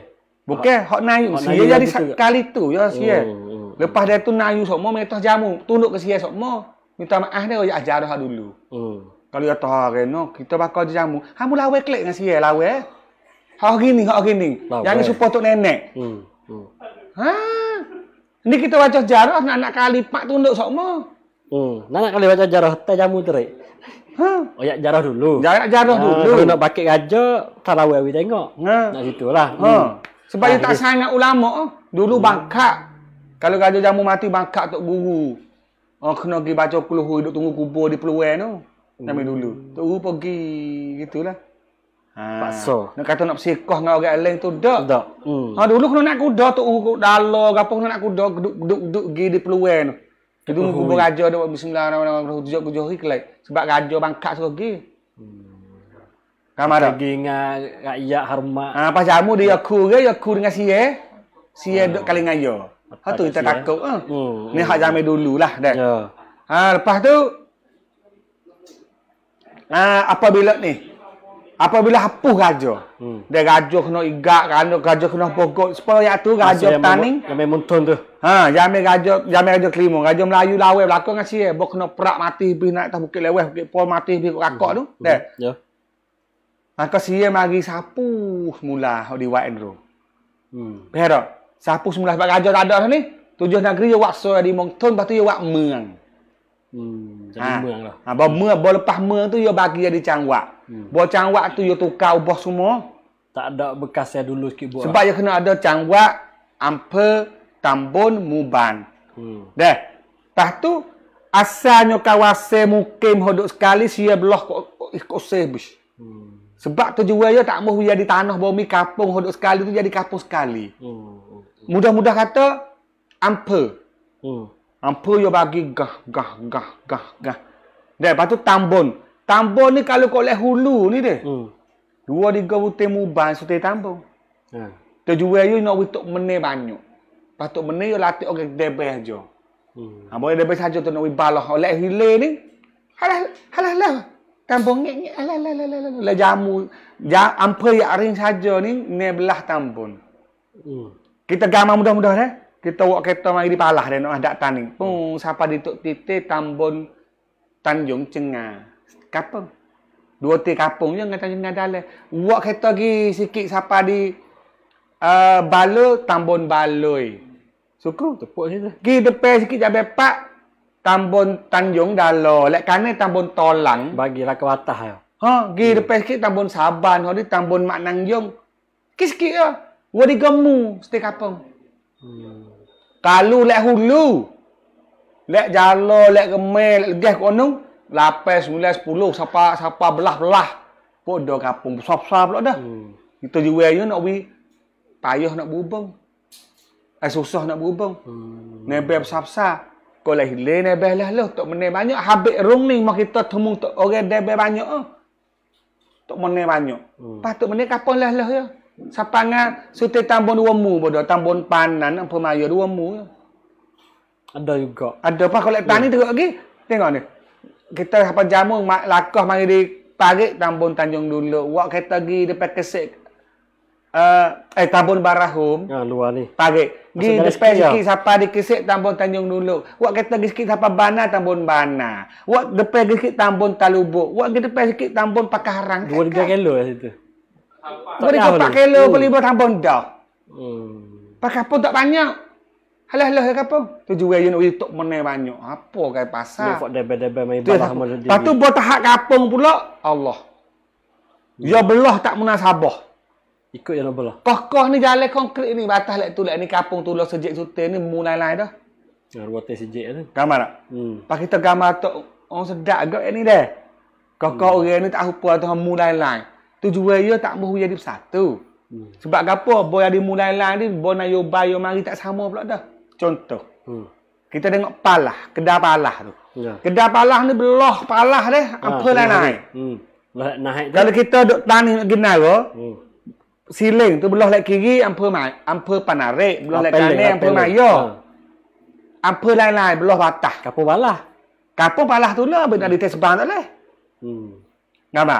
Bukan. Hak Nayu sih. Dia jadi lah sekali tu ya sih. Oh, oh, oh, Lepas dia tu Nayu semua minta jamu. Tunduk ke sih semua. Minta maaf dia. Ya ajar dah dulu. Oh. Kalau dia tahu hari no, kita bakal jamu. Kamu lawa klik ngasih dia. Lawa Hak gini, ni, hak hari Nah, yang ni supaya untuk nenek. Hmm. hmm. Ha? ini kita baca sejarah, anak anak kali pak tu untuk sokmo. Hmm. anak kali baca sejarah, tak jamu teri, Ha? oya oh, ya, jarah dulu. Jarak jarah ah, dulu. Kalau nak pakai aja, tarawih awi tengok. Ha. Nak situ lah. Ha. Hmm. Ha. Sebab dia ah, tak nak ulamo, Dulu hmm. bakak. Kalau raja jamu mati, bangka tok guru. Oh, kena pergi baca puluh hidup tunggu kubur di peluang tu. Nama hmm. dulu. Tok guru pergi. Gitulah. Ah. Paksa. Nak kata nak bersikah dengan orang lain tu, dah. Dah. Hmm. Ha, dulu kena nak kuda tu, urut uh, dala, apa kena nak kuda, duduk-duduk gi di peluang tu. Itu oh, nunggu oh, raja ada buat tu tujuh ke johi kelai. Sebab raja bangkak suruh pergi. Hmm. Kamu ada? Pergi dengan rakyat, harmat. Ha, ah, pas jamu dia yaku ke, yaku dengan siya. Eh? Siya eh hmm. duduk kali dengan dia. Ha, tu kita eh. takut. Ha. Ni hak jamu dulu lah. Ya. Ha, lepas tu, ha, apabila ni, apabila hapus gajah hmm. dia gajah kena igak kan gajah kena pokok supaya ya tu gajah tani jame muntun tu ha jame gajah jame gajah kelima gajah melayu lawe belakang ngasi eh bok kena perak mati pi nak tak bukit lewes bukit pol mati pi kok kakak tu hmm. deh ya yeah. maka sia mari sapu semula di white room hmm pero sapu semula sebab gajah tak ada dah ni tujuh negeri yang waksa di Mongton, lepas tu yang wak meng. Hmm, jadi ha. meng lah. Ha, bawa meng, bawa lepas meng tu yang bagi yang dicangwak. Hmm. Buat cangwak tu dia tukar ubah semua. Tak ada bekas saya dulu sikit buat. Sebab dia kena ada cangwak, ampe, tambun, muban. Hmm. Dah. Lepas tu, asalnya kawasan mukim hodok sekali, siya belah ikusih. Hmm. Sebab tu juga ya tak mahu jadi tanah bumi kapung hodok sekali tu jadi kapung sekali. Hmm, hmm, hmm. Mudah-mudah kata, ampe. Hmm. Ampe yo bagi gah, gah, gah, gah, gah. Dah, lepas tu Tambun. Tambah ni kalau kau lihat hulu ni dia. Hmm. Dua tiga butir muban sute tambah. Ya. Hmm. Terjual you nak wituk mene banyak. Patuk mene you latih orang debeh aja. Hmm. Ambo ha, debeh saja tu nak wibalah oleh hile ni. Halah halah lah. Tambah ngek ngek halah lah lah lah. Le jamu ja ampe ya ring saja ni nebelah tambun. Hmm. Kita gamam mudah-mudah eh. Kita wak kereta mari di palah dan nak hadak tani. Pung hmm. di dituk titik tambun Tanjung Cengah kapung. Dua tiga kapung je ngata jenis dalam. Wak kereta pergi sikit siapa di uh, eh, balo, tambun baloi. Suku, tepuk sini. tu. Gi depan sikit jabe pak, tambun tanjung dalo. Lek kanan tambun tolang. Bagilah ke watah ya. Ha, gi hmm. depan sikit tambun saban, hari tambun mak nanjung. Ki sikit ya. Wadi gemu, setiap kapung. Hmm. Kalau lek hulu, lek jalo, lek gemel, lek gas konung, Lapis, mulai sepuluh, siapa, siapa, belah, belah. Pun dah kapung, besar-besar pula dah. Hmm. Kita juga ayah nak wi, payah nak berubung. Eh, susah nak berubung. Hmm. Nebel besar-besar. Kau lah hilang nebel lah lah. Tak menang banyak. Habis rung mak kita temung tak orang nebel banyak. Eh. Oh. Tak menang banyak. Hmm. Pas tak menang, kapan lah lah ya. Siapa ngan, setiap tambun dua bodoh. tambun panan, apa maya dua mu. Ya. Ada juga. Ada apa kalau tani yeah. Ya. lagi? Tengok ni kita apa jamu mak lakah mari di parit tambun tanjung dulu wak kereta gi depan kesek uh, eh, eh tambun barahum ya, luar ni parit gi depan sikit siapa di kesek tambun tanjung dulu wak kereta gi sikit siapa bana tambun bana wak depan gi sikit tambun talubuk wak gi depan sikit tambun pakah harang dua kilo ya situ boleh ke pakai lo boleh buat tambun dah hmm. pakah pun tak banyak halah lah ke apa? Tu jual je nak beli tok menai banyak. Apa kai pasar? Lepas debel-debel main balah mana dia. Patu buat tahap kampung pula. Allah. Ya belah tak munasabah. Ikut yang belah. Kokoh ni jalan konkrit ni batas lek tu lek ni kampung tulak sejak sutil ni mulai lain dah. Ya ruwate sejek ni. Gambar tak? Hmm. Pak kita gambar tok orang sedak gap ni deh. Kokoh hmm. orang ni tak hupa tu mulai lain. Tu jual je ya, tak mahu jadi bersatu. Hmm. Sebab apa? Boy ada mulai lain ni, boy bayo mari tak sama pula dah. Contoh. Hmm. Kita tengok palah, kedai palah tu. Ya. Kedai palah ni belah palah deh, ah, apa lah naik. Hmm. Lah naik Kalau kita dok tani nak ginara, hmm. Siling tu belah lek kiri, ampa mai, ampa panarek, belah lek kanan, ampe mai yo. Ampa lain-lain belah patah. Kapo palah. kapu palah tu lah benda hmm. detail sebang tak leh. Hmm. Ngapa?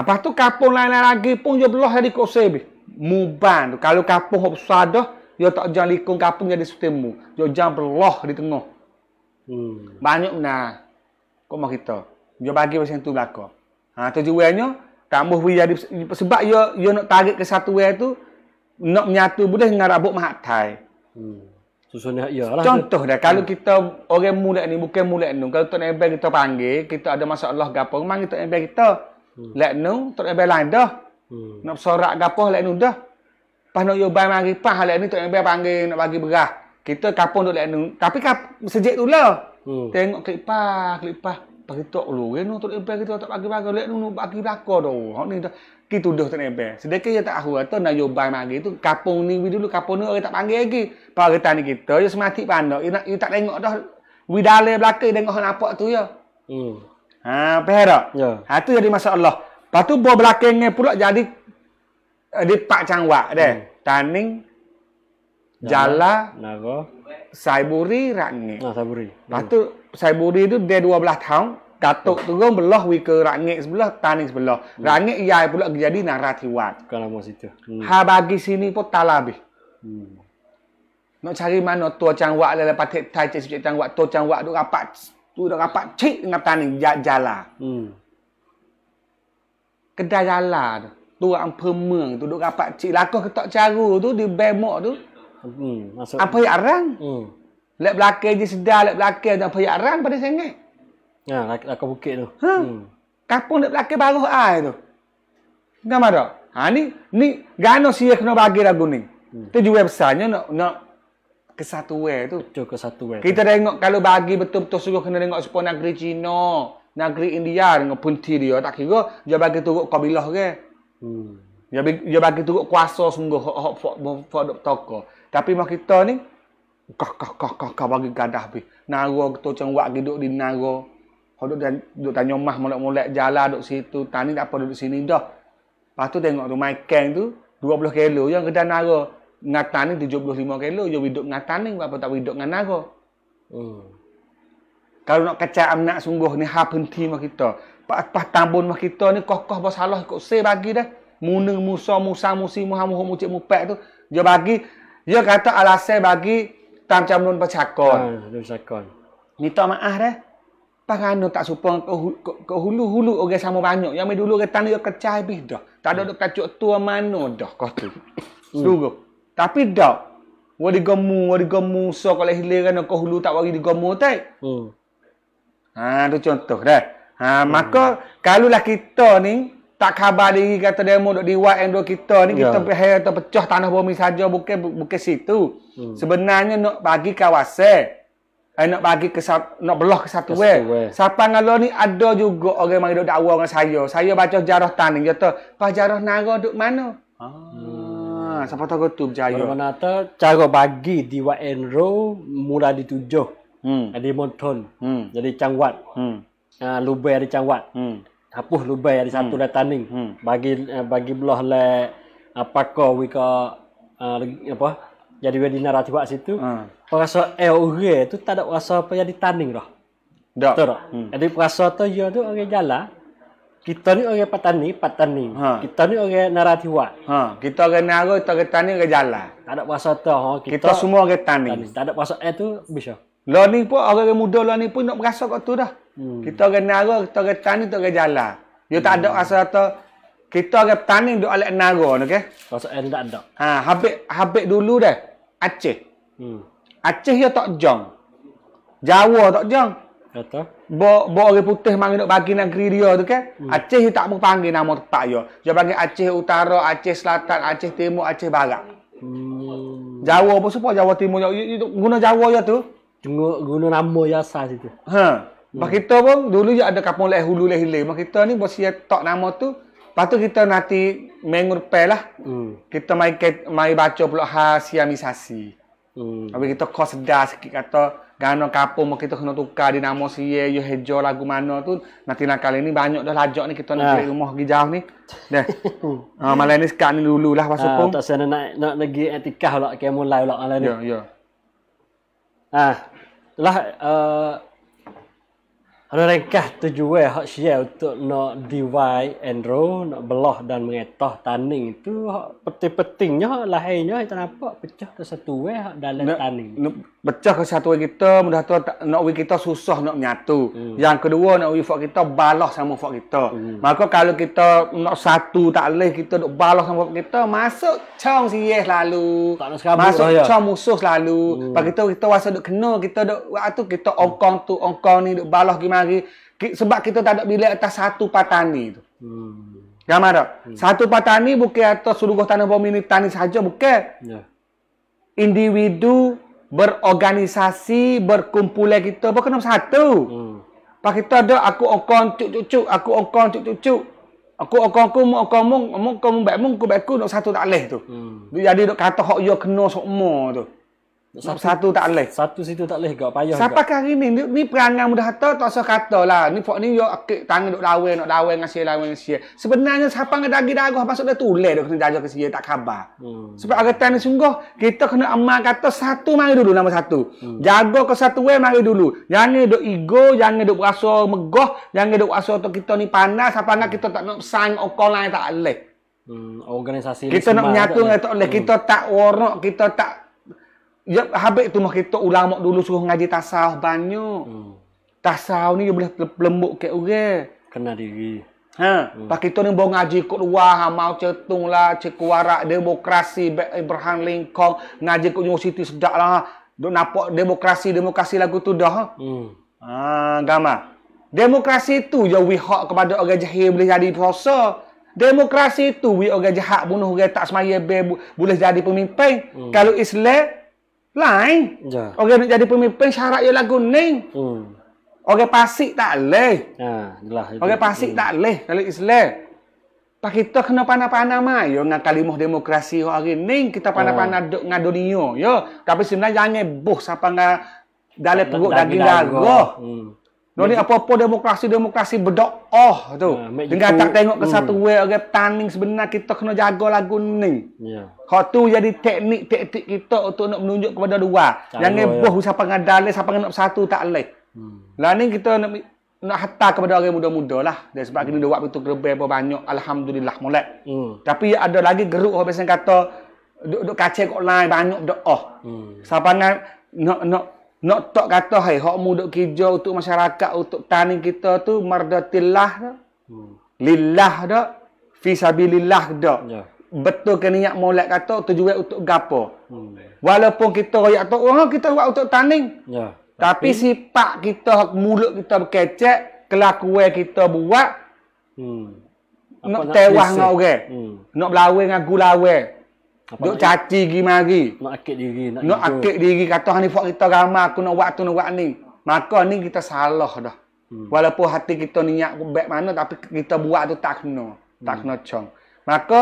Apa tu kapu lain-lain lagi pun je belah jadi kosebi. Muban tu. Kalau kapo besar dah, dia tak jangan likung kapung jadi ada sutemu. Dia jang berloh di tengah. Hmm. Banyak mana. Kok mau kita. Dia bagi pasang tu belakang. Ha, tujuannya, tambah pun jadi. Sebab dia, dia nak target ke satu way itu. nak menyatu pun dengan rabuk mahatai. Hmm. Susunnya iyalah. Contoh dah, kalau hmm. kita orang mulai ni, bukan mulai ni. Kalau tak nak kita panggil, kita ada masalah gapo, memang kita nak kita. Hmm. Lek ni, tak nak lain dah. Hmm. Nak sorak gapo, lek ni dah. Hmm. Pas nak yobai maripah hal ni tok nabi panggil nak bagi berah. Kita kapung duk lain Tapi kap sejak tu lah. Hmm. Tengok kelipah, kelipah. Pergi ya tok lu. Renu tok nabi kita tak bagi bagi. Lain nu bagi belaka doh. Hak ni dah. Kita duduk tak nabi. Sedekah yang tak tahu. Atau lah. nak yobai lagi tu. Kapung ni dulu. Kapung ni orang tak panggil lagi. Pergitan tani kita. Dia ya semati pandang. Ia ya tak tengok dah. Widale belaka. Dia tengok apa tu ya. Hmm. Ha, faham ha, tu jadi masalah. Lepas tu, buah belakangnya jadi eh, di pak cangwak deh. Hmm. Kaning, Jala, Nago, Saiburi, Rangi. Nah, Saiburi. Lepas tu, Saiburi tu dia dua belah tahun. Katuk tu pun belah wika Rangi sebelah, Taning sebelah. Hmm. Rangi ia pula jadi naratiwan. Kalau mau situ. Hmm. Ha bagi sini pun tak lebih. Lah, hmm. Nak cari mana tu cang wak dalam patik tai cik cik cang wak, tu cang wak tu rapat. Tu dah rapat cik dengan Taning, jala. Hmm. Kedai jala tu tu orang pemeng tu duk rapat cik lakon ketak caru tu di bemok tu hmm, apa yang arang hmm. lep belakang je sedar lep belakang apa yang arang pada sengah ya, lak lakon bukit tu ha? hmm. kapung lek belakang baru air tu Kenapa mana ha, ni ni gano siya kena bagi lagu ni hmm. tu jual besarnya nak nak kesatu air tu Betul kesatu air kita tu. tengok kalau bagi betul-betul suruh kena tengok sepuluh negeri Cina negeri India dengan punti dia tak kira dia bagi turut kabilah ke kan? Hmm. Ya, ya bagi tu kuasa sungguh hok hok fok fok dok toko. Tapi mak kita ni kah kah kah kah kah bagi gadah bi. Naro kita cang wak gi di naro. Hok dok tanya mah molek-molek jalan dok situ, tani tak apa dok sini dah. tu tengok tu maikeng tu 20 kilo yang gedan naro. Ngatani 75 kilo yo widok ngatani apa tak widok ngan naro. Hmm. Kalau nak kecak anak sungguh ni hapenti mak kita pas tambun mah kita ni kokoh bos Allah kok se bagi dah. Munung Musa Musa Musi Muhammad Muhammad Mupek tu dia bagi dia kata alasan bagi tam camun pacakon. Ha, ah, pacakon. Minta maaf dah. Pangan tak supong ke, ke, hulu-hulu orang okay, sama banyak. Yang dulu kata dia kecah habis dah. Tak ada hmm. kacuk tua mano dah kau tu. Hmm. Suruh. Tapi dah. Wa digamu, wa digamu, so oleh hilir kan, kau hulu tak bagi digamu, tak? Hmm. Ha, tu contoh dah. Ha, hmm. maka kalaulah kita ni tak khabar diri kata demo duk diwat yang duk kita ni yeah. kita ya. pihak atau pecah tanah bumi saja bukan bukan situ. Hmm. Sebenarnya nak bagi kawasan eh, nak bagi ke nak belah ke satu wel. Eh. Eh. Siapa ngalo ni ada juga orang mari duk dakwa dengan saya. Saya baca jarah tanah kata pas jarah nara duk mana? Ah. Hmm. Siapa tahu tu berjaya. Mana tu cara bagi diwat enro mula dituju Hmm. Di monton. Hmm. Jadi cangwat. Hmm uh, lubai ada cawat. Hmm. Hapus lubai ada satu hmm. dah tanning. Hmm. Bagi uh, bagi belah le apa ah, ko we ka uh, apa jadi we dinar atiwak situ. Hmm. Perasa eh ore tu tak ada rasa apa yang ditanning dah. Dak. Betul tak? Hmm. Jadi perasa tu ya tu orang jalan. Kita ni orang petani, petani. Ha. Kita ni orang naratiwat. Ha. Kita orang nara, kita orang tani, orang jalan. Tak ada puasa tu. Ha. Kita, kita, semua orang tani. Tak ada puasa eh, tu, bisa. Lah ni pun, orang muda lah ni pun nak berasa kat tu dah. Hmm. Kita orang naga, kita orang tani, kita orang jalan. Dia tak ada rasa hmm. kata kita orang tani duk alat naga ni okay? Rasa yang tak ada. Ha, habis, habis dulu dah. Aceh. Hmm. Aceh dia tak jong. Jawa tak jong. Kata. Bo bo orang putih mari nak bagi negeri dia tu kan. Hmm. Aceh dia tak mau panggil nama tempat dia. Dia panggil Aceh Utara, Aceh Selatan, Aceh Timur, Aceh Barat. Hmm. Jawa apa siapa Jawa Timur Jawa, guna Jawa dia tu. Guna guna nama dia asal situ. Ha. Hmm. Bah kita pun dulu je ada kampung leh hulu leh hilir. Bah kita ni bos siap tak nama tu. Lepas kita nanti mengur pe lah. Hmm. Kita mai mai baca pula ha siamisasi. Hmm. Habis kita kos sedar sikit kata gano kampung kita kena tukar di nama siye yo hejo lagu mana tu. Nanti nak lah kali ni banyak dah lajak ni kita nak ah. balik rumah pergi jauh ni. Dah. Ha uh, malam ni sekarang ni dululah pasal ah, pun. Tak sana nak nak lagi etikah pula ke mulai pula malam ni. Ya yeah, ya. Yeah. Ha. Lah uh, ada ringkas tujuan hak share untuk nak divide and row, nak belah dan mengetah taning itu hak penting-pentingnya, lahirnya kita nampak pecah ke satu weh dalam taning pecah kesatuan kita mudah tu nak wi kita susah nak menyatu hmm. yang kedua nak wi fak kita balas sama fak kita hmm. maka kalau kita nak satu tak leh kita nak balas sama fak kita masuk cang si yes lalu masuk lah ya. cong ya. musuh lalu hmm. pak kita kita rasa duk kena kita duk waktu kita ongkong tu ongkong ni duk balas gimari sebab kita tak ada bilik atas satu patani tu hmm. Gamar tak? Hmm. Satu patani bukan atas seluruh tanah bumi ni tani saja bukan. Yeah. Individu berorganisasi, berkumpul kita pun kena bersatu. Hmm. Pak kita ada aku ongkong cuk cuk cuk, aku ongkong cuk cuk cuk. Aku ongkong aku, mung ongkong mung, mung kau mung baik mung, kau baik aku, nak satu tak leh tu. Hmm. Jadi nak kata hok yo kena semua tu satu, satu tak leh. Satu situ tak leh gak payah. Siapa kah hari ni? Ni, ni perangai mudah harta tak usah katalah. Ni pok ni yo akik tangan duk lawan nak lawan dengan sia lawan sia. Sebenarnya siapa ngada lagi dah masuk dah tulen dok kena jaga ke sia tak khabar. Hmm. Sebab agatan ni sungguh kita kena amal kata satu mari dulu nama satu. Hmm. Jaga ke satu wei mari dulu. Jangan duk ego, jangan duk rasa megah, jangan duk rasa tu kita ni panas Siapa nak kita tak nak sang okol lain tak leh. Hmm, organisasi kita nak menyatu dengan tak leh. Hmm. Kita tak warok, kita tak Ya, habis itu mah kita ulama dulu suruh ngaji tasawuf banyak. Hmm. Tasawuf ni boleh lembuk ke orang. Kena diri. Ha, hmm. pak kita ni bawa ngaji kok luar, mau cetung lah, cekuara demokrasi Abraham Lincoln, ngaji kok universiti sedak lah. Duk nampak demokrasi, demokrasi lagu tu dah. Hmm. Ha, gama. Demokrasi tu je we hak kepada orang jahil boleh jadi puasa. Demokrasi tu we orang jahat bunuh orang tak semaya boleh jadi pemimpin. Hmm. Kalau Islam, lain. Ya. Orang nak jadi pemimpin syarat ialah guning. Hmm. okay pasti tak leh. Ha, ya, jelas itu. Orang pasik hmm. tak leh kalau Islam. Pak kita kena panah-panah mah yo dengan kalimah demokrasi hari ni kita panah-panah ah. duk dengan dunia yo. Tapi sebenarnya jangan boh siapa dengan dalam perut daging dagu. Hmm. No ni apa-apa demokrasi demokrasi bedok oh tu. Ha, tak tengok ke hmm. satu hmm. way orang okay, tanding sebenarnya kita kena jaga lagu ni. Ya. Yeah. tu jadi teknik taktik kita untuk nak menunjuk kepada dua. Jangan boh ya. siapa ngadal siapa nak satu tak leh. Hmm. Lah ni kita nak nak hata kepada orang muda-muda lah. Dan sebab hmm. kita dah waktu kerebel banyak alhamdulillah molek. Hmm. Tapi ada lagi geruk orang biasa kata duk, duk kacau kat banyak doh. Hmm. Siapa nak nak nak nak tak kata, hai, hak mu duk kerja untuk masyarakat, untuk tani kita tu, mardatillah tu. Hmm. Lillah tu. Fisabilillah tu. Yeah. Betul ke niat maulat kata, tujuan untuk gapo. Hmm. Walaupun kita rakyat tu, oh, kita buat untuk tani. Yeah. Tapi, Tapi, sifat kita, hak mulut kita berkecek, kelakuan kita buat, hmm. nak tewas hmm. dengan orang. Nak berlawan dengan gulawan. Apa Duk cari pergi mari. Nak akit diri. Nak, nak akit diri. Kata ni buat kita ramah. Aku nak buat tu nak buat ni. Maka ni kita salah dah. Hmm. Walaupun hati kita niat baik mana. Tapi kita buat tu tak kena. Hmm. Tak kena cong. Maka.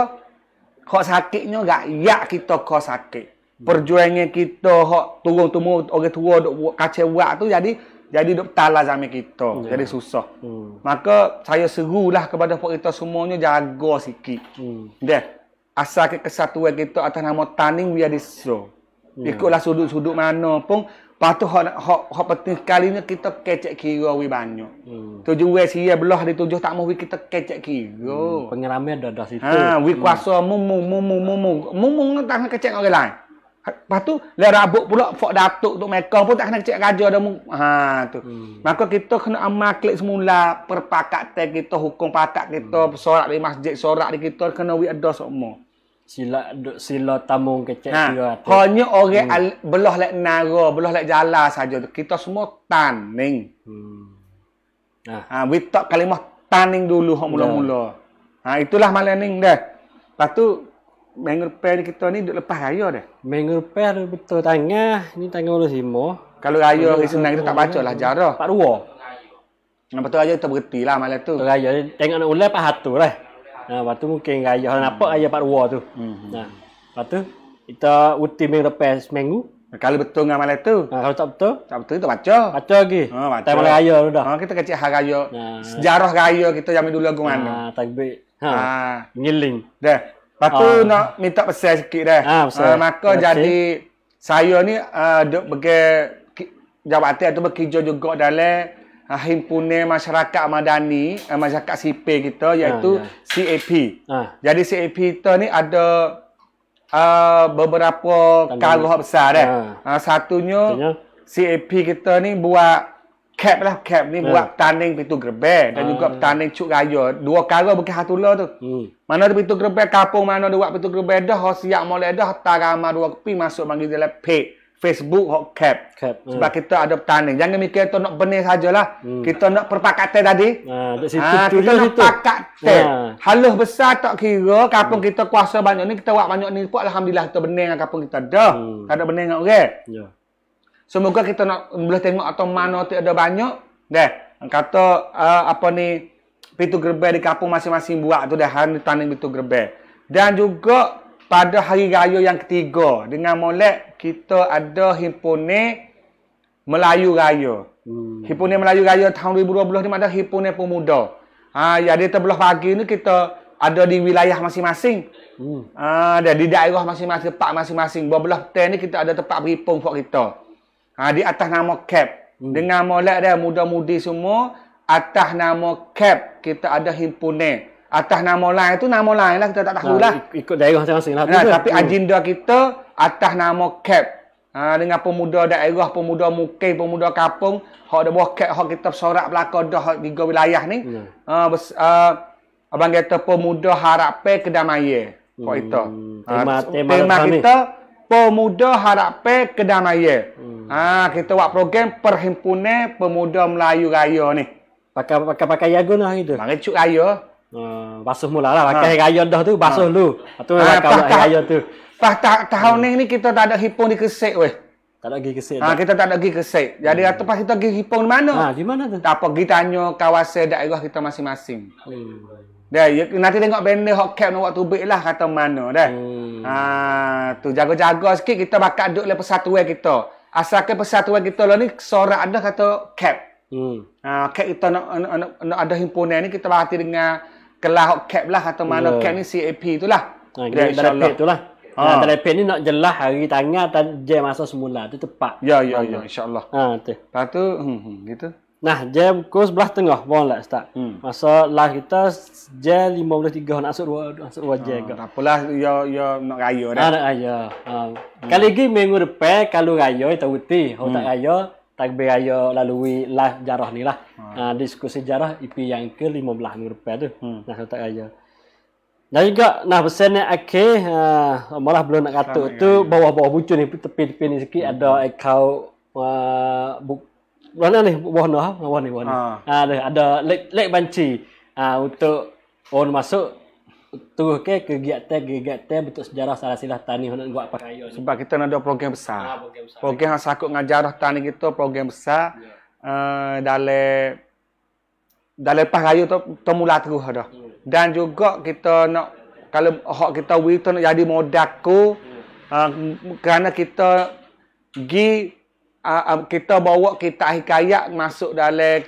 Kau sakitnya gak ya kita kau sakit. Hmm. Perjuangan kita hok turun tumu orang tua dok kace buat tu jadi jadi dok talah zaman kita. Hmm. Jadi susah. Hmm. Maka saya serulah kepada pak kita semuanya jaga sikit. Hmm. Deh asal ke kesatuan kita atas nama Taning Via Distro. Hmm. Ikutlah sudut-sudut mana pun. Patuh hok hok hok penting sekali ni kita kecek kira wi banyak. Hmm. Tujuh wes sia belah di tujuh tak mau kita kecek kira. Hmm. Pengerame ada dah situ. Ha wi hmm. kuasa mumu mumu mumu mumu tak nak kecek orang lain. Ha, Patu le rabuk pula fok datuk tu mereka pun tak kena kecek raja dah ha tu. Hmm. Maka kita kena amal semula perpakat kita hukum pakat kita hmm. sorak di masjid sorak di kita kena wi ada semua sila sila tamung kecek ha. dia tu. Hanya orang hmm. al, belah lek nara, belah lek jala saja tu. Kita semua taning. Hmm. Ha. ha we talk kalimah taning dulu hok mula-mula. Yeah. Ha itulah malaning dah. Lepas tu mengerpel kita ni duk lepas raya dah. Mengerpel betul tangah, ni tangah ulah simo. Kalau raya hari senang kita tak baca lah kan. jarah. Tak dua. Nampak tu raya kita berhenti malam tu. Raya tengok nak ulai pahat tu lah. Eh. Ha, lepas tu mungkin raya. Hmm. Nampak raya Pak Ruah tu. Hmm. Ha. Lepas tu, kita uti yang lepas seminggu. Kalau betul dengan malam tu. Ha, kalau tak betul. Tak betul, kita baca. Baca lagi. Ha, baca. Tak malam raya tu dah. Ha, kita kecil hari raya. Ha. Sejarah raya kita yang dulu ke mana. Ha, tak baik. Ha. ha. Ngiling. Dah. Lepas tu ha. nak minta pesan sikit dah. Ha, Ha, maka Terima jadi saya ni ha, uh, duk pergi jawatan tu berkerja juga dalam himpunan masyarakat madani, uh, masyarakat sipil kita ah, iaitu ya, ya. CAP. Ha. Ah. Jadi CAP kita ni ada uh, beberapa kalau besar eh. Ha. Uh, satunya Tanya. CAP kita ni buat cap lah cap ni ha. buat tanding pintu gerbang dan ha. juga tanding cuk raya. Dua kali bukan satu lah tu. Hmm. Mana tu pintu gerbang kampung mana dia buat pintu gerbang dah siap mulai dah tarama dua keping masuk bagi dia lepek. Lah Facebook hot cap. cap. Ha. Sebab uh. kita ada petani. Jangan mikir tu nak benih sajalah. Hmm. Kita nak perpakatan tadi. Ha, uh, situ, ha, kita nak situ. Ha. Halus besar tak kira. Kampung hmm. kita kuasa banyak ni. Kita buat banyak ni. Pun, Alhamdulillah tu benih dengan kampung kita. Dah. Hmm. Tak ada benih dengan orang. Yeah. Semoga kita nak boleh tengok atau mana tu ada banyak. Dah. Kata uh, apa ni. Pintu gerbang di kampung masing-masing buat tu dah. Tanding pintu gerbang. Dan juga pada hari raya yang ketiga dengan molek kita ada himpunan Melayu Raya. Hmm. Himpunan Melayu Raya tahun 2020 ni ada himpunan pemuda. Ha ya di tebelah pagi ni kita ada di wilayah masing-masing. Hmm. Ha, ada di daerah masing-masing, tempat masing-masing. Berbelah petang ni kita ada tempat berhimpun buat kita. Ha, di atas nama CAP. Hmm. Dengan molek ada muda-mudi semua atas nama CAP kita ada himpunan atas nama lain tu nama lain lah kita tak tahu ah, lah ha, ikut daerah masing-masing lah nah, tapi hmm. agenda kita atas nama cap ha, dengan pemuda daerah pemuda mukim pemuda kapung. hak ada buah cap hak kita sorak belaka dah hak tiga wilayah ni hmm. ha, bes, uh, abang kata pemuda harapan kedamaian hmm. hak itu tema, ha, tema, tema kita ni. pemuda harapan kedamaian hmm. ha, kita buat program perhimpunan pemuda Melayu Raya ni pakai pakai pakai jagung lah itu. Mangai cuk Ah, basuh mula lah pakai ah. ha. gayon dah tu basuh ha. Ah. lu tu ha, kalau pakai gayon tu pas ta tahun hmm. ni kita tak ada hipung di kesek weh tak ada pergi kesek ha, kita tak ada pergi kesek jadi hmm. atau pas kita pergi hipung di mana ha, di mana tu tak apa pergi tanya kawasan daerah kita masing-masing hmm. Dah, ya, nanti tengok benda hot cap ni waktu baik lah kata mana dah. Hmm. Ha, tu jaga-jaga sikit kita bakal duduk lepas satu kita. Asalkan persatuan kita lah ni sorak ada kata cap. Hmm. Ha, cap kita nak, nak, nak, nak ada himpunan ni kita berhati dengan kelah cap lah atau mana yeah. cap ni CAP tu lah. Ha, ah, dari pen tu lah. Ha. Ah. Ha, dari pen ni nak jelah hari tangan dan jam masa semula. Tu tepat. Ya, ya, ya. ya InsyaAllah. Ha, tu. Lepas tu, hmm, hmm, gitu. Nah, jam kau belah tengah. Bawa lah, Ustaz. Hmm. Masa lah kita jam lima belas tiga. Nak asuk dua, asuk dua jam. tak apalah, ya, ya, nak raya dah. Ha, nak raya. Ha. Hmm. Kali lagi minggu depan, kalau raya, kita ti, Kalau tak hmm. raya, tak raya lalui lah jarah ni lah. Hmm. Uh, diskusi jarah IP yang ke-15 minggu depan tu. Hmm. Nah, tak raya. Dan juga nah pesan ni akhir okay, uh, malah belum nak kata Selamat tu bawah-bawah bucu ni tepi-tepi ni sikit hmm. ada account uh, ah, buk mana ni bawah ni bawah ni bawah ha. uh, ada, ada leg leg banci uh, untuk orang masuk Tuh ke kegiatan kegiatan bentuk sejarah salah silah tani nak buat apa sebab ini. kita nak ada program besar, ha, program, besar program yang sakut dengan tani kita program besar dale ya. eh, dale dalam pas tu tu mula terus dah hmm. dan juga kita nak kalau hak kita wito nak jadi modaku yeah. Hmm. uh, kerana kita gi uh, kita bawa kita hikayat masuk dale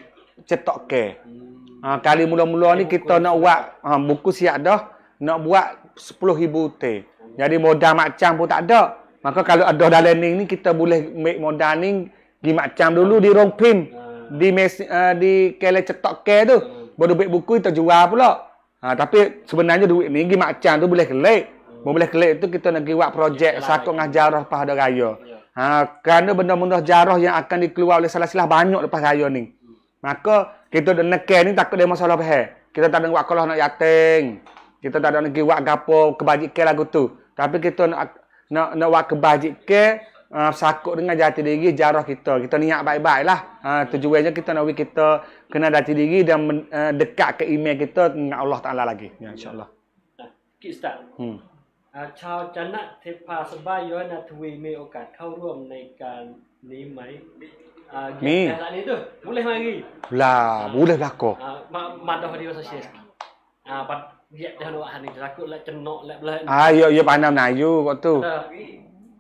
cetok ke yeah. Hmm. Ha, kali mula-mula ni kita nak buat ha, buku siap dah. Nak buat 10,000 butir. Jadi modal macam pun tak ada. Maka kalau ada dalam ni, kita boleh make modal ni. Di macam dulu, di rompim. Di, mes, uh, di kele cetok ke tu. Baru buat buku, kita jual pula. Ha, tapi sebenarnya duit ni, di macam tu boleh kelek. Boleh kelek tu, kita nak buat projek sakut dengan jarah pahada raya. Ya. Ha, kerana benda-benda jarah yang akan dikeluar oleh salah-salah banyak lepas raya ni. Maka, kita dah nekel ni takut dia masalah apa Kita tak ada buat kalau nak yatim. Kita tak ada nak buat gapo kebajikan lagu tu. Tapi kita nak nak nak buat kebajikan uh, sakut dengan jati diri jarah kita. Kita niat baik-baik lah. Uh, ah, tujuannya kita nak kita kena jati diri dan uh, dekat ke email kita dengan Allah Ta'ala lagi. Ya, InsyaAllah. Ah, kita start. Hmm. ชาวจันทร์เทพาสบายย้อนทวีมีโอกาสเข้าร่วมในการนี้ไหม Uh, Mi. Yang saat ni tu, boleh lagi. Lah, uh, boleh lah kau. Ah, Madah di rasa syes. Ah, pat dia dah luar hari ni, lah cenok lah belah. Ah, yo yo pandang naju kau tu.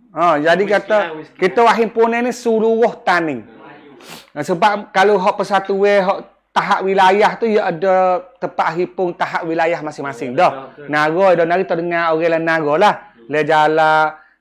Ha, uh, jadi whisky kata lah, whisky kita wah himpun ni suruh taning. Nah, sebab kalau hak persatu we hak tahap wilayah tu ya ada tempat hipung tahap wilayah masing-masing ya, dah. Nago dah nari terdengar orang lain nago lah. Hmm. Le jala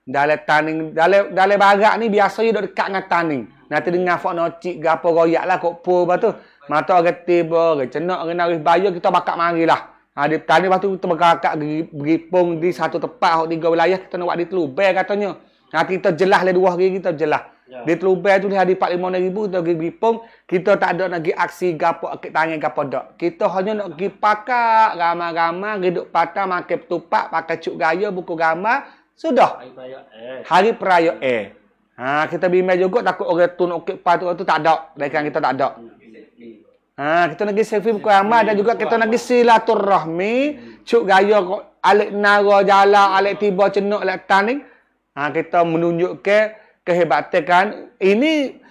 dale taning dale dale barat ni biasa dia dekat dengan taning. Nanti dengar fok nocik ke apa royak lah kok po apa tu. Mata reti ba, recenak kena wis bayar kita bakak mari lah. Ha di tadi batu kita bakak beripung di satu tempat hok tiga wilayah kita nak buat di Telubai katanya. Ha kita jelas le dua hari kita jelas. Ya. Di Telubai tu di 45000 kita pergi beripung, kita tak ada lagi aksi gapo akik tangan gapo dak. Kita hanya nak pergi pakak gama ramai geduk patah makan petupak pakai cuk gaya buku gama sudah. Hari perayaan. Eh. Hari perayaan. Eh. Ha, kita beli juga takut orang tu nak okey tu, tak ada. Baikkan kita tak ada. Ha, kita nak selfie buku amal dan juga kita nak silatul rahmi. Cuk gaya alik nara jala, alik tiba cenuk letan ni. Ha, kita menunjukkan kehebatan kan. Ini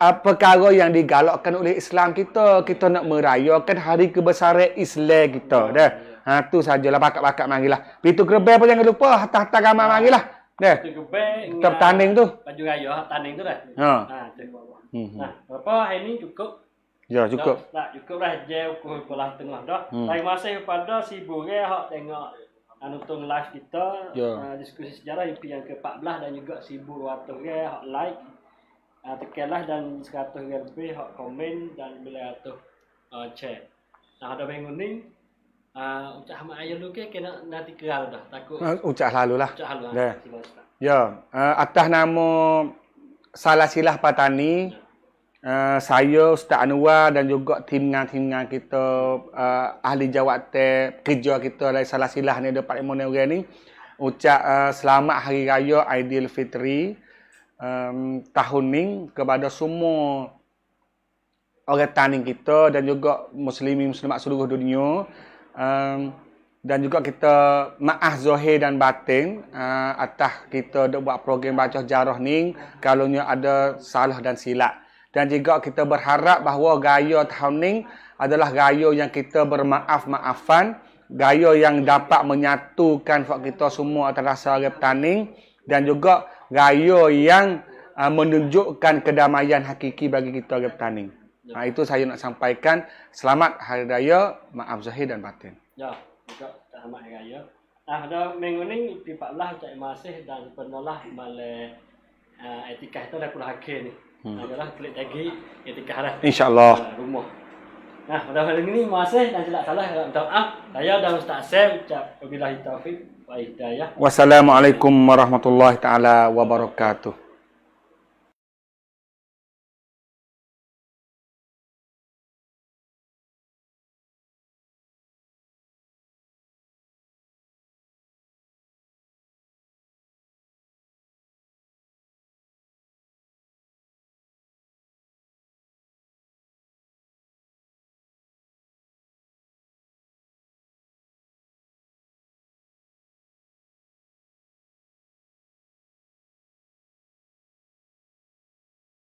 apa ah, perkara yang digalakkan oleh Islam kita. Kita nak merayakan hari kebesaran Islam kita. Dah. Ha, tu sajalah pakat-pakat marilah. Pintu kerbel pun jangan lupa. Hatta-hatta gambar marilah. Ha. Dia cukupe tetap tanding tu. Baju raya tanding tu dah. Ha. Ha, cukup. Hmm. Nah, apa hari ni cukup? Ya, cukup. Tak, tak cukup lah je ukur pula tengah dah. Hmm. Terima kasih kepada si Bure hak tengok anu tong live kita ya. uh, diskusi sejarah IP yang ke-14 dan juga si Bure waktu dia hak like. Uh, tekanlah dan 100 lebih hak komen dan boleh tu uh, share. Nah, ada bengun ni, Uh, ah, ucah mak ayah lu ke kena nanti keral dah takut ah, ucah lalu lah ucah lalu lah ya uh, atas nama salah silah patani ya. uh, saya Ustaz Anwar dan juga tim tim kita uh, ahli jawab te kerja kita dari salah silah ni dapat imun orang ni ucap uh, selamat hari raya Aidilfitri um, tahun ni kepada semua orang tani kita dan juga muslimin muslimat seluruh dunia um, dan juga kita maaf zahir dan batin uh, atas kita dok buat program baca jaroh ni kalau ada salah dan silap dan juga kita berharap bahawa gaya tahun ni adalah gaya yang kita bermaaf-maafan gaya yang dapat menyatukan fak kita semua atas rasa orang petani dan juga gaya yang uh, menunjukkan kedamaian hakiki bagi kita orang taning. Nah ya. ha, itu saya nak sampaikan. Selamat Hari Raya, maaf Zahir dan Batin. Ya, juga selamat Hari Raya. Nah, ada minggu ni, pipaklah cak Masih dan penolah malah eh, etika itu dah pulang akhir ni. Hmm. Adalah klik lagi etika harap. InsyaAllah. rumah. Nah, pada hari ini, masih dan tidak salah. Minta maaf. Saya dan Ustaz Sam, Cak wabilahi taufiq. Wa Wassalamualaikum warahmatullahi taala wabarakatuh.